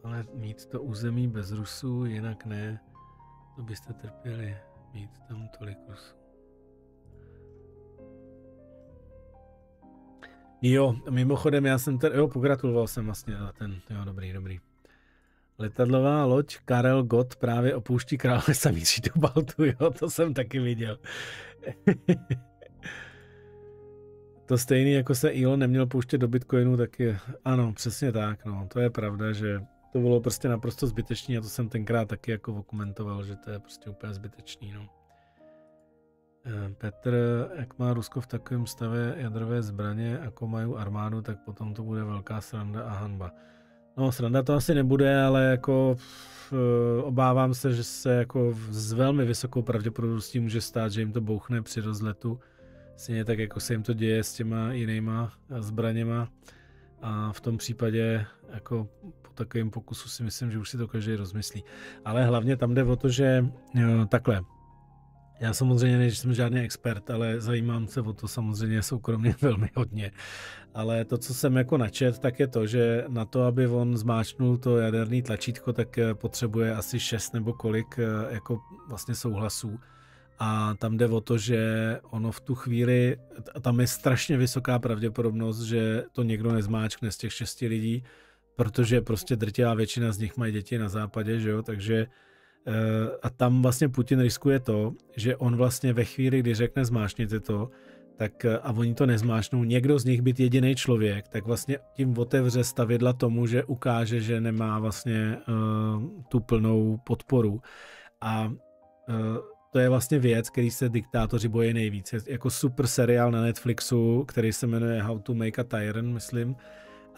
S1: ale mít to území bez Rusů, jinak ne, to byste trpěli, mít tam tolik Rusů. Jo, mimochodem, já jsem tady, jo, pogratuloval jsem vlastně za ten, jo, dobrý, dobrý. Letadlová loď Karel Gott právě opouští krále a míří do Baltu, jo, to jsem taky viděl. to stejný, jako se Elon neměl pouštět do Bitcoinu, taky ano, přesně tak, no, to je pravda, že to bylo prostě naprosto zbytečný a to jsem tenkrát taky jako dokumentoval, že to je prostě úplně zbytečný, no. Eh, Petr, jak má Rusko v takovém stavě jadrové zbraně, jako mají armádu, tak potom to bude velká sranda a hanba. No, sranda to asi nebude, ale jako eh, obávám se, že se jako s velmi vysokou pravděpodobností může stát, že jim to bouchne při rozletu. Stejně tak, jako se jim to děje s těma jinýma eh, zbraněma. A v tom případě jako po takovém pokusu si myslím, že už si to každý rozmyslí. Ale hlavně tam jde o to, že eh, takhle, já samozřejmě nejsem žádný expert, ale zajímám se o to samozřejmě soukromně velmi hodně. Ale to, co jsem jako načet, tak je to, že na to, aby on zmáčknul to jaderný tlačítko, tak eh, potřebuje asi šest nebo kolik eh, jako vlastně souhlasů. A tam jde o to, že ono v tu chvíli, tam je strašně vysoká pravděpodobnost, že to někdo nezmáčkne z těch šesti lidí, protože prostě drtivá většina z nich mají děti na západě, že jo, takže Eh, a tam vlastně Putin riskuje to, že on vlastně ve chvíli, kdy řekne zmášněte to, tak eh, a oni to nezmášnou, někdo z nich být jediný člověk, tak vlastně tím otevře stavidla tomu, že ukáže, že nemá vlastně uh, tu plnou podporu. A uh, to je vlastně věc, který se diktátoři bojí nejvíce. jako super seriál na Netflixu, který se jmenuje How to Make a Tyrant, myslím,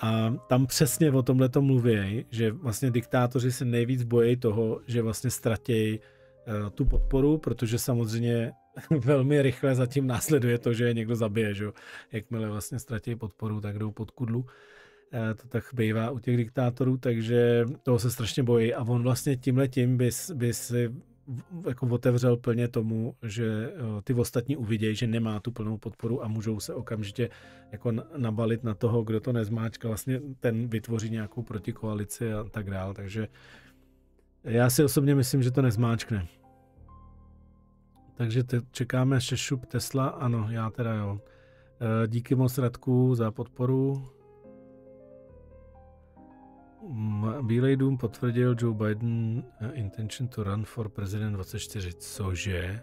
S1: a tam přesně o tomhle to mluví, že vlastně diktátoři se nejvíc bojí toho, že vlastně ztratějí uh, tu podporu, protože samozřejmě velmi rychle zatím následuje to, že je někdo zabije, že jakmile vlastně ztratí podporu, tak jdou pod kudlu. Eh, to tak bývá u těch diktátorů, takže toho se strašně bojí a on vlastně tímhle tím by, by si jako otevřel plně tomu, že eh, ty ostatní uvidějí, že nemá tu plnou podporu a můžou se okamžitě jako nabalit na toho, kdo to nezmáčka. Vlastně ten vytvoří nějakou protikoalici a tak dál. Takže já si osobně myslím, že to nezmáčkne. Takže te, čekáme Šešup Tesla, ano, já teda jo. Eh, díky moc Radku za podporu. Bílej dům potvrdil Joe Biden eh, intention to run for president 24, cože?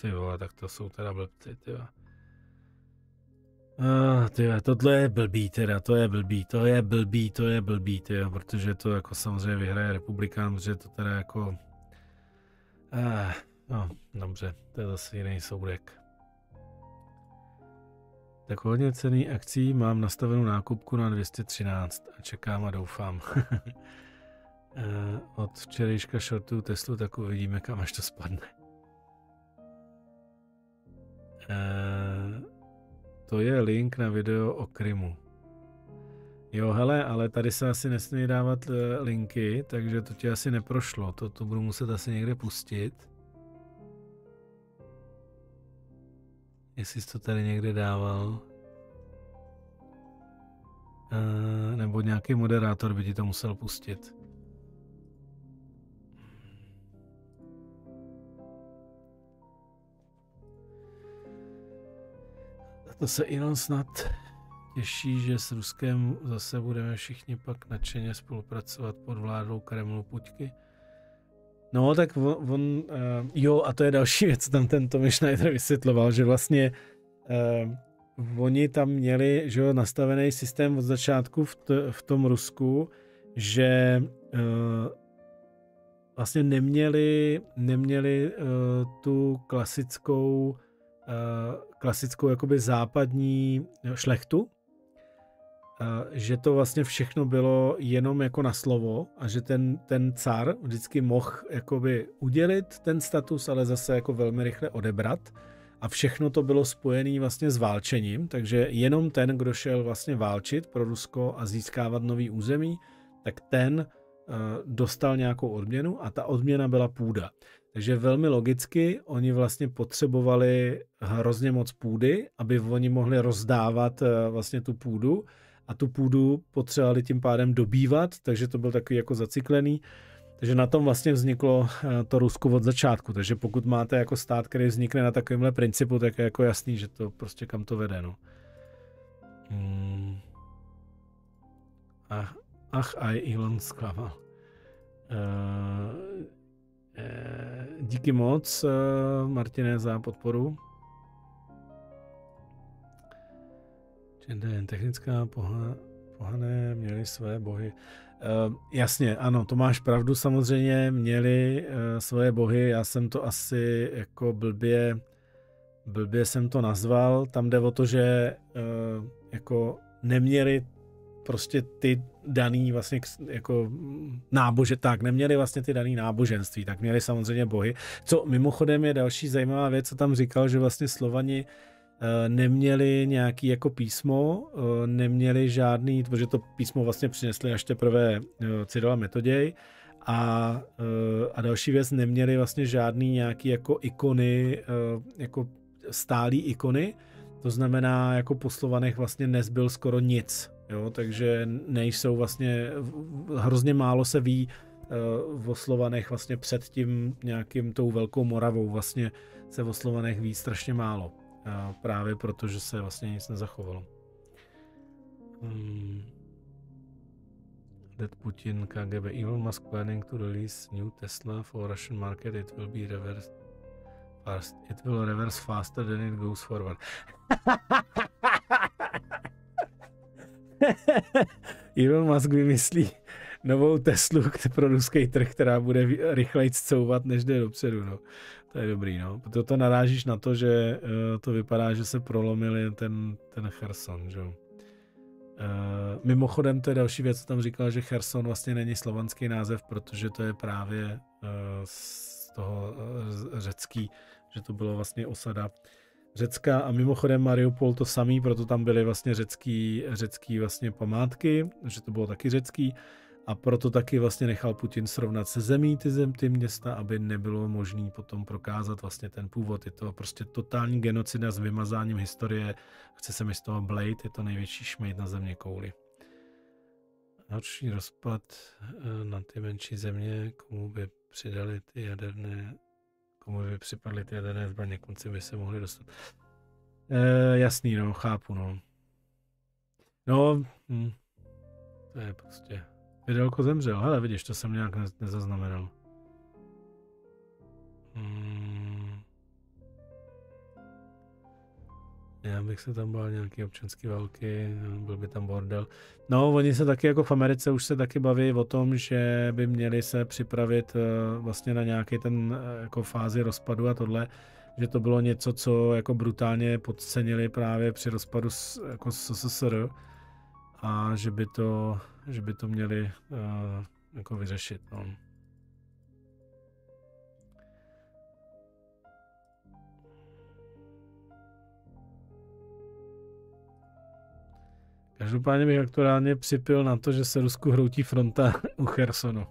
S1: Ty vole, tak to jsou teda blbci, ty vole. Ah, ty tohle je blbý teda, to je blbý, to je blbý, to je blbý, ty protože to jako samozřejmě vyhraje republikán, protože to teda jako... Ah, no, dobře, to je zase jiný soudek. Tak hodně cený akcí mám nastavenou nákupku na 213 a čekám a doufám. Eh, od včerejška shortu Teslu tak uvidíme, kam až to spadne. Eh, to je link na video o Krymu. Jo, hele, ale tady se asi nesmí dávat eh, linky, takže to ti asi neprošlo. To, to budu muset asi někde pustit. Jestli jsi to tady někde dával. Uh, nebo nějaký moderátor by ti to musel pustit. A to se Elon snad těší, že s Ruskem zase budeme všichni pak nadšeně spolupracovat pod vládou Kremlu Puťky. No, tak on, on uh, jo, a to je další věc, tam ten Tommy Schneider vysvětloval, že vlastně uh, oni tam měli, že jo, nastavený systém od začátku v, t, v tom Rusku, že uh, vlastně neměli, neměli uh, tu klasickou, uh, klasickou jakoby západní šlechtu, že to vlastně všechno bylo jenom jako na slovo a že ten, ten car vždycky mohl jakoby udělit ten status, ale zase jako velmi rychle odebrat a všechno to bylo spojené vlastně s válčením, takže jenom ten, kdo šel vlastně válčit pro Rusko a získávat nový území, tak ten eh, dostal nějakou odměnu a ta odměna byla půda. Takže velmi logicky oni vlastně potřebovali hrozně moc půdy, aby oni mohli rozdávat eh, vlastně tu půdu a tu půdu potřebovali tím pádem dobývat, takže to byl takový jako zacyklený. Takže na tom vlastně vzniklo eh, to Rusko od začátku. Takže pokud máte jako stát, který vznikne na takovémhle principu, tak je jako jasný, že to prostě kam to vede. No. Hmm. Ach, ach, a Elon zklamal. Uh, eh, eh, díky moc, uh, Martine, za podporu. Jen technická poha, pohané měli své bohy. E, jasně, ano, to máš pravdu, samozřejmě měli e, svoje bohy, já jsem to asi jako blbě, blbě jsem to nazval, tam jde o to, že e, jako neměli prostě ty daný vlastně jako nábože, tak neměli vlastně ty daný náboženství, tak měli samozřejmě bohy, co mimochodem je další zajímavá věc, co tam říkal, že vlastně Slovani Eh, neměli nějaký jako písmo, eh, neměli žádný, protože to písmo vlastně přinesli až teprve eh, Cyrila Metoděj, a, a další věc, neměli vlastně žádný nějaký jako ikony, jako stálý ikony, to znamená, jako po Slovanech vlastně nezbyl skoro nic, jo, takže nejsou vlastně, hrozně málo se ví v Slovanech vlastně před tím nějakým tou velkou Moravou vlastně se v Slovanech ví strašně málo právě proto, že se vlastně nic nezachovalo. Hmm. That Putin, KGB, Elon Musk planning to release new Tesla for Russian market, it will be reversed fast, it will reverse faster than it goes forward. Elon Musk vymyslí novou Teslu pro ruský trh, která bude rychleji couvat, než jde dopředu. No. To je dobrý, no. Toto narážíš na to, že uh, to vypadá, že se prolomili ten, ten Cherson, že jo. Uh, mimochodem, to je další věc, co tam říkal, že Cherson vlastně není slovanský název, protože to je právě uh, z toho uh, řecký, že to bylo vlastně osada Řecka a mimochodem Mariupol to samý, proto tam byly vlastně řecký, řecký vlastně památky, že to bylo taky řecký. Uh, a proto taky vlastně nechal Putin srovnat se zemí ty, zem, ty města, aby nebylo možné potom prokázat vlastně ten původ. Je to prostě totální genocida s vymazáním historie. Chce se mi z toho Blade, je to největší šmejt na země kouli. Noční rozpad eh, na ty menší země, komu by přidali ty jaderné, komu by připadly ty jaderné zbraně, konci by se mohli dostat. E, jasný, no, chápu, no. No, hm, to je prostě Fidelko zemřel. Hele, vidíš, to jsem nějak ne- nezaznamenal. Hmm. Já bych se tam bál nějaký občanský války, byl by tam bordel. No, oni se taky jako v Americe už se taky baví o tom, že by měli se připravit eh, vlastně na nějaký ten eh, jako fázi rozpadu a tohle že to bylo něco, co jako brutálně podcenili právě při rozpadu jako SSSR, a že by to, že by to měli uh, jako vyřešit. No. Každopádně bych aktuálně připil na to, že se Rusku hroutí fronta u Chersonu.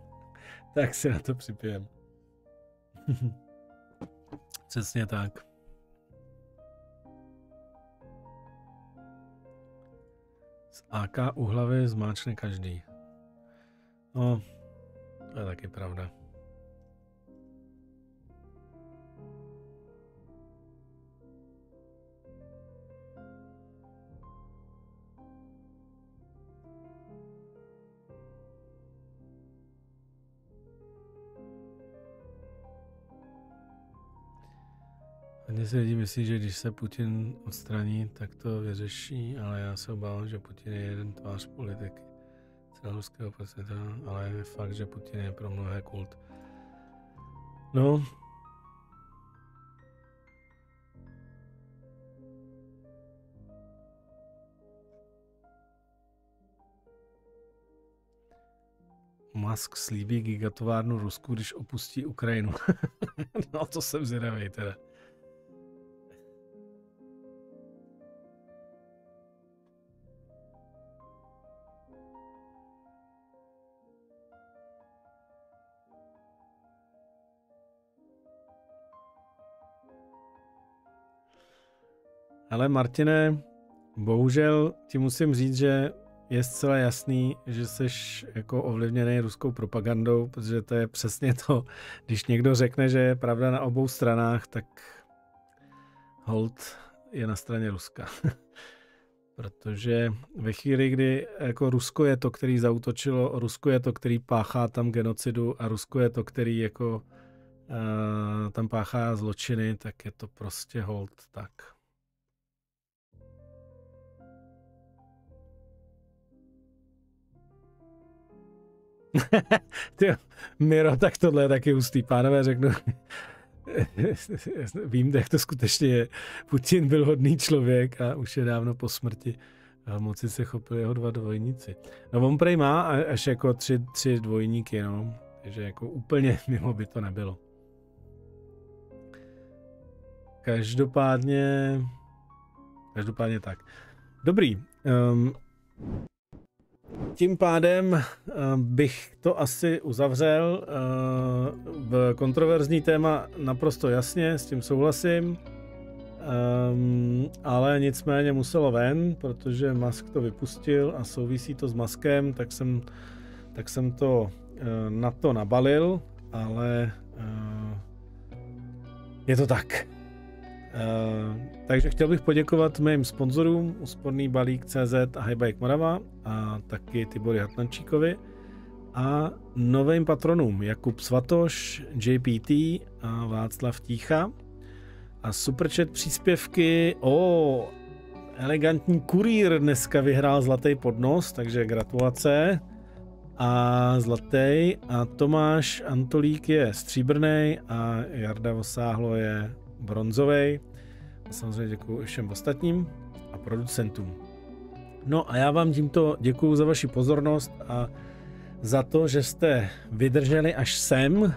S1: tak si na
S2: to připijem.
S1: Přesně tak. AK u hlavy zmáčne každý. No, to je taky pravda. Hodně si lidi myslí, že když se Putin odstraní, tak to vyřeší, ale já se obávám, že Putin je jeden tvář politiky celoruského procenta, ale je fakt, že Putin je pro mnohé kult. No, Musk slíbí gigatovárnu Rusku, když opustí Ukrajinu.
S2: no to jsem zvědavý teda.
S1: Ale Martine, bohužel ti musím říct, že je zcela jasný, že jsi jako ovlivněný ruskou propagandou, protože to je přesně to, když někdo řekne, že je pravda na obou stranách, tak hold je na straně Ruska. protože ve chvíli, kdy jako Rusko je to, který zautočilo, Rusko je to, který páchá tam genocidu a Rusko je to, který jako uh, tam páchá zločiny, tak je to prostě hold tak. Ty, Miro, tak tohle je taky ústý. Pánové, řeknu, vím, jak to skutečně je. Putin byl hodný člověk a už je dávno po smrti. A moci se chopili jeho dva dvojníci. No on prej má až jako tři, tři dvojníky, no. Takže jako úplně mimo by to nebylo. Každopádně... Každopádně tak. Dobrý. Um, tím pádem eh, bych to asi uzavřel eh, v kontroverzní téma naprosto jasně, s tím souhlasím. Um, ale nicméně muselo ven, protože Musk to vypustil a souvisí to s Maskem, tak jsem, tak jsem to uh, na to nabalil, ale uh, je to tak. Eh, takže chtěl bych poděkovat mým sponzorům, úsporný balík CZ a Highbike Morava a taky Tibory Hatlančíkovi a novým patronům Jakub Svatoš, JPT a Václav Tícha a superchat příspěvky o elegantní kurýr dneska vyhrál zlatý podnos, takže gratulace a zlatý a Tomáš Antolík je stříbrný a Jarda Vosáhlo je bronzový. Samozřejmě děkuji všem ostatním a producentům. No a já vám tímto děkuji za vaši pozornost a za to, že jste vydrželi až sem.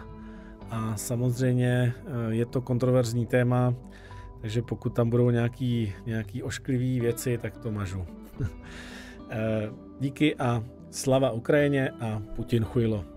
S1: A samozřejmě eh, je to kontroverzní téma, takže pokud tam budou nějaký, nějaký ošklivý věci, tak to mažu. Eh, díky a slava Ukrajině a Putin chujlo.